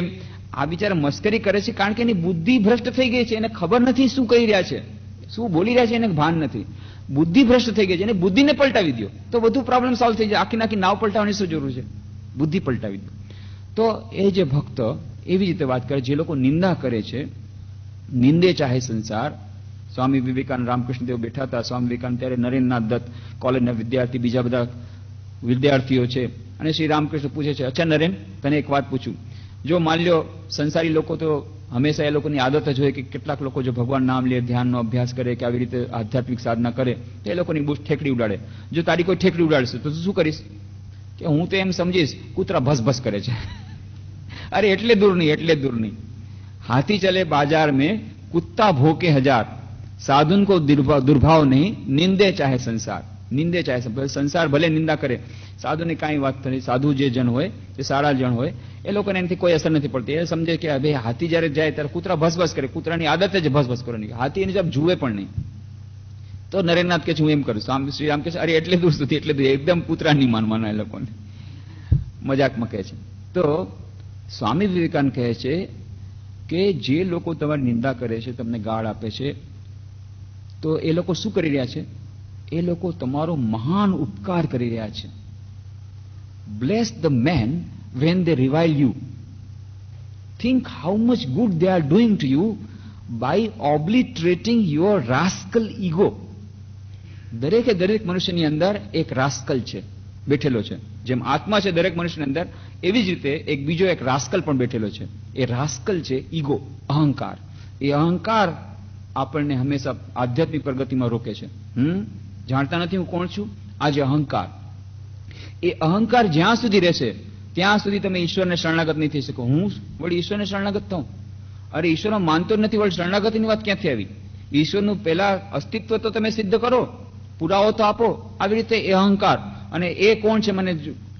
આ બિચારા મશ્કરી કરે છે કારણ કે એની બુદ્ધિ ભ્રષ્ટ થઈ ગઈ છે એને ખબર નથી શું કહી રહ્યા છે શું બોલી રહ્યા છે એને ભાન નથી બુદ્ધિ ભ્રષ્ટ થઈ ગઈ છે એને બુદ્ધિને પલટાવી દો તો વધુ પ્રોબ્લેમ સોલ્વ થઈ જાય આખી નાખી નાવ પલટાવવાની શું જરૂર છે બુદ્ધિ પલટાવી દો તો એ જે ભક્ત એવી રીતે વાત કરે જે લોકો નિંદા કરે છે નિંદે ચાહે સંસાર સ્વામી વિવેકાનંદ રામકૃષ્ણદેવ બેઠા હતા સ્વામી વિવેકાનંદ ત્યારે નરેન્દ્રનાથ દત્ત કોલેજના વિદ્યાર્થી બીજા બધા વિદ્યાર્થીઓ છે અને શ્રી રામકૃષ્ણ પૂછે છે અચ્છા નરેન તને એક વાત પૂછું જો માન સંસારી લોકો તો હંમેશા એ લોકોની આદત જ હોય કે કેટલાક લોકો જો ભગવાન નામ લે ધ્યાનનો અભ્યાસ કરે કે આવી રીતે આધ્યાત્મિક સાધના કરે તો એ લોકોની બુશ ઠેકડી ઉડાડે જો તારી કોઈ ઠેકડી ઉડાડશે તો શું કરીશ કે હું તો એમ સમજીશ કૂતરા ભસભસ કરે છે અરે એટલે દૂર નહીં એટલે દૂર નહીં હાથી ચલે બાજાર મેં કુત્તા ભોકે હજાર साधुन को દુર્ભાવ નહીં નિંદે ચાહે સંસાર નિંદે ચાહે સંસાર ભલે નિંદા કરે સાધુને કાંઈ વાત નથી સાધુ જે જણ હોય જે સારા જણ હોય એ લોકોને એનાથી કોઈ અસર નથી પડતી એ સમજે કે હવે હાથી જ્યારે જાય ત્યારે કૂતરા ભસભસ કરે કૂતરાની આદત જ ભસભસ કરવાની હાથી એની જબ જુએ પણ નહીં તો નરેન્દ્રનાથ કે હું એમ કરું આમ શ્રી રામ કે અરે એટલે દૂર સુધી એટલે દૂર એકદમ કૂતરાની માનવાના એ લોકોને મજાકમાં કહે છે તો સ્વામી વિવેકાનંદ કહે છે કે જે લોકો તમારી નિંદા કરે છે તમને ગાળ આપે છે તો એ લોકો શું કરી રહ્યા છે એ લોકો તમારો મહાન ઉપકાર કરી રહ્યા છે bless the man when they revile you think how much good they are doing to you by obliterating your rascal ego દરેકે દરેક મનુષ્યની અંદર એક રાસ્કલ છે બેઠેલો છે જેમ આત્મા છે દરેક મનુષ્યની અંદર એવી જ રીતે એક બીજો એક રાસ્કલ પણ બેઠેલો છે એ રાસ્કલ છે ઈગો અહંકાર એ અહંકાર આપણને હંમેશા આધ્યાત્મિક પ્રગતિમાં રોકે છે હમ જાણતા નથી હું કોણ છું આજે અહંકાર એ અહંકાર જ્યાં સુધી રહેશે ત્યાં સુધી તમે ઈશ્વરને શરણાગત નહીં થઈ શકો હું વળી ઈશ્વરને શરણાગત થઉં અરે ઈશ્વરનો માનતો નથી વળી શરણાગતિની વાત ક્યાંથી આવી ઈશ્વરનું પહેલા અસ્તિત્વ તો તમે સિદ્ધ કરો પુરાવો તો આપો આવી રીતે એ અહંકાર અને એ કોણ છે મને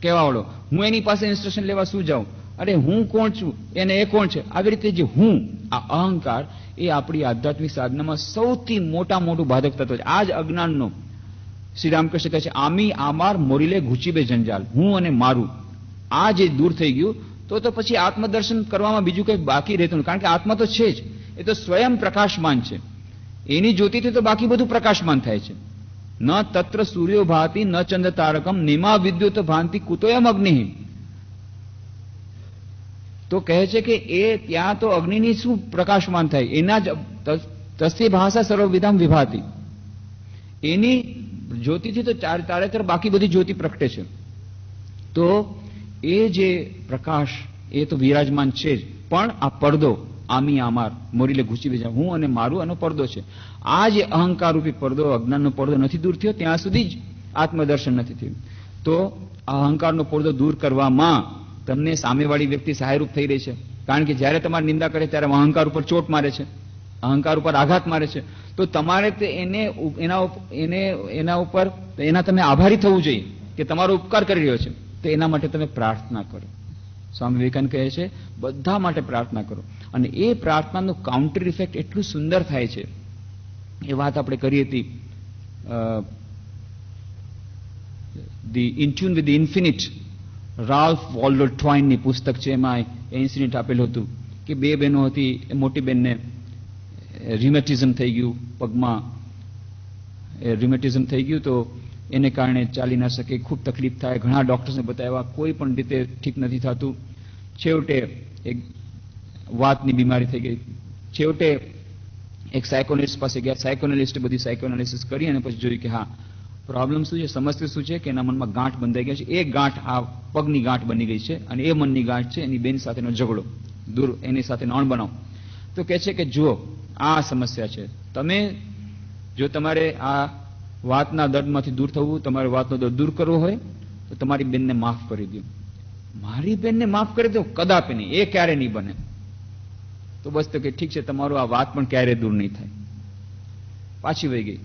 કહેવા વાળો હું એની પાસે ઇન્સ્ટ્રક્શન લેવા શું જાઉં અરે હું કોણ છું એને એ કોણ છે આવી રીતે જે હું આ અહંકાર એ આપણી આધ્યાત્મિક સાધનામાં સૌથી મોટા મોટું બાધક તત્વ છે આ જ અજ્ઞાનનો શ્રી રામકૃષ્ણ કહે છે આમી આમાર મોરીલે ઘૂચી જંજાલ હું અને મારું આ જે દૂર થઈ ગયું તો તો પછી આત્મદર્શન કરવામાં બીજું કંઈક બાકી રહેતું કારણ કે આત્મા તો છે જ એ તો સ્વયં પ્રકાશમાન છે એની જ્યોતિથી તો બાકી બધું પ્રકાશમાન થાય છે ન તત્ર સૂર્યો ભાતિ ન ચંદ્ર તારકમ નિમા વિદ્યુત ભાંતિ કુતોયમ અગ્નિ તો કહે છે કે એ ત્યાં તો અગ્નિની શું પ્રકાશમાન થાય એના જ તસ્તી ભાષા સર્વવિધામ વિભાતી એની જ્યોતિથી તો ચાર તારેતર બાકી બધી જ્યોતિ પ્રગટે છે તો એ જે પ્રકાશ એ તો વિરાજમાન છે જ પણ આ પડદો આમી આમાર મોરીલે ઘૂસી બેજા હું અને મારું આનો પડદો છે આ જે અહંકારરૂપી પડદો અજ્ઞાનનો પડદો નથી દૂર થયો ત્યાં સુધી જ આત્મદર્શન નથી થયું તો આ અહંકારનો પડદો દૂર કરવામાં તમને સામેવાળી વ્યક્તિ સહાયરૂપ થઈ રહી છે કારણ કે જ્યારે તમારી નિંદા કરે ત્યારે અહંકાર ઉપર ચોટ મારે છે અહંકાર ઉપર આઘાત મારે છે તો તમારે એને એના એને એના ઉપર એના તમે આભારી થવું જોઈએ કે તમારો ઉપકાર કરી રહ્યો છે તો એના માટે તમે પ્રાર્થના કરો સ્વામી વિવેકાનંદ કહે છે બધા માટે પ્રાર્થના કરો અને એ પ્રાર્થનાનું કાઉન્ટર ઇફેક્ટ એટલું સુંદર થાય છે એ વાત આપણે કરી હતી the in tune with infinite Ralph Waldo ટ્વાઇનની પુસ્તક છે એમાં ઇન્સિડન્ટ આપેલું હતું કે બે બહેનો હતી એ મોટી બહેનને રિમેટિઝમ થઈ ગયું પગમાં રિમેટિઝમ થઈ ગયું તો એને કારણે ચાલી ના શકે ખૂબ તકલીફ થાય ઘણા ડૉક્ટર્સને બતાવ્યા કોઈ પણ રીતે ઠીક નથી થતું છેવટે એક વાતની બીમારી થઈ ગઈ છેવટે એક સાયકોનિસ્ટ પાસે ગયા સાયકોનાલિસ્ટે બધી સાયકોનાલિસિસ કરી અને પછી જોયું કે હા પ્રોબ્લેમ શું છે સમસ્યા શું છે કે એના મનમાં ગાંઠ બંધાઈ ગયા છે એ ગાંઠ આ પગની ગાંઠ બની ગઈ છે અને એ મનની ગાંઠ છે એની બેન સાથેનો ઝઘડો દૂર એની સાથે નોણ બનાવો તો કે છે કે જુઓ આ સમસ્યા છે તમે જો તમારે આ વાતના દર્દમાંથી દૂર થવું તમારે વાતનો દર્દ દૂર કરવો હોય તો તમારી બેનને માફ કરી દો મારી બેનને માફ કરી દો કદાપી નહીં એ ક્યારે નહીં બને તો બસ તો કે ઠીક છે તમારું આ વાત પણ ક્યારે દૂર નહીં થાય પાછી વહી ગઈ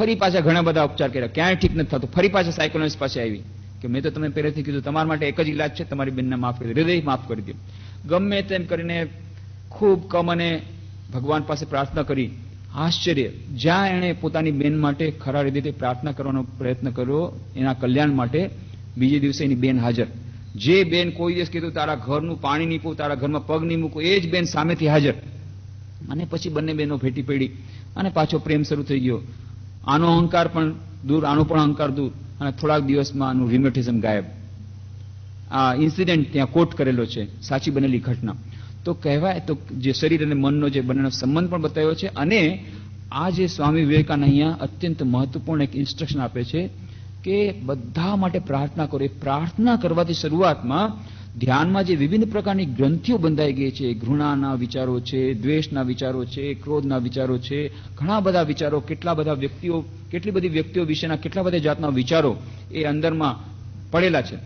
ફરી પાછા ઘણા બધા ઉપચાર કર્યા ક્યાંય ઠીક નથી થતું ફરી પાછા સાયકોલોજીસ્ટ પાસે આવી કે મેં તો તમે પહેલેથી કીધું તમારા માટે એક જ ઇલાજ છે તમારી બેનને માફ કરી હૃદય માફ કરી દે ગમે તેમ કરીને ખૂબ કમ અને ભગવાન પાસે પ્રાર્થના કરી આશ્ચર્ય જ્યાં એણે પોતાની બેન માટે ખરા રીતે પ્રાર્થના કરવાનો પ્રયત્ન કર્યો એના કલ્યાણ માટે બીજે દિવસે એની બેન હાજર જે બેન કોઈ દિવસ કીધું તારા ઘરનું પાણી નીકળું તારા ઘરમાં પગ નહીં મૂકું એ જ બેન સામેથી હાજર અને પછી બંને બહેનો ભેટી પડી અને પાછો પ્રેમ શરૂ થઈ ગયો આનો અહંકાર પણ દૂર આનો પણ અહંકાર દૂર અને થોડાક દિવસમાં આનું રિમેટિઝમ ગાયબ આ ઇન્સિડેન્ટ ત્યાં કોટ કરેલો છે સાચી બનેલી ઘટના તો કહેવાય તો જે શરીર અને મનનો જે બંનેનો સંબંધ પણ બતાવ્યો છે અને આ જે સ્વામી વિવેકાનંદ અહીંયા અત્યંત મહત્વપૂર્ણ એક ઇન્સ્ટ્રક્શન આપે છે કે બધા માટે પ્રાર્થના કરો એ પ્રાર્થના કરવાથી શરૂઆતમાં ધ્યાનમાં જે વિભિન્ન પ્રકારની ગ્રંથિઓ બંધાઈ ગઈ છે ઘૃણાના વિચારો છે દ્વેષના વિચારો છે ક્રોધના વિચારો છે ઘણા બધા વિચારો કેટલા બધા વ્યક્તિઓ કેટલી બધી વ્યક્તિઓ વિશેના કેટલા બધા જાતના વિચારો એ અંદરમાં પડેલા છે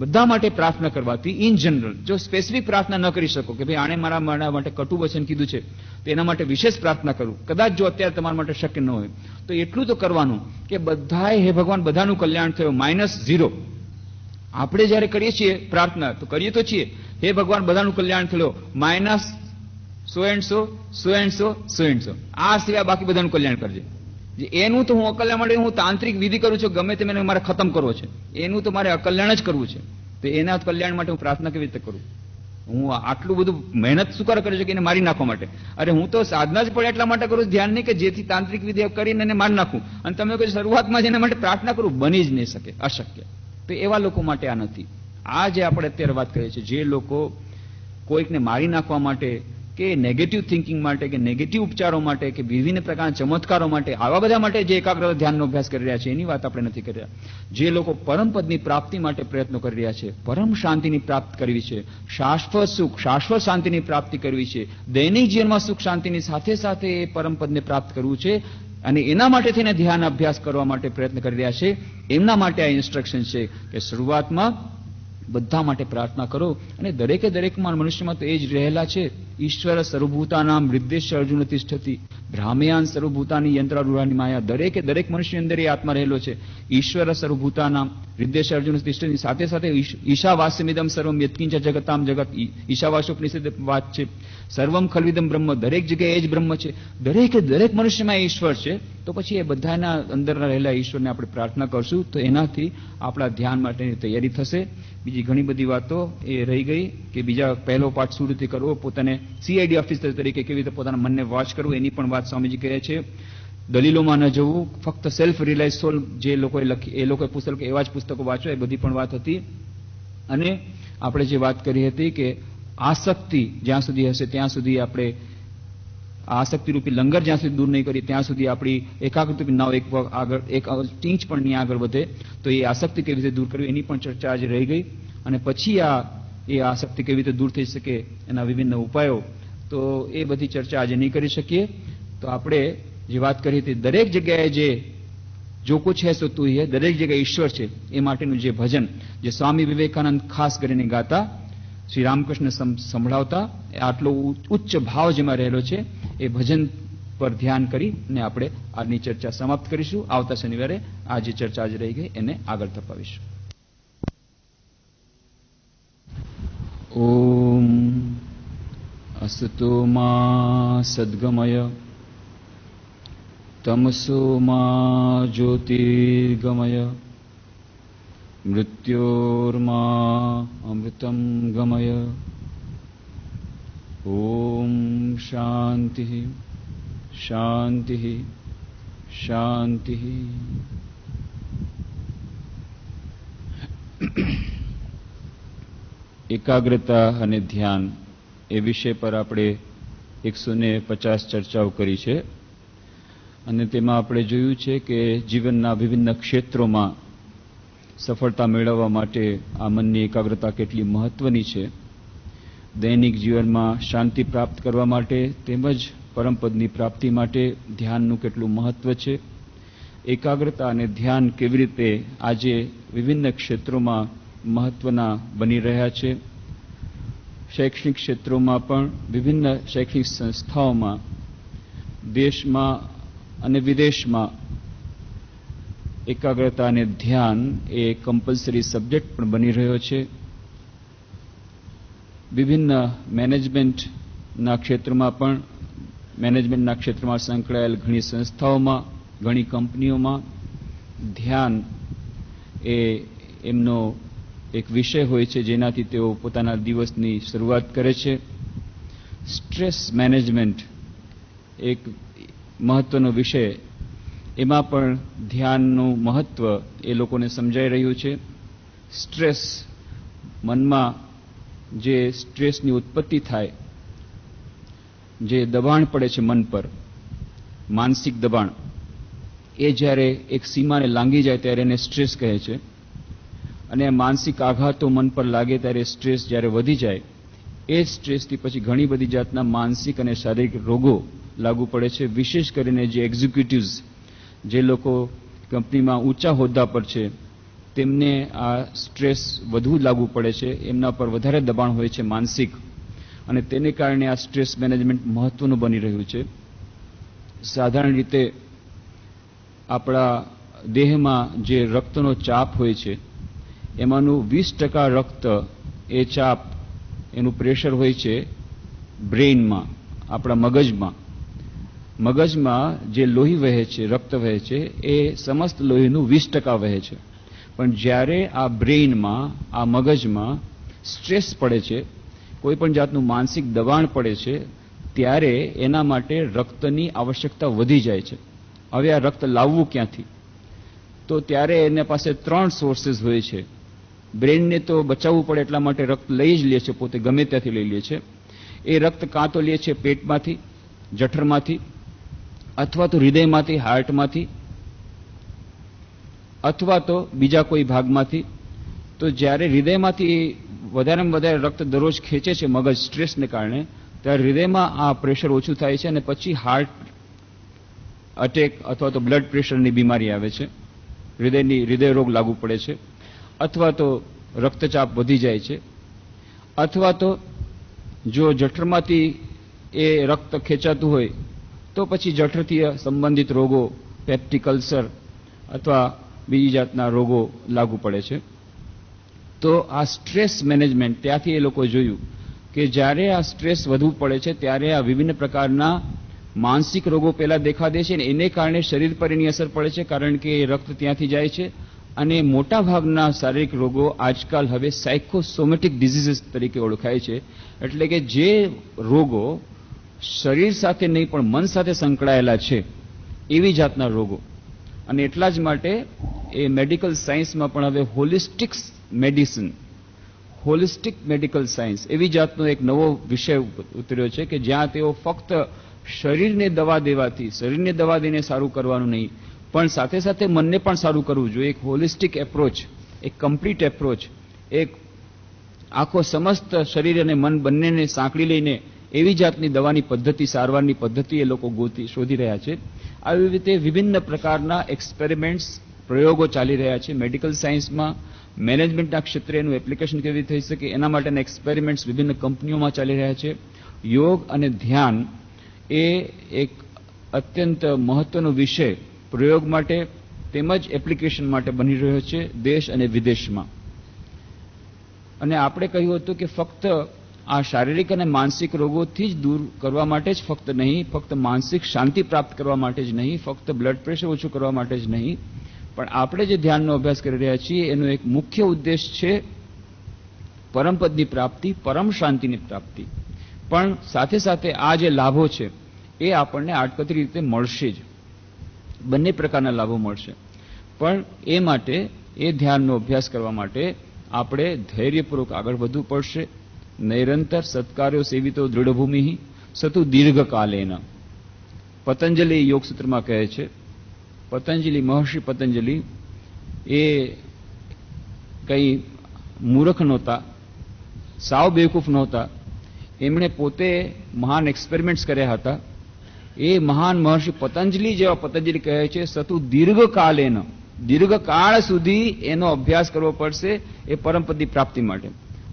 બધા માટે પ્રાર્થના કરવાથી ઇન જનરલ જો સ્પેસિફિક પ્રાર્થના ન કરી શકો કે ભાઈ આને મારા મારા માટે કટુ વચન કીધું છે તો એના માટે વિશેષ પ્રાર્થના કરું કદાચ જો અત્યારે તમારા માટે શક્ય ન હોય તો એટલું તો કરવાનું કે બધાએ હે ભગવાન બધાનું કલ્યાણ થયું માઇનસ ઝીરો આપણે જ્યારે કરીએ છીએ પ્રાર્થના તો કરીએ તો છીએ હે ભગવાન બધાનું કલ્યાણ થયેલો minus so and so so and so so and so આ સિવાય બાકી બધાનું કલ્યાણ કરજે એનું તો હું અકલ્યાણ માટે હું તાંત્રિક વિધિ કરું છું ગમે તે મને મારે ખતમ કરવો છે એનું તો મારે અકલ્યાણ જ કરવું છે તો એના કલ્યાણ માટે હું પ્રાર્થના કેવી રીતે કરું હું આટલું બધું મહેનત શું કરે કરું છું કે એને મારી નાખવા માટે અરે હું તો સાધના જ પડે એટલા માટે કરું ધ્યાન નહીં કે જેથી તાંત્રિક વિધિ કરીને એને મારી નાખું અને તમે કહો શરૂઆતમાં જ એના માટે પ્રાર્થના કરું બની જ નહીં શકે અશક્ય તો એવા લોકો માટે આ નથી આ જે આપણે અત્યારે વાત કરીએ છીએ જે લોકો કોઈકને મારી નાખવા માટે કે નેગેટિવ થિંકિંગ માટે કે નેગેટિવ ઉપચારો માટે કે વિવિધ પ્રકારના ચમત્કારો માટે આવા બધા માટે જે એકાગ્રતા ધ્યાનનો અભ્યાસ કરી રહ્યા છે એની વાત આપણે નથી કરી રહ્યા જે લોકો પરમ પદની પ્રાપ્તિ માટે પ્રયત્નો કરી રહ્યા છે પરમ શાંતિની પ્રાપ્ત કરવી છે શાશ્વત સુખ શાશ્વત શાંતિની પ્રાપ્તિ કરવી છે દૈનિક જીવનમાં સુખ શાંતિની સાથે સાથે એ પરમપદને પ્રાપ્ત કરવું છે અને એના માટે થઈને ધ્યાન અભ્યાસ કરવા માટે પ્રયત્ન કરી રહ્યા છે એમના માટે આ ઇન્સ્ટ્રક્શન છે કે શરૂઆતમાં બધા માટે પ્રાર્થના કરો અને દરેકે દરેકમાં મનુષ્યમાં તો એ જ રહેલા છે ઈશ્વર સર્વભૂતાનામ હૃદય અર્જુન તિષ્ઠતી ભ્રામ્યાન સર્વભૂતાની યંત્રારૂઢાની માયા દરેકે દરેક મનુષ્ય અંદર એ આત્મા રહેલો છે ઈશ્વર સર્વભૂતાનામ હૃદય અર્જુન તિષ્ઠની સાથે સાથે ઈશાવાસ્યમિદમ સર્વમ યત્કિંચ જગતામ જગત ઈશાવાસ્યોપનિષદ વાત છે સર્વમ ખલવિદમ બ્રહ્મ દરેક જગ્યાએ એ જ બ્રહ્મ છે દરેકે દરેક મનુષ્યમાં ઈશ્વર છે તો પછી એ બધાના અંદરના રહેલા ઈશ્વરને આપણે પ્રાર્થના કરશું તો એનાથી આપણા ધ્યાન માટેની તૈયારી થશે બીજી ઘણી બધી વાતો એ રહી ગઈ કે બીજા પહેલો પાઠ શું રીતે કરવો પોતાને સીઆઈડી ઓફિસર તરીકે કેવી રીતે પોતાના મનને વોચ કરવું એની પણ વાત સ્વામીજી કહે છે દલીલોમાં ન જવું ફક્ત સેલ્ફ રિલાઇઝ સોલ જે લોકોએ લખી એ લોકોએ પુસ્તક એવા જ પુસ્તકો વાંચો એ બધી પણ વાત હતી અને આપણે જે વાત કરી હતી કે આસક્તિ જ્યાં સુધી હશે ત્યાં સુધી આપણે આસક્તિરૂપી લંગર જ્યાં સુધી દૂર નહીં કરીએ ત્યાં સુધી આપણી એકાગ્રતા નાવ એક આગળ એક ટીંચ પણ નહીં આગળ વધે તો એ આસક્તિ કેવી રીતે દૂર કરવી એની પણ ચર્ચા આજે રહી ગઈ અને પછી આ એ આસક્તિ કેવી રીતે દૂર થઈ શકે એના વિભિન્ન ઉપાયો તો એ બધી ચર્ચા આજે નહીં કરી શકીએ તો આપણે જે વાત કરી હતી દરેક જગ્યાએ જે જો કુછ હે સો તું હે દરેક જગ્યાએ ઈશ્વર છે એ માટેનું જે ભજન જે સ્વામી વિવેકાનંદ ખાસ કરીને ગાતા શ્રી રામકૃષ્ણ સંભળાવતા આટલો ઉચ્ચ ભાવ જેમાં રહેલો છે એ ભજન પર ધ્યાન કરીને આપણે આજની ચર્ચા સમાપ્ત કરીશું આવતા શનિવારે આ જે ચર્ચા આજે રહી ગઈ એને આગળ ધપાવીશું ઓમ અસતો મા સદગમય તમસો મા જ્યોતિર્ગમય मृत्योर्मा अमृतं गमय ॐ शान्तिः शान्तिः शान्तिः એકાગ્રતા અને ધ્યાન એ વિષય પર આપણે એકસો ને પચાસ ચર્ચાઓ કરી છે અને તેમાં આપણે જોયું છે કે જીવનના વિભિન્ન ક્ષેત્રોમાં સફળતા મેળવવા માટે આ મનની એકાગ્રતા કેટલી મહત્વની છે દૈનિક જીવનમાં શાંતિ પ્રાપ્ત કરવા માટે તેમજ પરમપદની પ્રાપ્તિ માટે ધ્યાનનું કેટલું મહત્વ છે એકાગ્રતા અને ધ્યાન કેવી રીતે આજે વિભિન્ન ક્ષેત્રોમાં મહત્વના બની રહ્યા છે શૈક્ષણિક ક્ષેત્રોમાં પણ વિભિન્ન શૈક્ષણિક સંસ્થાઓમાં દેશમાં અને વિદેશમાં એકાગ્રતા અને ધ્યાન એ કમ્પલસરી સબ્જેક્ટ પણ બની રહ્યો છે વિભિન્ન મેનેજમેન્ટના ક્ષેત્રમાં પણ મેનેજમેન્ટના ક્ષેત્રમાં સંકળાયેલ ઘણી સંસ્થાઓમાં ઘણી કંપનીઓમાં ધ્યાન એ એમનો એક વિષય હોય છે જેનાથી તેઓ પોતાના દિવસની શરૂઆત કરે છે સ્ટ્રેસ મેનેજમેન્ટ એક મહત્વનો વિષય એમાં પણ ધ્યાનનું મહત્વ એ લોકોને સમજાઈ રહ્યું છે સ્ટ્રેસ મનમાં જે સ્ટ્રેસની ઉત્પત્તિ થાય જે દબાણ પડે છે મન પર માનસિક દબાણ એ જ્યારે એક સીમાને લાંઘી જાય ત્યારે એને સ્ટ્રેસ કહે છે અને માનસિક આઘાતો મન પર લાગે ત્યારે સ્ટ્રેસ જ્યારે વધી જાય એ સ્ટ્રેસથી પછી ઘણી બધી જાતના માનસિક અને શારીરિક રોગો લાગુ પડે છે વિશેષ કરીને જે એક્ઝિક્યુટિવ્સ જે લોકો કંપનીમાં ઊંચા હોદ્દા પર છે તેમને આ સ્ટ્રેસ વધુ લાગુ પડે છે એમના પર વધારે દબાણ હોય છે માનસિક અને તેને કારણે આ સ્ટ્રેસ મેનેજમેન્ટ મહત્વનું બની રહ્યું છે સાધારણ રીતે આપણા દેહમાં જે રક્તનો ચાપ હોય છે એમાંનું વીસ ટકા રક્ત એ ચાપ એનું પ્રેશર હોય છે બ્રેઇનમાં આપણા મગજમાં મગજમાં જે લોહી વહે છે રક્ત વહે છે એ સમસ્ત લોહીનું વીસ ટકા વહે છે પણ જ્યારે આ બ્રેઇનમાં આ મગજમાં સ્ટ્રેસ પડે છે કોઈ પણ જાતનું માનસિક દબાણ પડે છે ત્યારે એના માટે રક્તની આવશ્યકતા વધી જાય છે હવે આ રક્ત લાવવું ક્યાંથી તો ત્યારે એના પાસે ત્રણ સોર્સિસ હોય છે બ્રેઇનને તો બચાવવું પડે એટલા માટે રક્ત લઈ જ લે છે પોતે ગમે ત્યાંથી લઈ લે છે એ રક્ત કાં તો લે છે પેટમાંથી જઠરમાંથી અથવા તો હૃદયમાંથી હાર્ટમાંથી અથવા તો બીજા કોઈ ભાગમાંથી તો જ્યારે હૃદયમાંથી વધારેમાં વધારે રક્ત દરરોજ ખેંચે છે મગજ સ્ટ્રેસને કારણે ત્યારે હૃદયમાં આ પ્રેશર ઓછું થાય છે અને પછી હાર્ટ અટેક અથવા તો બ્લડ પ્રેશરની બીમારી આવે છે હૃદયની હૃદય રોગ લાગુ પડે છે અથવા તો રક્તચાપ વધી જાય છે અથવા તો જો જઠરમાંથી એ રક્ત ખેંચાતું હોય તો પછી જઠરથી સંબંધિત રોગો પેપ્ટિક અલ્સર અથવા બીજી જાતના રોગો લાગુ પડે છે તો આ સ્ટ્રેસ મેનેજમેન્ટ ત્યાંથી એ લોકો જોયું કે જ્યારે આ સ્ટ્રેસ વધુ પડે છે ત્યારે આ વિભિન્ન પ્રકારના માનસિક રોગો પહેલાં દેખા દે છે અને એને કારણે શરીર પર એની અસર પડે છે કારણ કે એ રક્ત ત્યાંથી જાય છે અને મોટાભાગના શારીરિક રોગો આજકાલ હવે સાયકોસોમેટિક ડિઝીઝીસ તરીકે ઓળખાય છે એટલે કે જે રોગો શરીર સાથે નહીં પણ મન સાથે સંકળાયેલા છે એવી જાતના રોગો અને એટલા જ માટે એ મેડિકલ સાયન્સમાં પણ હવે holistic medicine holistic medical science એવી જાતનો એક નવો વિષય ઉતર્યો છે કે જ્યાં તેઓ ફક્ત શરીરને દવા દેવાથી શરીરને દવા દઈને સારું કરવાનું નહીં પણ સાથે સાથે મનને પણ સારું કરવું જોઈએ એક હોલિસ્ટિક એપ્રોચ એક કમ્પ્લીટ એપ્રોચ એક આખો સમસ્ત શરીર અને મન બંનેને સાંકળી લઈને એવી જાતની દવાની પદ્ધતિ સારવારની પદ્ધતિ એ લોકો ગોતી શોધી રહ્યા છે આવી રીતે વિભિન્ન પ્રકારના એક્સપેરિમેન્ટ્સ પ્રયોગો ચાલી રહ્યા છે મેડિકલ સાયન્સમાં મેનેજમેન્ટના ક્ષેત્રે એનું એપ્લિકેશન કેવી થઈ શકે એના માટેના એક્સપેરિમેન્ટ્સ વિભિન્ન કંપનીઓમાં ચાલી રહ્યા છે યોગ અને ધ્યાન એ એક અત્યંત મહત્વનો વિષય પ્રયોગ માટે તેમજ એપ્લિકેશન માટે બની રહ્યો છે દેશ અને વિદેશમાં અને આપણે કહ્યું હતું કે ફક્ત આ શારીરિક અને માનસિક રોગોથી જ દૂર કરવા માટે જ ફક્ત નહીં ફક્ત માનસિક શાંતિ પ્રાપ્ત કરવા માટે જ નહીં ફક્ત બ્લડ પ્રેશર ઓછું કરવા માટે જ નહીં પણ આપણે જે ધ્યાનનો અભ્યાસ કરી રહ્યા છીએ એનો એક મુખ્ય ઉદ્દેશ છે પરમપદની પ્રાપ્તિ પરમ શાંતિની પ્રાપ્તિ પણ સાથે સાથે આ જે લાભો છે એ આપણને આડકતરી રીતે મળશે જ બંને પ્રકારના લાભો મળશે પણ એ માટે એ ધ્યાનનો અભ્યાસ કરવા માટે આપણે ધૈર્યપૂર્વક આગળ વધવું પડશે નૈરંતર સત્કાર્યો તો દૃઢભૂમિ સતુ દીર્ઘકાલેન પતંજલિ યોગસૂત્રમાં કહે છે પતંજલિ મહર્ષિ પતંજલિ એ કંઈ મૂરખ નહોતા સાવ બેવકૂફ નહોતા એમણે પોતે મહાન એક્સપેરિમેન્ટ્સ કર્યા હતા એ મહાન મહર્ષિ પતંજલિ જેવા પતંજલિ કહે છે સતુ દીર્ઘકાલેન દીર્ઘકાળ સુધી એનો અભ્યાસ કરવો પડશે એ પરમપદની પ્રાપ્તિ માટે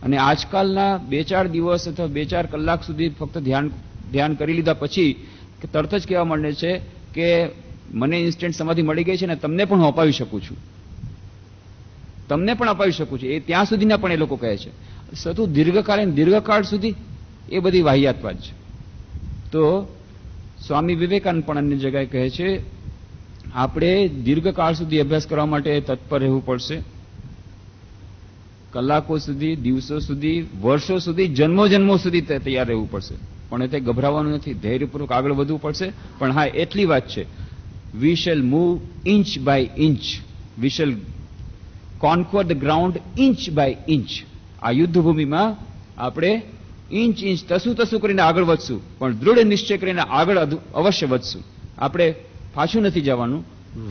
અને આજકાલના બે ચાર દિવસ અથવા બે ચાર કલાક સુધી ફક્ત ધ્યાન ધ્યાન કરી લીધા પછી કે તરત જ કહેવા માંડે છે કે મને ઇન્સ્ટન્ટ સમાધિ મળી ગઈ છે ને તમને પણ હું અપાવી શકું છું તમને પણ અપાવી શકું છું એ ત્યાં સુધીના પણ એ લોકો કહે છે સતુ દીર્ઘકાલીન દીર્ઘકાળ સુધી એ બધી વાહિયાતવાદ છે તો સ્વામી વિવેકાનંદ પણ અન્ય જગ્યાએ કહે છે આપણે દીર્ઘકાળ સુધી અભ્યાસ કરવા માટે તત્પર રહેવું પડશે કલાકો સુધી દિવસો સુધી વર્ષો સુધી જન્મો જન્મો સુધી તૈયાર રહેવું પડશે પણ એ તે ગભરાવાનું નથી ધૈર્યપૂર્વક આગળ વધવું પડશે પણ હા એટલી વાત છે we shall move inch by inch we shall conquer the ground inch by inch આ યુદ્ધભૂમિમાં આપણે ઇંચ ઇંચ તસુ તસુ કરીને આગળ વધશું પણ દૃઢ નિશ્ચય કરીને આગળ અવશ્ય વધશું આપણે પાછું નથી જવાનું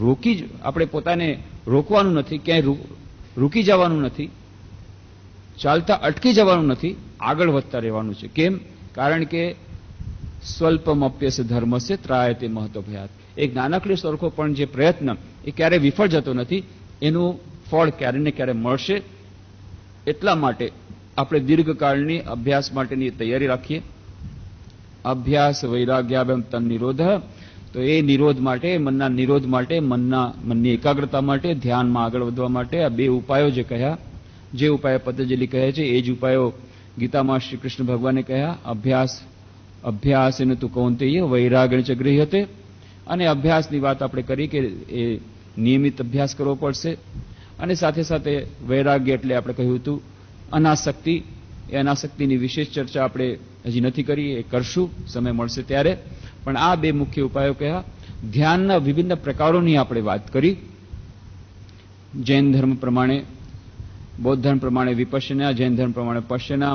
રોકી જ આપણે પોતાને રોકવાનું નથી ક્યાંય રૂકી જવાનું નથી ચાલતા અટકી જવાનું નથી આગળ વધતા રહેવાનું છે કેમ કારણ કે સ્વલ્પમપ્ય છે ધર્મ સ્વલ્પમપ્યસ ધર્મસ્ય ત્રાયતે મહત્વભયાત એક નાનકડી સરખો પણ જે પ્રયત્ન એ ક્યારેય વિફળ જતો નથી એનું ફળ ક્યારે ને ક્યારે મળશે એટલા માટે આપણે દીર્ઘકાળની અભ્યાસ માટેની તૈયારી રાખીએ અભ્યાસ વૈરાગ્યાભ્યમ તન નિરોધ તો એ નિરોધ માટે મનના નિરોધ માટે મનના મનની એકાગ્રતા માટે ધ્યાનમાં આગળ વધવા માટે આ બે ઉપાયો જે કહ્યા જે ઉપાય પતંજલિ કહે છે એ જ ઉપાયો ગીતામાં શ્રી કૃષ્ણ ભગવાને કહ્યા અભ્યાસ અભ્યાસ એને તું કૌંતેય વૈરાગણ ચ હતે અને અભ્યાસની વાત આપણે કરી કે એ નિયમિત અભ્યાસ કરવો પડશે અને સાથે સાથે વૈરાગ્ય એટલે આપણે કહ્યું હતું અનાસક્તિ એ અનાસક્તિની વિશેષ ચર્ચા આપણે હજી નથી કરી એ કરશું સમય મળશે ત્યારે પણ આ બે મુખ્ય ઉપાયો કહ્યા ધ્યાનના વિભિન્ન પ્રકારોની આપણે વાત કરી જૈન ધર્મ પ્રમાણે બૌદ્ધ ધર્મ પ્રમાણે વિપશ્યના જૈન ધર્મ પ્રમાણે પશ્યના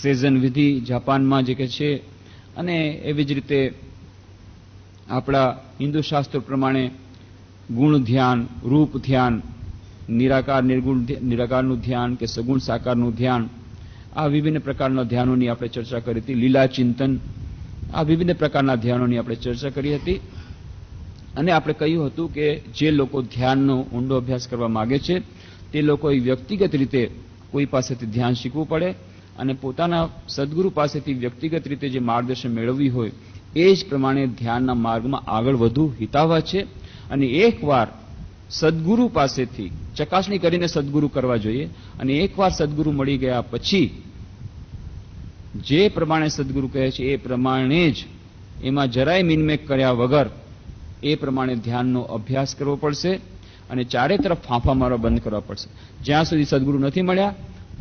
સેઝન વિધિ જાપાનમાં જે કે છે અને એવી જ રીતે આપણા હિન્દુ શાસ્ત્ર પ્રમાણે ગુણ ધ્યાન રૂપ ધ્યાન નિરાકાર નિર્ગુણ નિરાકારનું ધ્યાન કે સગુણ સાકારનું ધ્યાન આ વિભિન્ન પ્રકારના ધ્યાનોની આપણે ચર્ચા કરી હતી લીલા ચિંતન આ વિભિન્ન પ્રકારના ધ્યાનોની આપણે ચર્ચા કરી હતી અને આપણે કહ્યું હતું કે જે લોકો ધ્યાનનો ઊંડો અભ્યાસ કરવા માગે છે તે લોકોએ વ્યક્તિગત રીતે કોઈ પાસેથી ધ્યાન શીખવું પડે અને પોતાના સદગુરુ પાસેથી વ્યક્તિગત રીતે જે માર્ગદર્શન મેળવવી હોય એ જ પ્રમાણે ધ્યાનના માર્ગમાં આગળ વધુ હિતાવહ છે અને એકવાર સદગુરુ પાસેથી ચકાસણી કરીને સદગુરુ કરવા જોઈએ અને એકવાર સદગુરુ મળી ગયા પછી જે પ્રમાણે સદગુરુ કહે છે એ પ્રમાણે જ એમાં જરાય મિનમેક કર્યા વગર એ પ્રમાણે ધ્યાનનો અભ્યાસ કરવો પડશે અને ચારે તરફ ફાંફા મારવા બંધ કરવા પડશે જ્યાં સુધી સદગુરુ નથી મળ્યા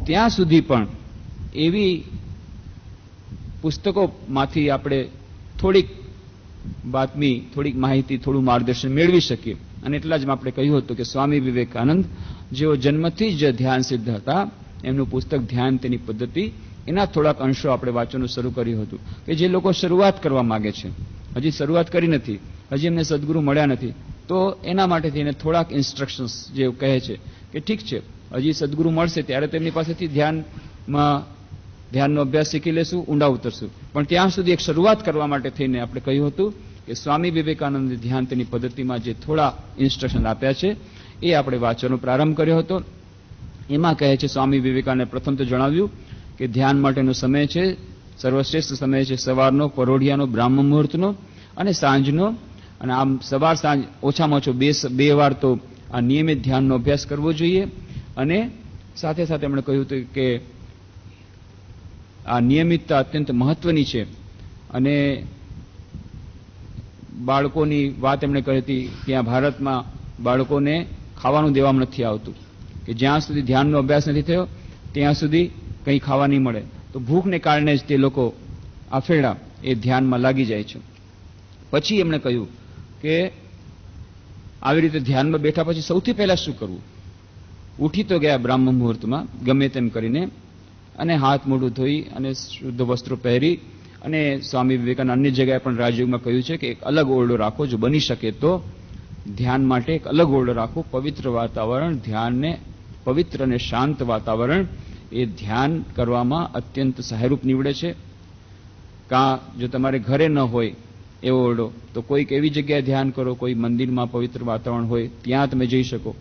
ત્યાં સુધી પણ એવી પુસ્તકોમાંથી આપણે થોડીક બાતમી થોડીક માહિતી થોડું માર્ગદર્શન મેળવી શકીએ અને એટલા જ આપણે કહ્યું હતું કે સ્વામી વિવેકાનંદ જેઓ જન્મથી જ ધ્યાન સિદ્ધ હતા એમનું પુસ્તક ધ્યાન તેની પદ્ધતિ એના થોડાક અંશો આપણે વાંચવાનું શરૂ કર્યું હતું કે જે લોકો શરૂઆત કરવા માગે છે હજી શરૂઆત કરી નથી હજી એમને સદગુરુ મળ્યા નથી તો એના માટે થઈને થોડાક ઇન્સ્ટ્રક્શન્સ જે કહે છે કે ઠીક છે હજી સદગુરુ મળશે ત્યારે તેમની પાસેથી ધ્યાનમાં ધ્યાનનો અભ્યાસ શીખી લેશું ઊંડા ઉતરશું પણ ત્યાં સુધી એક શરૂઆત કરવા માટે થઈને આપણે કહ્યું હતું કે સ્વામી વિવેકાનંદે ધ્યાન તેની પદ્ધતિમાં જે થોડા ઇન્સ્ટ્રક્શન આપ્યા છે એ આપણે વાંચવાનો પ્રારંભ કર્યો હતો એમાં કહે છે સ્વામી વિવેકાનંદે પ્રથમ તો જણાવ્યું કે ધ્યાન માટેનો સમય છે સર્વશ્રેષ્ઠ સમય છે સવારનો પરોઢિયાનો બ્રાહ્મ મુહૂર્તનો અને સાંજનો અને આમ સવાર સાંજ ઓછામાં ઓછો બે બે વાર તો આ નિયમિત ધ્યાનનો અભ્યાસ કરવો જોઈએ અને સાથે સાથે એમણે કહ્યું હતું કે આ નિયમિતતા અત્યંત મહત્વની છે અને બાળકોની વાત એમણે કહી હતી કે આ ભારતમાં બાળકોને ખાવાનું દેવામાં નથી આવતું કે જ્યાં સુધી ધ્યાનનો અભ્યાસ નથી થયો ત્યાં સુધી કંઈ ખાવા નહીં મળે તો ભૂખને કારણે જ તે લોકો આફેડા એ ધ્યાનમાં લાગી જાય છે પછી એમણે કહ્યું કે આવી રીતે ધ્યાનમાં બેઠા પછી સૌથી પહેલાં શું કરવું ઉઠી તો ગયા બ્રાહ્મ મુહૂર્તમાં ગમે તેમ કરીને અને હાથ મોઢું ધોઈ અને શુદ્ધ વસ્ત્રો પહેરી અને સ્વામી વિવેકાનંદ અન્ય જગ્યાએ પણ રાજયોગમાં કહ્યું છે કે એક અલગ ઓરડો રાખો જો બની શકે તો ધ્યાન માટે એક અલગ ઓરડો રાખો પવિત્ર વાતાવરણ ધ્યાનને પવિત્ર અને શાંત વાતાવરણ એ ધ્યાન કરવામાં અત્યંત સહાયરૂપ નીવડે છે કાં જો તમારે ઘરે ન હોય એવો ઓરડો તો કોઈક એવી જગ્યાએ ધ્યાન કરો કોઈ મંદિરમાં પવિત્ર વાતાવરણ હોય ત્યાં તમે જઈ શકો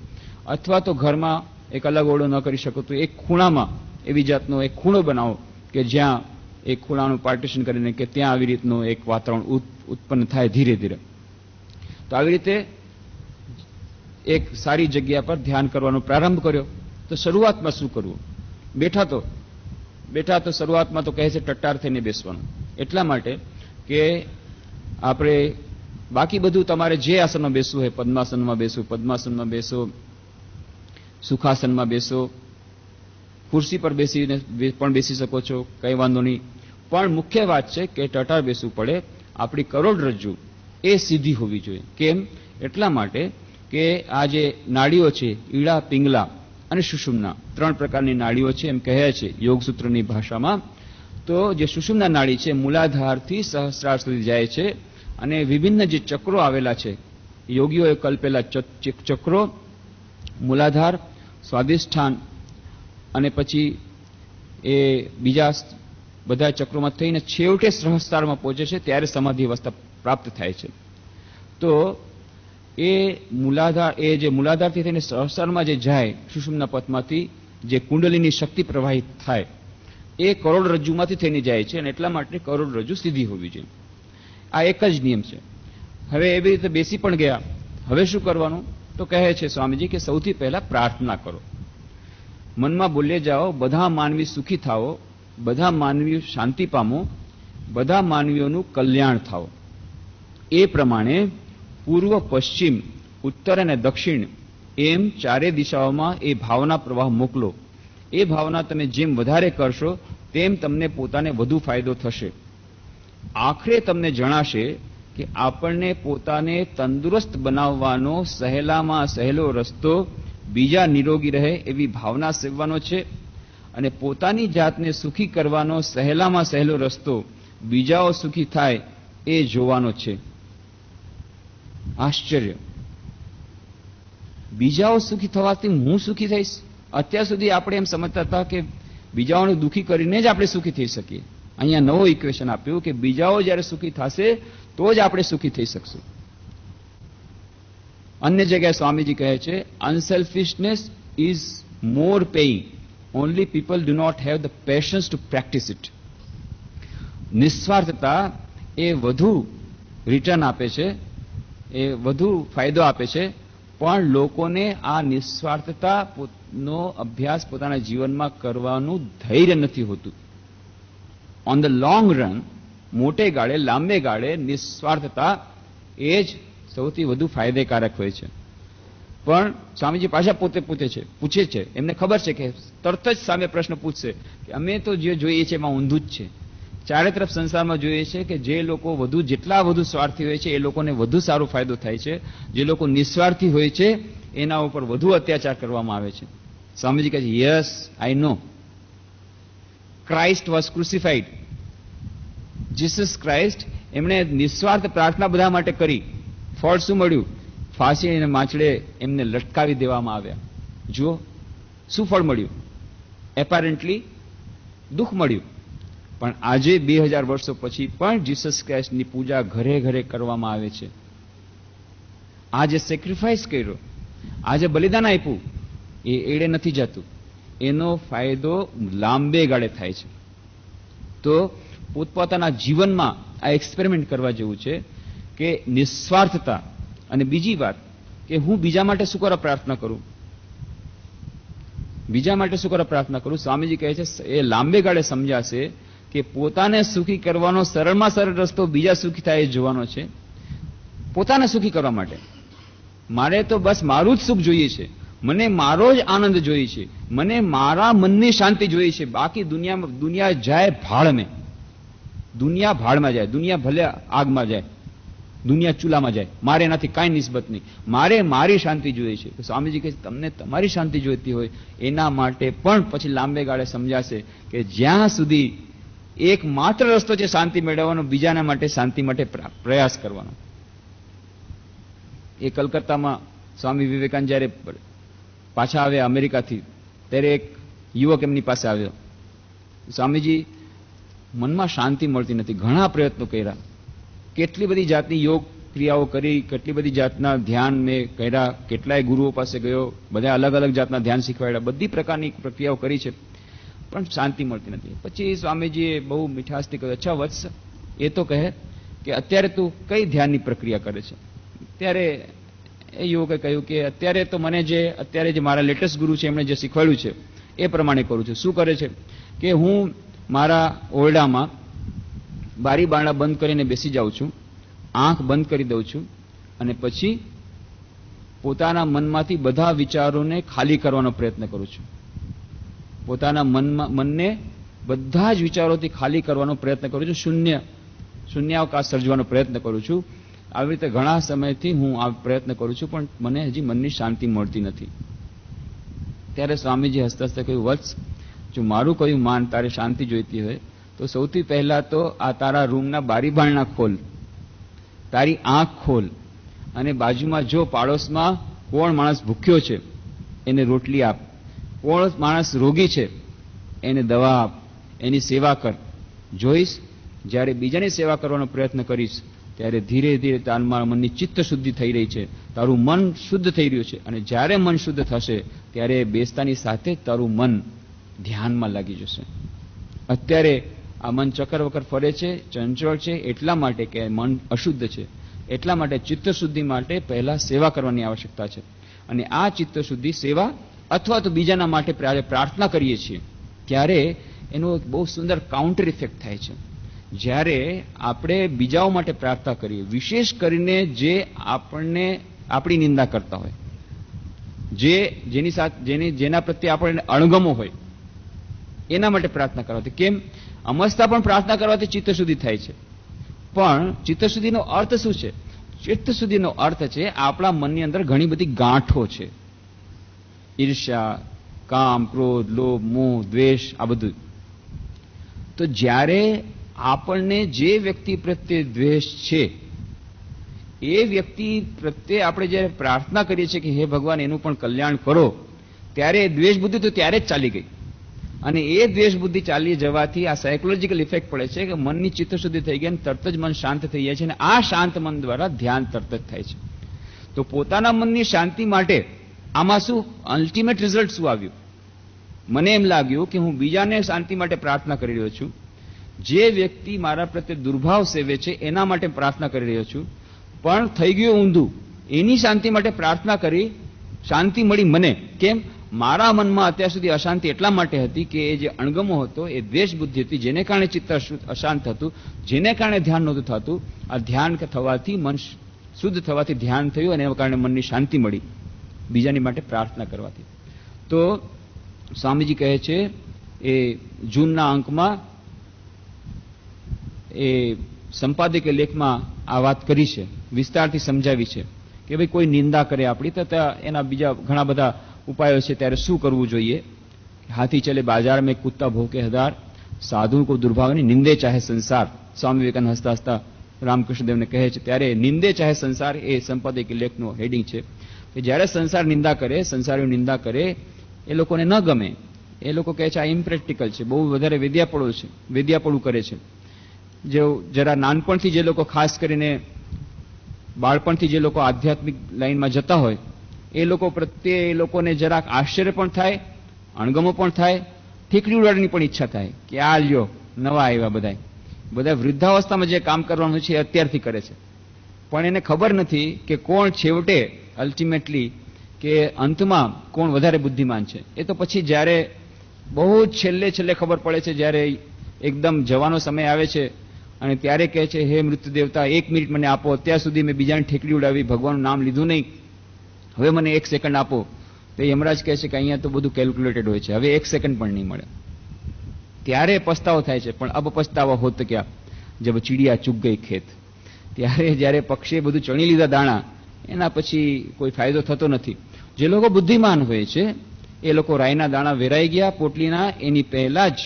અથવા તો ઘરમાં એક અલગ ઓરડો ન કરી શકો તો એક ખૂણામાં એવી જાતનો એક ખૂણો બનાવો કે જ્યાં એ ખૂણાનું પાર્ટીશન કરીને કે ત્યાં આવી રીતનું એક વાતાવરણ ઉત્પન્ન થાય ધીરે ધીરે તો આવી રીતે એક સારી જગ્યા પર ધ્યાન કરવાનો પ્રારંભ કર્યો તો શરૂઆતમાં શું કરવું બેઠા તો બેઠા તો શરૂઆતમાં તો કહે છે ટટ્ટાર થઈને બેસવાનું એટલા માટે કે આપણે બાકી બધું તમારે જે આસનમાં બેસવું હોય પદ્માસનમાં બેસો પદ્માસનમાં બેસો સુખાસનમાં બેસો ખુરશી પર બેસીને પણ બેસી શકો છો કંઈ વાંધો નહીં પણ મુખ્ય વાત છે કે ટટાર બેસવું પડે આપણી કરોડરજ્જુ એ સીધી હોવી જોઈએ કેમ એટલા માટે કે આ જે નાડીઓ છે ઈડા પિંગલા અને સુષુમના ત્રણ પ્રકારની નાડીઓ છે એમ કહે છે યોગસૂત્રની ભાષામાં તો જે સુષુમના નાડી છે મૂલાધારથી સહસ્રાર સુધી જાય છે અને વિભિન્ન જે ચક્રો આવેલા છે યોગીઓએ કલ્પેલા ચક્રો મૂલાધાર સ્વાદિષ્ઠાન અને પછી એ બીજા બધા ચક્રોમાં થઈને છેવટે સહસ્ત્રારમાં પહોંચે છે ત્યારે સમાધિ અવસ્થા પ્રાપ્ત થાય છે તો એ મૂલાધાર એ જે મૂલાધારથી થઈને સહસ્ત્રારમાં જે જાય સુષુમના પથમાંથી જે કુંડલીની શક્તિ પ્રવાહિત થાય એ કરોડરજ્જુમાંથી થઈને જાય છે અને એટલા માટે કરોડરજ્જુ સીધી હોવી જોઈએ આ એક જ નિયમ છે હવે એવી રીતે બેસી પણ ગયા હવે શું કરવાનું તો કહે છે સ્વામીજી કે સૌથી પહેલા પ્રાર્થના કરો મનમાં બોલે જાઓ બધા માનવી સુખી થાઓ બધા માનવી શાંતિ પામો બધા માનવીઓનું કલ્યાણ થાઓ એ પ્રમાણે પૂર્વ પશ્ચિમ ઉત્તર અને દક્ષિણ એમ ચારે દિશાઓમાં એ ભાવના પ્રવાહ મોકલો એ ભાવના તમે જેમ વધારે કરશો તેમ તમને પોતાને વધુ ફાયદો થશે આખરે તમને જણાશે કે આપણને પોતાને તંદુરસ્ત બનાવવાનો સહેલામાં સહેલો રસ્તો બીજા નિરોગી રહે એવી ભાવના સેવવાનો છે અને પોતાની જાતને સુખી કરવાનો સહેલામાં સહેલો રસ્તો બીજાઓ સુખી થાય એ જોવાનો છે આશ્ચર્ય બીજાઓ સુખી થવાથી હું સુખી થઈશ અત્યાર સુધી આપણે એમ સમજતા હતા કે બીજાઓને દુખી કરીને જ આપણે સુખી થઈ શકીએ અહીંયા નવો ઇક્વેશન આપ્યું કે બીજાઓ જ્યારે સુખી થશે તો જ આપણે સુખી થઈ શકશું અન્ય જગ્યાએ સ્વામીજી કહે છે unselfishness is more paying only people do not have the patience to practice it નિસ્વાર્થતા એ વધુ રિટર્ન આપે છે એ વધુ ફાયદો આપે છે પણ લોકોને આ નિસ્વાર્થતા નો અભ્યાસ પોતાના જીવનમાં કરવાનું ધૈર્ય નથી હોતું ઓન ધ લોંગ રન મોટે ગાળે લાંબે ગાળે નિસ્વાર્થતા એ જ સૌથી વધુ ફાયદેકારક હોય છે પણ સ્વામીજી પાછા પોતે પોતે છે પૂછે છે એમને ખબર છે કે તરત જ સામે પ્રશ્ન પૂછશે કે અમે તો જે જોઈએ છે એમાં ઊંધું જ છે ચારે તરફ સંસારમાં જોઈએ છે કે જે લોકો વધુ જેટલા વધુ સ્વાર્થી હોય છે એ લોકોને વધુ સારો ફાયદો થાય છે જે લોકો નિસ્વાર્થી હોય છે એના ઉપર વધુ અત્યાચાર કરવામાં આવે છે સ્વામીજી કહે છે yes I know Christ was crucified Jesus Christ એમણે નિસ્વાર્થ પ્રાર્થના બધા માટે કરી ફળ શું મળ્યું ફાંસી અને માછડે એમને લટકાવી દેવામાં આવ્યા જુઓ શું ફળ મળ્યું એપારેન્ટલી દુઃખ મળ્યું પણ આજે બે હજાર વર્ષો પછી પણ જીસસ ક્રાઇસ્ટની પૂજા ઘરે ઘરે કરવામાં આવે છે આજે સેક્રિફાઈસ કર્યો આજે બલિદાન આપ્યું એ એડે નથી જતું એનો ફાયદો લાંબે ગાળે થાય છે તો પોતપોતાના જીવનમાં આ એક્સપેરિમેન્ટ કરવા જેવું છે કે નિસ્વાર્થતા અને બીજી વાત કે હું બીજા માટે શું કરવા પ્રાર્થના કરું બીજા માટે શું કરવા પ્રાર્થના કરું સ્વામીજી કહે છે એ લાંબે ગાળે સમજાશે કે પોતાને સુખી કરવાનો સરળમાં સરળ રસ્તો બીજા સુખી થાય એ જોવાનો છે પોતાને સુખી કરવા માટે મારે તો બસ મારું જ સુખ જોઈએ છે મને મારો જ આનંદ જોઈએ છે મને મારા મનની શાંતિ જોઈએ છે બાકી દુનિયામાં દુનિયા જાય ભાળને દુનિયા ભાળમાં જાય દુનિયા ભલે આગમાં જાય દુનિયા ચૂલામાં જાય મારે એનાથી કાંઈ નિસ્બત નહીં મારે મારી શાંતિ જોઈએ છે સ્વામીજી કહે તમને તમારી શાંતિ જોઈતી હોય એના માટે પણ પછી લાંબે ગાળે સમજાશે કે જ્યાં સુધી એક માત્ર રસ્તો છે શાંતિ મેળવવાનો બીજાના માટે શાંતિ માટે પ્રયાસ કરવાનો એ કલકત્તામાં સ્વામી વિવેકાનંદ જ્યારે પાછા આવ્યા અમેરિકાથી ત્યારે એક યુવક એમની પાસે આવ્યો સ્વામીજી મનમાં શાંતિ મળતી નથી ઘણા પ્રયત્નો કર્યા કેટલી બધી જાતની યોગ ક્રિયાઓ કરી કેટલી બધી જાતના ધ્યાન મેં કર્યા કેટલાય ગુરુઓ પાસે ગયો બધા અલગ અલગ જાતના ધ્યાન શીખવાડ્યા બધી પ્રકારની પ્રક્રિયાઓ કરી છે પણ શાંતિ મળતી નથી પછી સ્વામીજીએ બહુ મીઠાશથી કહ્યું અચ્છા વત્સ એ તો કહે કે અત્યારે તું કઈ ધ્યાનની પ્રક્રિયા કરે છે ત્યારે એ યુવકે કહ્યું કે અત્યારે તો મને જે અત્યારે જે મારા લેટેસ્ટ ગુરુ છે એમણે જે શીખવાડ્યું છે એ પ્રમાણે કરું છું શું કરે છે કે હું મારા ઓરડામાં બારી બારણા બંધ કરીને બેસી જાઉં છું આંખ બંધ કરી દઉં છું અને પછી પોતાના મનમાંથી બધા વિચારોને ખાલી કરવાનો પ્રયત્ન કરું છું પોતાના મનમાં મનને બધા જ વિચારોથી ખાલી કરવાનો પ્રયત્ન કરું છું શૂન્ય શૂન્યાવકાશ સર્જવાનો પ્રયત્ન કરું છું આવી રીતે ઘણા સમયથી હું આ પ્રયત્ન કરું છું પણ મને હજી મનની શાંતિ મળતી નથી ત્યારે સ્વામીજી હસતા હસતા કહ્યું વત્સ જો મારું કયું માન તારે શાંતિ જોઈતી હોય તો સૌથી પહેલાં તો આ તારા રૂમના બારીબારણા ખોલ તારી આંખ ખોલ અને બાજુમાં જો પાડોશમાં કોણ માણસ ભૂખ્યો છે એને રોટલી આપ કોણ માણસ રોગી છે એને દવા આપ એની સેવા કર જોઈશ જ્યારે બીજાની સેવા કરવાનો પ્રયત્ન કરીશ ત્યારે ધીરે ધીરે તારા મનની ચિત્ત શુદ્ધિ થઈ રહી છે તારું મન શુદ્ધ થઈ રહ્યું છે અને જ્યારે મન શુદ્ધ થશે ત્યારે બેસતાની સાથે તારું મન ધ્યાનમાં લાગી જશે અત્યારે આ મન ચક્કર વકર ફરે છે ચંચળ છે એટલા માટે કે મન અશુદ્ધ છે એટલા માટે ચિત્ત શુદ્ધિ માટે પહેલા સેવા કરવાની આવશ્યકતા છે અને આ ચિત્ત શુદ્ધિ સેવા અથવા તો બીજાના માટે પ્રાર્થના કરીએ છીએ ત્યારે એનો બહુ સુંદર કાઉન્ટર ઇફેક્ટ થાય છે જ્યારે આપણે બીજાઓ માટે પ્રાર્થના કરીએ વિશેષ કરીને જે આપણને આપણી નિંદા કરતા હોય જે જેની સાથે જેની જેના પ્રત્યે આપણને અણગમો હોય એના માટે પ્રાર્થના કરવાથી કેમ અમસ્તા પણ પ્રાર્થના કરવાથી ચિત્તશુદ્ધિ થાય છે પણ ચિત્તશુદ્ધિનો અર્થ શું છે ચિત્ત સુધીનો અર્થ છે આપણા મનની અંદર ઘણી બધી ગાંઠો છે ઈર્ષ્યા કામ ક્રોધ લોભ મોહ દ્વેષ આ બધું તો જ્યારે આપણને જે વ્યક્તિ પ્રત્યે દ્વેષ છે એ વ્યક્તિ પ્રત્યે આપણે જ્યારે પ્રાર્થના કરીએ છીએ કે હે ભગવાન એનું પણ કલ્યાણ કરો ત્યારે દ્વેષ બુદ્ધિ તો ત્યારે જ ચાલી ગઈ અને એ દ્વેષ બુદ્ધિ ચાલી જવાથી આ સાયકોલોજીકલ ઇફેક્ટ પડે છે કે મનની ચિત્તશુદ્ધિ થઈ ગઈ અને તરત જ મન શાંત થઈ જાય છે અને આ શાંત મન દ્વારા ધ્યાન તરત જ થાય છે તો પોતાના મનની શાંતિ માટે આમાં શું અલ્ટિમેટ રિઝલ્ટ શું આવ્યું મને એમ લાગ્યું કે હું બીજાને શાંતિ માટે પ્રાર્થના કરી રહ્યો છું જે વ્યક્તિ મારા પ્રત્યે દુર્ભાવ સેવે છે એના માટે પ્રાર્થના કરી રહ્યો છું પણ થઈ ગયું ઊંધું એની શાંતિ માટે પ્રાર્થના કરી શાંતિ મળી મને કેમ મારા મનમાં અત્યાર સુધી અશાંતિ એટલા માટે હતી કે એ જે અણગમો હતો એ દ્વેષ બુદ્ધિ હતી જેને કારણે ચિત્ત અશાંત હતું જેને કારણે ધ્યાન નહોતું થતું આ ધ્યાન થવાથી મન શુદ્ધ થવાથી ધ્યાન થયું અને એના કારણે મનની શાંતિ મળી બીજાની માટે પ્રાર્થના કરવાથી તો સ્વામીજી કહે છે એ જૂનના અંકમાં એ સંપાદકે લેખમાં આ વાત કરી છે વિસ્તારથી સમજાવી છે કે ભાઈ કોઈ નિંદા કરે આપણી તથા એના બીજા ઘણા બધા ઉપાયો છે ત્યારે શું કરવું જોઈએ હાથી ચલે બાજાર મેં કુત્તા ભોકે હદાર સાધુ કો દુર્ભાવની નિંદે ચાહે સંસાર સ્વામી વિવેકાનંદ હસતા હસતા રામકૃષ્ણદેવને કહે છે ત્યારે નિંદે ચાહે સંસાર એ સંપાદક લેખનો હેડિંગ છે કે જ્યારે સંસાર નિંદા કરે સંસારની નિંદા કરે એ લોકોને ન ગમે એ લોકો કહે છે આ ઇમ્પ્રેક્ટિકલ છે બહુ વધારે વિદ્યાપડું છે વિદ્યાપડું કરે છે જેઓ જરા નાનપણથી જે લોકો ખાસ કરીને બાળપણથી જે લોકો આધ્યાત્મિક લાઈનમાં જતા હોય એ લોકો પ્રત્યે એ લોકોને જરાક આશ્ચર્ય પણ થાય અણગમો પણ થાય ઠીકડી ઉડાડવાની પણ ઈચ્છા થાય કે આ લ્યો નવા આવ્યા બધા બધા વૃદ્ધાવસ્થામાં જે કામ કરવાનું છે એ અત્યારથી કરે છે પણ એને ખબર નથી કે કોણ છેવટે અલ્ટિમેટલી કે અંતમાં કોણ વધારે બુદ્ધિમાન છે એ તો પછી જ્યારે બહુ છેલ્લે છેલ્લે ખબર પડે છે જ્યારે એકદમ જવાનો સમય આવે છે અને ત્યારે કહે છે હે મૃત્યુ દેવતા એક મિનિટ મને આપો અત્યાર સુધી મેં બીજાને ઠેકડી ઉડાવી ભગવાનનું નામ લીધું નહીં હવે મને એક સેકન્ડ આપો તો યમરાજ કહે છે કે અહીંયા તો બધું કેલ્ક્યુલેટેડ હોય છે હવે એક સેકન્ડ પણ નહીં મળે ત્યારે પસ્તાવો થાય છે પણ અબ હોત ક્યાં જબ ચીડિયા ચૂક ગઈ ખેત ત્યારે જ્યારે પક્ષીએ બધું ચણી લીધા દાણા એના પછી કોઈ ફાયદો થતો નથી જે લોકો બુદ્ધિમાન હોય છે એ લોકો રાયના દાણા વેરાઈ ગયા પોટલીના એની પહેલા જ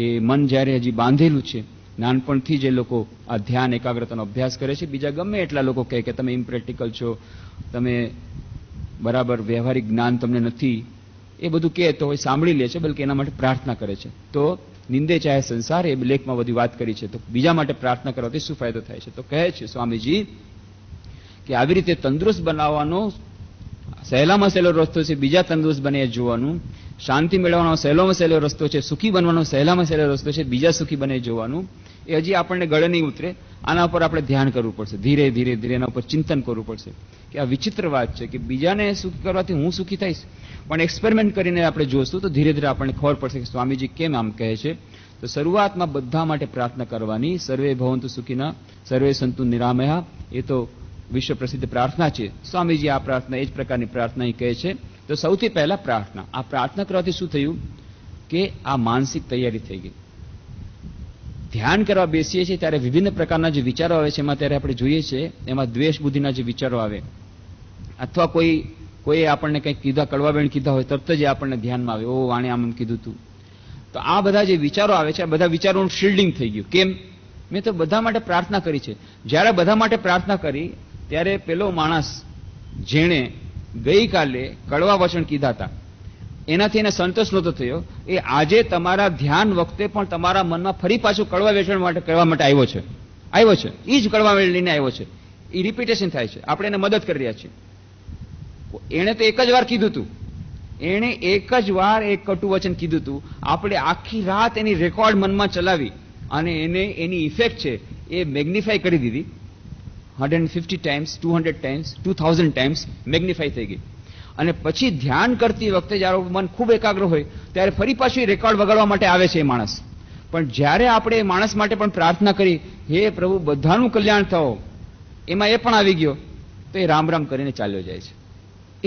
એ મન જ્યારે હજી બાંધેલું છે નાનપણથી જે લોકો આ ધ્યાન એકાગ્રતાનો અભ્યાસ કરે છે બીજા ગમે એટલા લોકો કહે કે તમે ઇમ્પ્રેક્ટિકલ છો તમે બરાબર વ્યવહારિક જ્ઞાન તમને નથી એ બધું કહે તો સાંભળી લે છે બલકે એના માટે પ્રાર્થના કરે છે તો નિંદે ચાહે સંસાર એ લેખમાં બધી વાત કરી છે તો બીજા માટે પ્રાર્થના કરવાથી શું ફાયદો થાય છે તો કહે છે સ્વામીજી કે આવી રીતે તંદુરસ્ત બનાવવાનો સહેલામાં સહેલો રસ્તો છે બીજા તંદુરસ્ત બને એ જોવાનું શાંતિ મેળવવાનો સહેલોમાં સહેલો રસ્તો છે સુખી બનવાનો સહેલામાં સહેલો રસ્તો છે બીજા સુખી બને જોવાનું એ હજી આપણને ગળે નહીં ઉતરે આના ઉપર આપણે ધ્યાન કરવું પડશે ધીરે ધીરે ધીરે એના ઉપર ચિંતન કરવું પડશે કે આ વિચિત્ર વાત છે કે બીજાને સુખી કરવાથી હું સુખી થઈશ પણ એક્સપેરિમેન્ટ કરીને આપણે જોશું તો ધીરે ધીરે આપણને ખબર પડશે કે સ્વામીજી કેમ આમ કહે છે તો શરૂઆતમાં બધા માટે પ્રાર્થના કરવાની સર્વે ભવંતુ સુખીના સર્વે સંતુ નિરામયા એ તો વિશ્વ પ્રસિદ્ધ પ્રાર્થના છે સ્વામીજી આ પ્રાર્થના એ જ પ્રકારની પ્રાર્થના એ કહે છે તો સૌથી પહેલા પ્રાર્થના આ પ્રાર્થના કરવાથી શું થયું કે આ માનસિક તૈયારી થઈ ગઈ ધ્યાન કરવા બેસીએ છીએ ત્યારે વિભિન્ન પ્રકારના જે વિચારો આવે છે એમાં ત્યારે આપણે જોઈએ છીએ એમાં દ્વેષ બુદ્ધિના જે વિચારો આવે અથવા કોઈ કોઈ આપણને કંઈક કીધા કડવા કડવાબેન કીધા હોય તરત જ આપણને ધ્યાનમાં આવે ઓ વાણે આમ કીધું તું તો આ બધા જે વિચારો આવે છે આ બધા વિચારોનું શિલ્ડિંગ થઈ ગયું કેમ મેં તો બધા માટે પ્રાર્થના કરી છે જ્યારે બધા માટે પ્રાર્થના કરી ત્યારે પેલો માણસ જેણે ગઈકાલે કડવા વચન કીધા હતા એનાથી એને સંતોષ નહોતો થયો એ આજે તમારા ધ્યાન વખતે પણ તમારા મનમાં ફરી પાછું કડવા વેચણ માટે કહેવા માટે આવ્યો છે આવ્યો છે એ જ કડવા લઈને આવ્યો છે એ રિપીટેશન થાય છે આપણે એને મદદ કરી રહ્યા છીએ એણે તો એક જ વાર કીધું હતું એણે એક જ વાર એક કટુ વચન કીધું હતું આપણે આખી રાત એની રેકોર્ડ મનમાં ચલાવી અને એને એની ઇફેક્ટ છે એ મેગ્નિફાઈ કરી દીધી 150 times two hundred times two thousand times magnify થઈ ગઈ અને પછી ધ્યાન કરતી વખતે જ્યારે મન ખૂબ એકાગ્ર હોય ત્યારે ફરી પાછું રેકોર્ડ વગાડવા માટે આવે છે એ માણસ પણ જ્યારે આપણે માણસ માટે પણ પ્રાર્થના કરી હે પ્રભુ બધાનું કલ્યાણ થાઓ એમાં એ પણ આવી ગયો તો એ રામ રામ કરીને ચાલ્યો જાય છે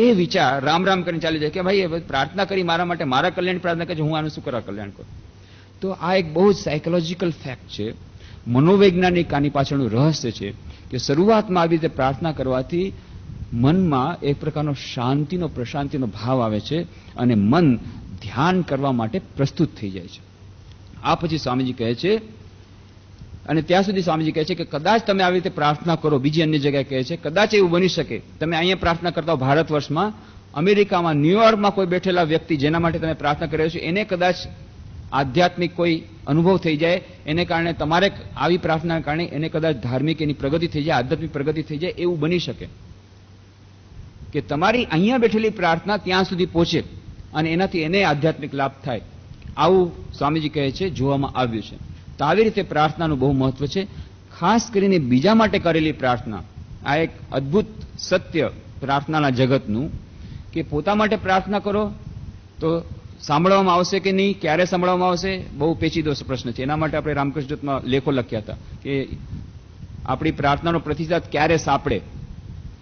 એ વિચાર રામ રામ કરીને ચાલ્યો જાય કે ભાઈ એ પ્રાર્થના કરી મારા માટે મારા કલ્યાણ પ્રાર્થના કરી હું આનું શું કરા કલ્યાણ કરું તો આ એક બહુ જ સાયકોલોજીકલ ફેક્ટ છે મનોવૈજ્ઞાનિક આની પાછળનું રહસ્ય છે કે શરૂઆતમાં આવી રીતે પ્રાર્થના કરવાથી મનમાં એક પ્રકારનો શાંતિનો પ્રશાંતિનો ભાવ આવે છે અને મન ધ્યાન કરવા માટે પ્રસ્તુત થઈ જાય છે આ પછી સ્વામીજી કહે છે અને ત્યાં સુધી સ્વામીજી કહે છે કે કદાચ તમે આવી રીતે પ્રાર્થના કરો બીજી અન્ય જગ્યાએ કહે છે કદાચ એવું બની શકે તમે અહીંયા પ્રાર્થના કરતા ભારત વર્ષમાં અમેરિકામાં ન્યુયોર્કમાં કોઈ બેઠેલા વ્યક્તિ જેના માટે તમે પ્રાર્થના કર્યો છો એને કદાચ આધ્યાત્મિક કોઈ અનુભવ થઈ જાય એને કારણે તમારે આવી પ્રાર્થના કારણે એને કદાચ ધાર્મિક એની પ્રગતિ થઈ જાય આધ્યાત્મિક પ્રગતિ થઈ જાય એવું બની શકે કે તમારી અહીંયા બેઠેલી પ્રાર્થના ત્યાં સુધી પહોંચે અને એનાથી એને આધ્યાત્મિક લાભ થાય આવું સ્વામીજી કહે છે જોવામાં આવ્યું છે તો આવી રીતે પ્રાર્થનાનું બહુ મહત્વ છે ખાસ કરીને બીજા માટે કરેલી પ્રાર્થના આ એક અદ્ભુત સત્ય પ્રાર્થનાના જગતનું કે પોતા માટે પ્રાર્થના કરો તો સાંભળવામાં આવશે કે નહીં ક્યારે સાંભળવામાં આવશે બહુ પેચીદો પ્રશ્ન છે એના માટે આપણે રામકૃષ્ણમાં લેખો લખ્યા હતા કે આપણી પ્રાર્થનાનો પ્રતિસાદ ક્યારે સાંપડે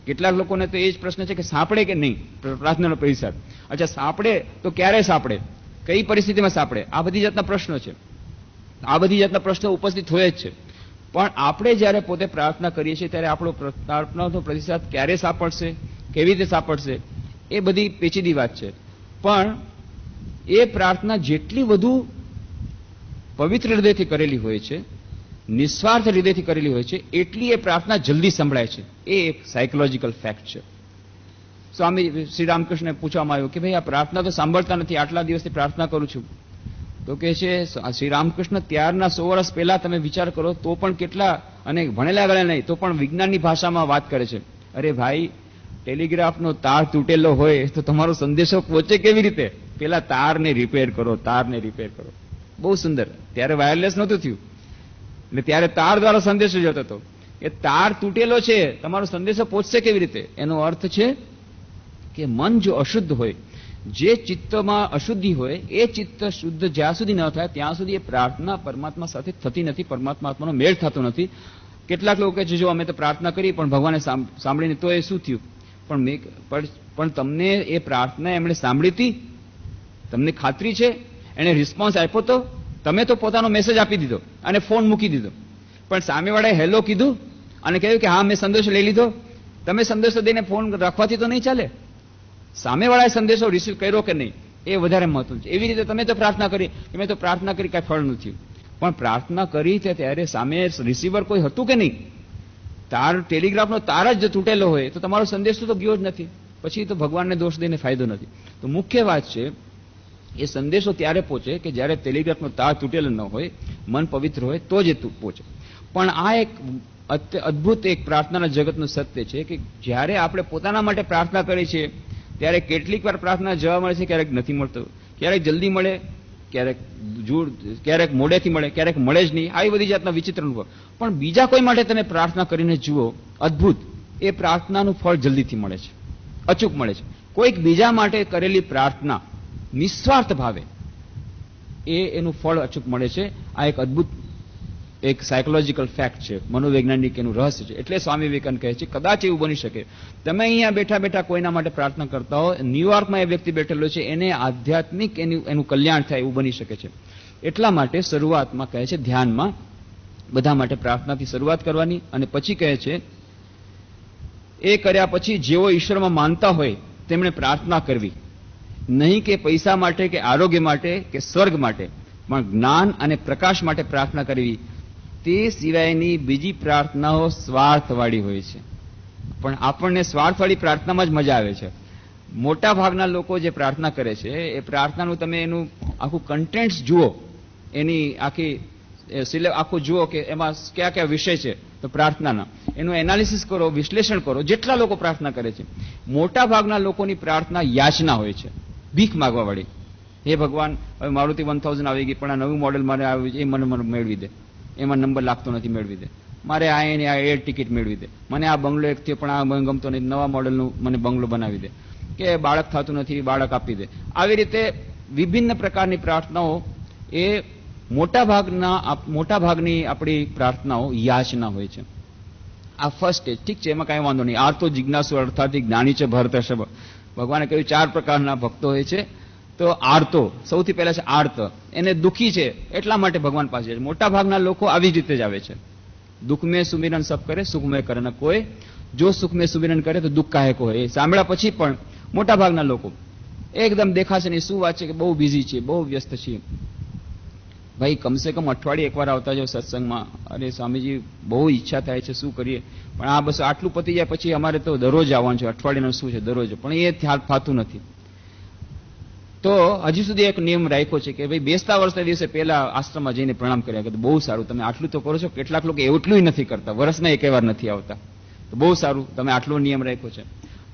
કેટલાક લોકોને તો એ જ પ્રશ્ન છે કે સાંપડે કે નહીં પ્રાર્થનાનો પ્રતિસાદ અચ્છા સાંપડે તો ક્યારે સાંપડે કઈ પરિસ્થિતિમાં સાંપડે આ બધી જાતના પ્રશ્નો છે આ બધી જાતના પ્રશ્નો ઉપસ્થિત હોય જ છે પણ આપણે જ્યારે પોતે પ્રાર્થના કરીએ છીએ ત્યારે આપણો પ્રાર્થનાનો પ્રતિસાદ ક્યારે સાંપડશે કેવી રીતે સાંપડશે એ બધી પેચીદી વાત છે પણ એ પ્રાર્થના જેટલી વધુ પવિત્ર હૃદયથી કરેલી હોય છે નિસ્વાર્થ હૃદયથી કરેલી હોય છે એટલી એ પ્રાર્થના જલ્દી સંભળાય છે એ એક સાયકોલોજીકલ ફેક્ટ છે સ્વામી શ્રી રામકૃષ્ણને પૂછવામાં આવ્યું કે ભાઈ આ પ્રાર્થના તો સાંભળતા નથી આટલા દિવસથી પ્રાર્થના કરું છું તો કે છે શ્રી રામકૃષ્ણ ત્યારના સો વર્ષ પહેલા તમે વિચાર કરો તો પણ કેટલા અને ભણેલા ગળે નહીં તો પણ વિજ્ઞાનની ભાષામાં વાત કરે છે અરે ભાઈ ટેલિગ્રાફનો તાર તૂટેલો હોય તો તમારો સંદેશો પહોંચે કેવી રીતે પેલા તારને રિપેર કરો તારને રિપેર કરો બહુ સુંદર ત્યારે વાયરલેસ નહોતું થયું એટલે ત્યારે તાર દ્વારા સંદેશો જતો હતો એ તાર તૂટેલો છે તમારો સંદેશો પહોંચશે કેવી રીતે એનો અર્થ છે કે મન જો અશુદ્ધ હોય જે ચિત્તમાં અશુદ્ધિ હોય એ ચિત્ત શુદ્ધ જ્યાં સુધી ન થાય ત્યાં સુધી એ પ્રાર્થના પરમાત્મા સાથે થતી નથી પરમાત્માનો મેળ થતો નથી કેટલાક લોકો કહે જો અમે તો પ્રાર્થના કરી પણ ભગવાને સાંભળીને તો એ શું થયું પણ પણ તમને એ પ્રાર્થના એમણે સાંભળી હતી તમને ખાતરી છે એણે રિસ્પોન્સ આપ્યો તો તમે તો પોતાનો મેસેજ આપી દીધો અને ફોન મૂકી દીધો પણ સામેવાળાએ હેલો કીધું અને કહ્યું કે હા મેં સંદેશો લઈ લીધો તમે સંદેશો દઈને ફોન રાખવાથી તો નહીં ચાલે સામેવાળાએ સંદેશો રિસીવ કર્યો કે નહીં એ વધારે મહત્વનું છે એવી રીતે તમે તો પ્રાર્થના કરી કે મેં તો પ્રાર્થના કરી કાંઈ ફળ નથી પણ પ્રાર્થના કરી છે ત્યારે સામે રિસીવર કોઈ હતું કે નહીં તાર ટેલિગ્રાફનો તાર જ તૂટેલો હોય તો તમારો સંદેશ તો ગયો જ નથી પછી તો ભગવાનને દોષ દઈને ફાયદો નથી તો મુખ્ય વાત છે એ સંદેશો ત્યારે પહોંચે કે જ્યારે ટેલિગ્રાફનો તાર તૂટેલો ન હોય મન પવિત્ર હોય તો જ એ પહોંચે પણ આ એક અદ્ભુત એક પ્રાર્થનાના જગતનું સત્ય છે કે જ્યારે આપણે પોતાના માટે પ્રાર્થના કરીએ છીએ ત્યારે કેટલીક વાર પ્રાર્થના જવા મળે છે ક્યારેક નથી મળતો ક્યારેક જલ્દી મળે ક્યારેક જૂર ક્યારેક મોડેથી મળે ક્યારેક મળે જ નહીં આવી બધી જાતના વિચિત્ર અનુભવ પણ બીજા કોઈ માટે તમે પ્રાર્થના કરીને જુઓ અદ્ભુત એ પ્રાર્થનાનું ફળ જલ્દીથી મળે છે અચૂક મળે છે કોઈક બીજા માટે કરેલી પ્રાર્થના નિસ્વાર્થ ભાવે એ એનું ફળ અચૂક મળે છે આ એક અદ્ભુત એક સાયકોલોજીકલ ફેક્ટ છે મનોવૈજ્ઞાનિક એનું રહસ્ય છે એટલે સ્વામી વિવેકાનંદ કહે છે કદાચ એવું બની શકે તમે અહીંયા બેઠા બેઠા કોઈના માટે પ્રાર્થના કરતા હો ન્યુયોર્કમાં એ વ્યક્તિ બેઠેલો છે એને આધ્યાત્મિક એનું એનું કલ્યાણ થાય એવું બની શકે છે એટલા માટે શરૂઆતમાં કહે છે ધ્યાનમાં બધા માટે પ્રાર્થનાથી શરૂઆત કરવાની અને પછી કહે છે એ કર્યા પછી જેઓ ઈશ્વરમાં માનતા હોય તેમણે પ્રાર્થના કરવી નહીં કે પૈસા માટે કે આરોગ્ય માટે કે સ્વર્ગ માટે પણ જ્ઞાન અને પ્રકાશ માટે પ્રાર્થના કરવી તે સિવાયની બીજી પ્રાર્થનાઓ સ્વાર્થવાળી હોય છે પણ આપણને સ્વાર્થવાળી પ્રાર્થનામાં જ મજા આવે છે મોટા ભાગના લોકો જે પ્રાર્થના કરે છે એ પ્રાર્થનાનું તમે એનું આખું કન્ટેન્ટ જુઓ એની આખી સિલેબ આખું જુઓ કે એમાં કયા કયા વિષય છે તો પ્રાર્થનાના એનું એનાલિસિસ કરો વિશ્લેષણ કરો જેટલા લોકો પ્રાર્થના કરે છે મોટા ભાગના લોકોની પ્રાર્થના યાચના હોય છે ભીખ માગવા વાળી હે ભગવાન હવે મારુતિ વન થાઉઝન્ડ આવી ગઈ પણ આ નવું મોડેલ મારે આવ્યું છે એ મને મેળવી દે એમાં નંબર લાગતો નથી મેળવી દે મારે આ એને આ એર ટિકિટ મેળવી દે મને આ બંગલો એકથી પણ આ ગમતો નથી નવા મોડલનું મને બંગલો બનાવી દે કે બાળક થતું નથી બાળક આપી દે આવી રીતે વિભિન્ન પ્રકારની પ્રાર્થનાઓ એ મોટાભાગના મોટાભાગની આપણી પ્રાર્થનાઓ યાચના હોય છે આ ફર્સ્ટ સ્ટેજ ઠીક છે એમાં કાંઈ વાંધો નહીં આ તો જિજ્ઞાસુ અર્થાથી જ્ઞાની છે ભરત ભગવાને કહ્યું ચાર પ્રકારના ભક્તો હોય છે તો આરતો સૌથી પહેલા છે આર્ત એને દુઃખી છે એટલા માટે ભગવાન પાસે જાય મોટા ભાગના લોકો આવી રીતે જ આવે છે દુઃખ સુમિરન સબ કરે સુખમે મેં કરે ન કોઈ જો સુખ સુમિરન કરે તો દુઃખ કાહે કોઈ એ સાંભળ્યા પછી પણ મોટા ભાગના લોકો એકદમ દેખાશે ને શું વાત છે કે બહુ બિઝી છે બહુ વ્યસ્ત છીએ ભાઈ કમસે કમ અઠવાડિયે એકવાર આવતા જાઓ સત્સંગમાં અરે સ્વામીજી બહુ ઈચ્છા થાય છે શું કરીએ પણ આ બસ આટલું પતી જાય પછી અમારે તો દરરોજ આવવાનું છે અઠવાડિયાનું શું છે દરરોજ પણ એ ખ્યાલ ફાતું નથી તો હજી સુધી એક નિયમ રાખ્યો છે કે ભાઈ બેસતા વર્ષના દિવસે પહેલા આશ્રમમાં જઈને પ્રણામ કર્યા કે બહુ સારું તમે આટલું તો કરો છો કેટલાક લોકો એટલું નથી કરતા વર્ષના એક વાર નથી આવતા તો બહુ સારું તમે આટલો નિયમ રાખ્યો છે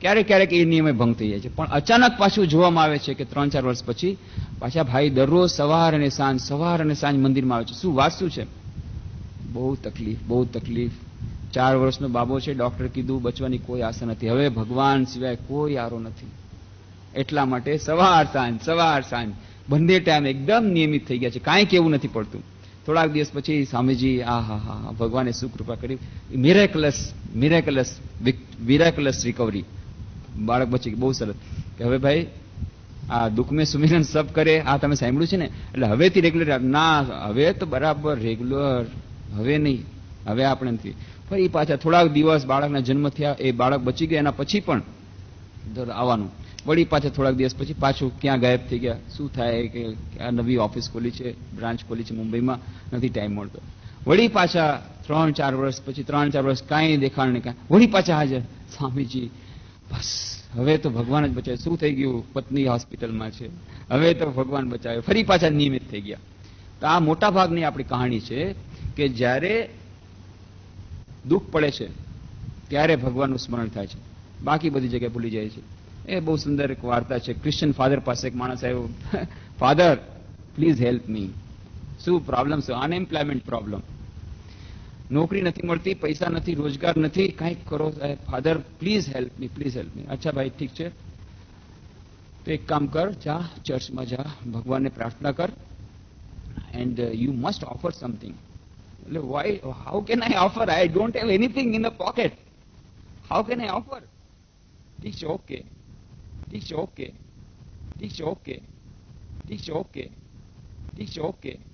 ક્યારેક ક્યારેક એ નિયમે ભંગ થઈ જાય છે પણ અચાનક પાછું જોવામાં આવે છે કે ત્રણ ચાર વર્ષ પછી પાછા ભાઈ દરરોજ સવાર અને સાંજ સવાર અને સાંજ મંદિરમાં આવે છે શું વાત શું છે બહુ તકલીફ બહુ તકલીફ ચાર વર્ષનો બાબો છે ડોક્ટર કીધું બચવાની કોઈ આશા નથી હવે ભગવાન સિવાય કોઈ આરો નથી એટલા માટે સવાર સાંજ સવાર સાંજ બંને ટાઈમ એકદમ નિયમિત થઈ ગયા છે કાંઈ કેવું નથી પડતું થોડાક દિવસ પછી સ્વામીજી આ હા હા ભગવાને સુકૃપા કરી મિરેકલસ મિરેકલસ મિરેકલસ રિકવરી બાળક બચી બહુ સરસ કે હવે ભાઈ આ દુઃખ મેં સુમિરન સબ કરે આ તમે સાંભળ્યું છે ને એટલે હવેથી રેગ્યુલર ના હવે તો બરાબર રેગ્યુલર હવે નહીં હવે આપણે નથી ફરી પાછા થોડાક દિવસ બાળકના જન્મ થયા એ બાળક બચી ગયા એના પછી પણ આવવાનું વળી પાછા થોડાક દિવસ પછી પાછું ક્યાં ગાયબ થઈ ગયા શું થાય કે આ નવી ઓફિસ ખોલી છે બ્રાન્ચ ખોલી છે મુંબઈમાં નથી ટાઈમ મળતો વળી પાછા ત્રણ ચાર વર્ષ પછી ત્રણ ચાર વર્ષ કાંઈ દેખાણ ને કાંઈ વળી પાછા હાજર સ્વામીજી બસ હવે તો ભગવાન જ બચાવે શું થઈ ગયું પત્ની હોસ્પિટલમાં છે હવે તો ભગવાન બચાવે ફરી પાછા નિયમિત થઈ ગયા તો આ મોટા ભાગની આપણી કહાણી છે કે જ્યારે દુઃખ પડે છે ત્યારે ભગવાનનું સ્મરણ થાય છે બાકી બધી જગ્યાએ ભૂલી જાય છે એ બહુ સુંદર એક વાર્તા છે ક્રિશ્ચિયન ફાધર પાસે એક માણસ આવ્યો ફાધર પ્લીઝ હેલ્પ મી શું પ્રોબ્લેમ છે અનએમ્પ્લોયમેન્ટ પ્રોબ્લેમ નોકરી નથી મળતી પૈસા નથી રોજગાર નથી કાંઈક કરો સાહેબ father please help me please help me અચ્છા ભાઈ ઠીક છે તો એક કામ કર જા ચર્ચમાં જા ભગવાનને પ્રાર્થના કર and you must offer something એટલે why how can I offer I don't have anything in a pocket how can I offer ઠીક છે ઓકે 力士 OK 力士 OK ー。士 OK オッケー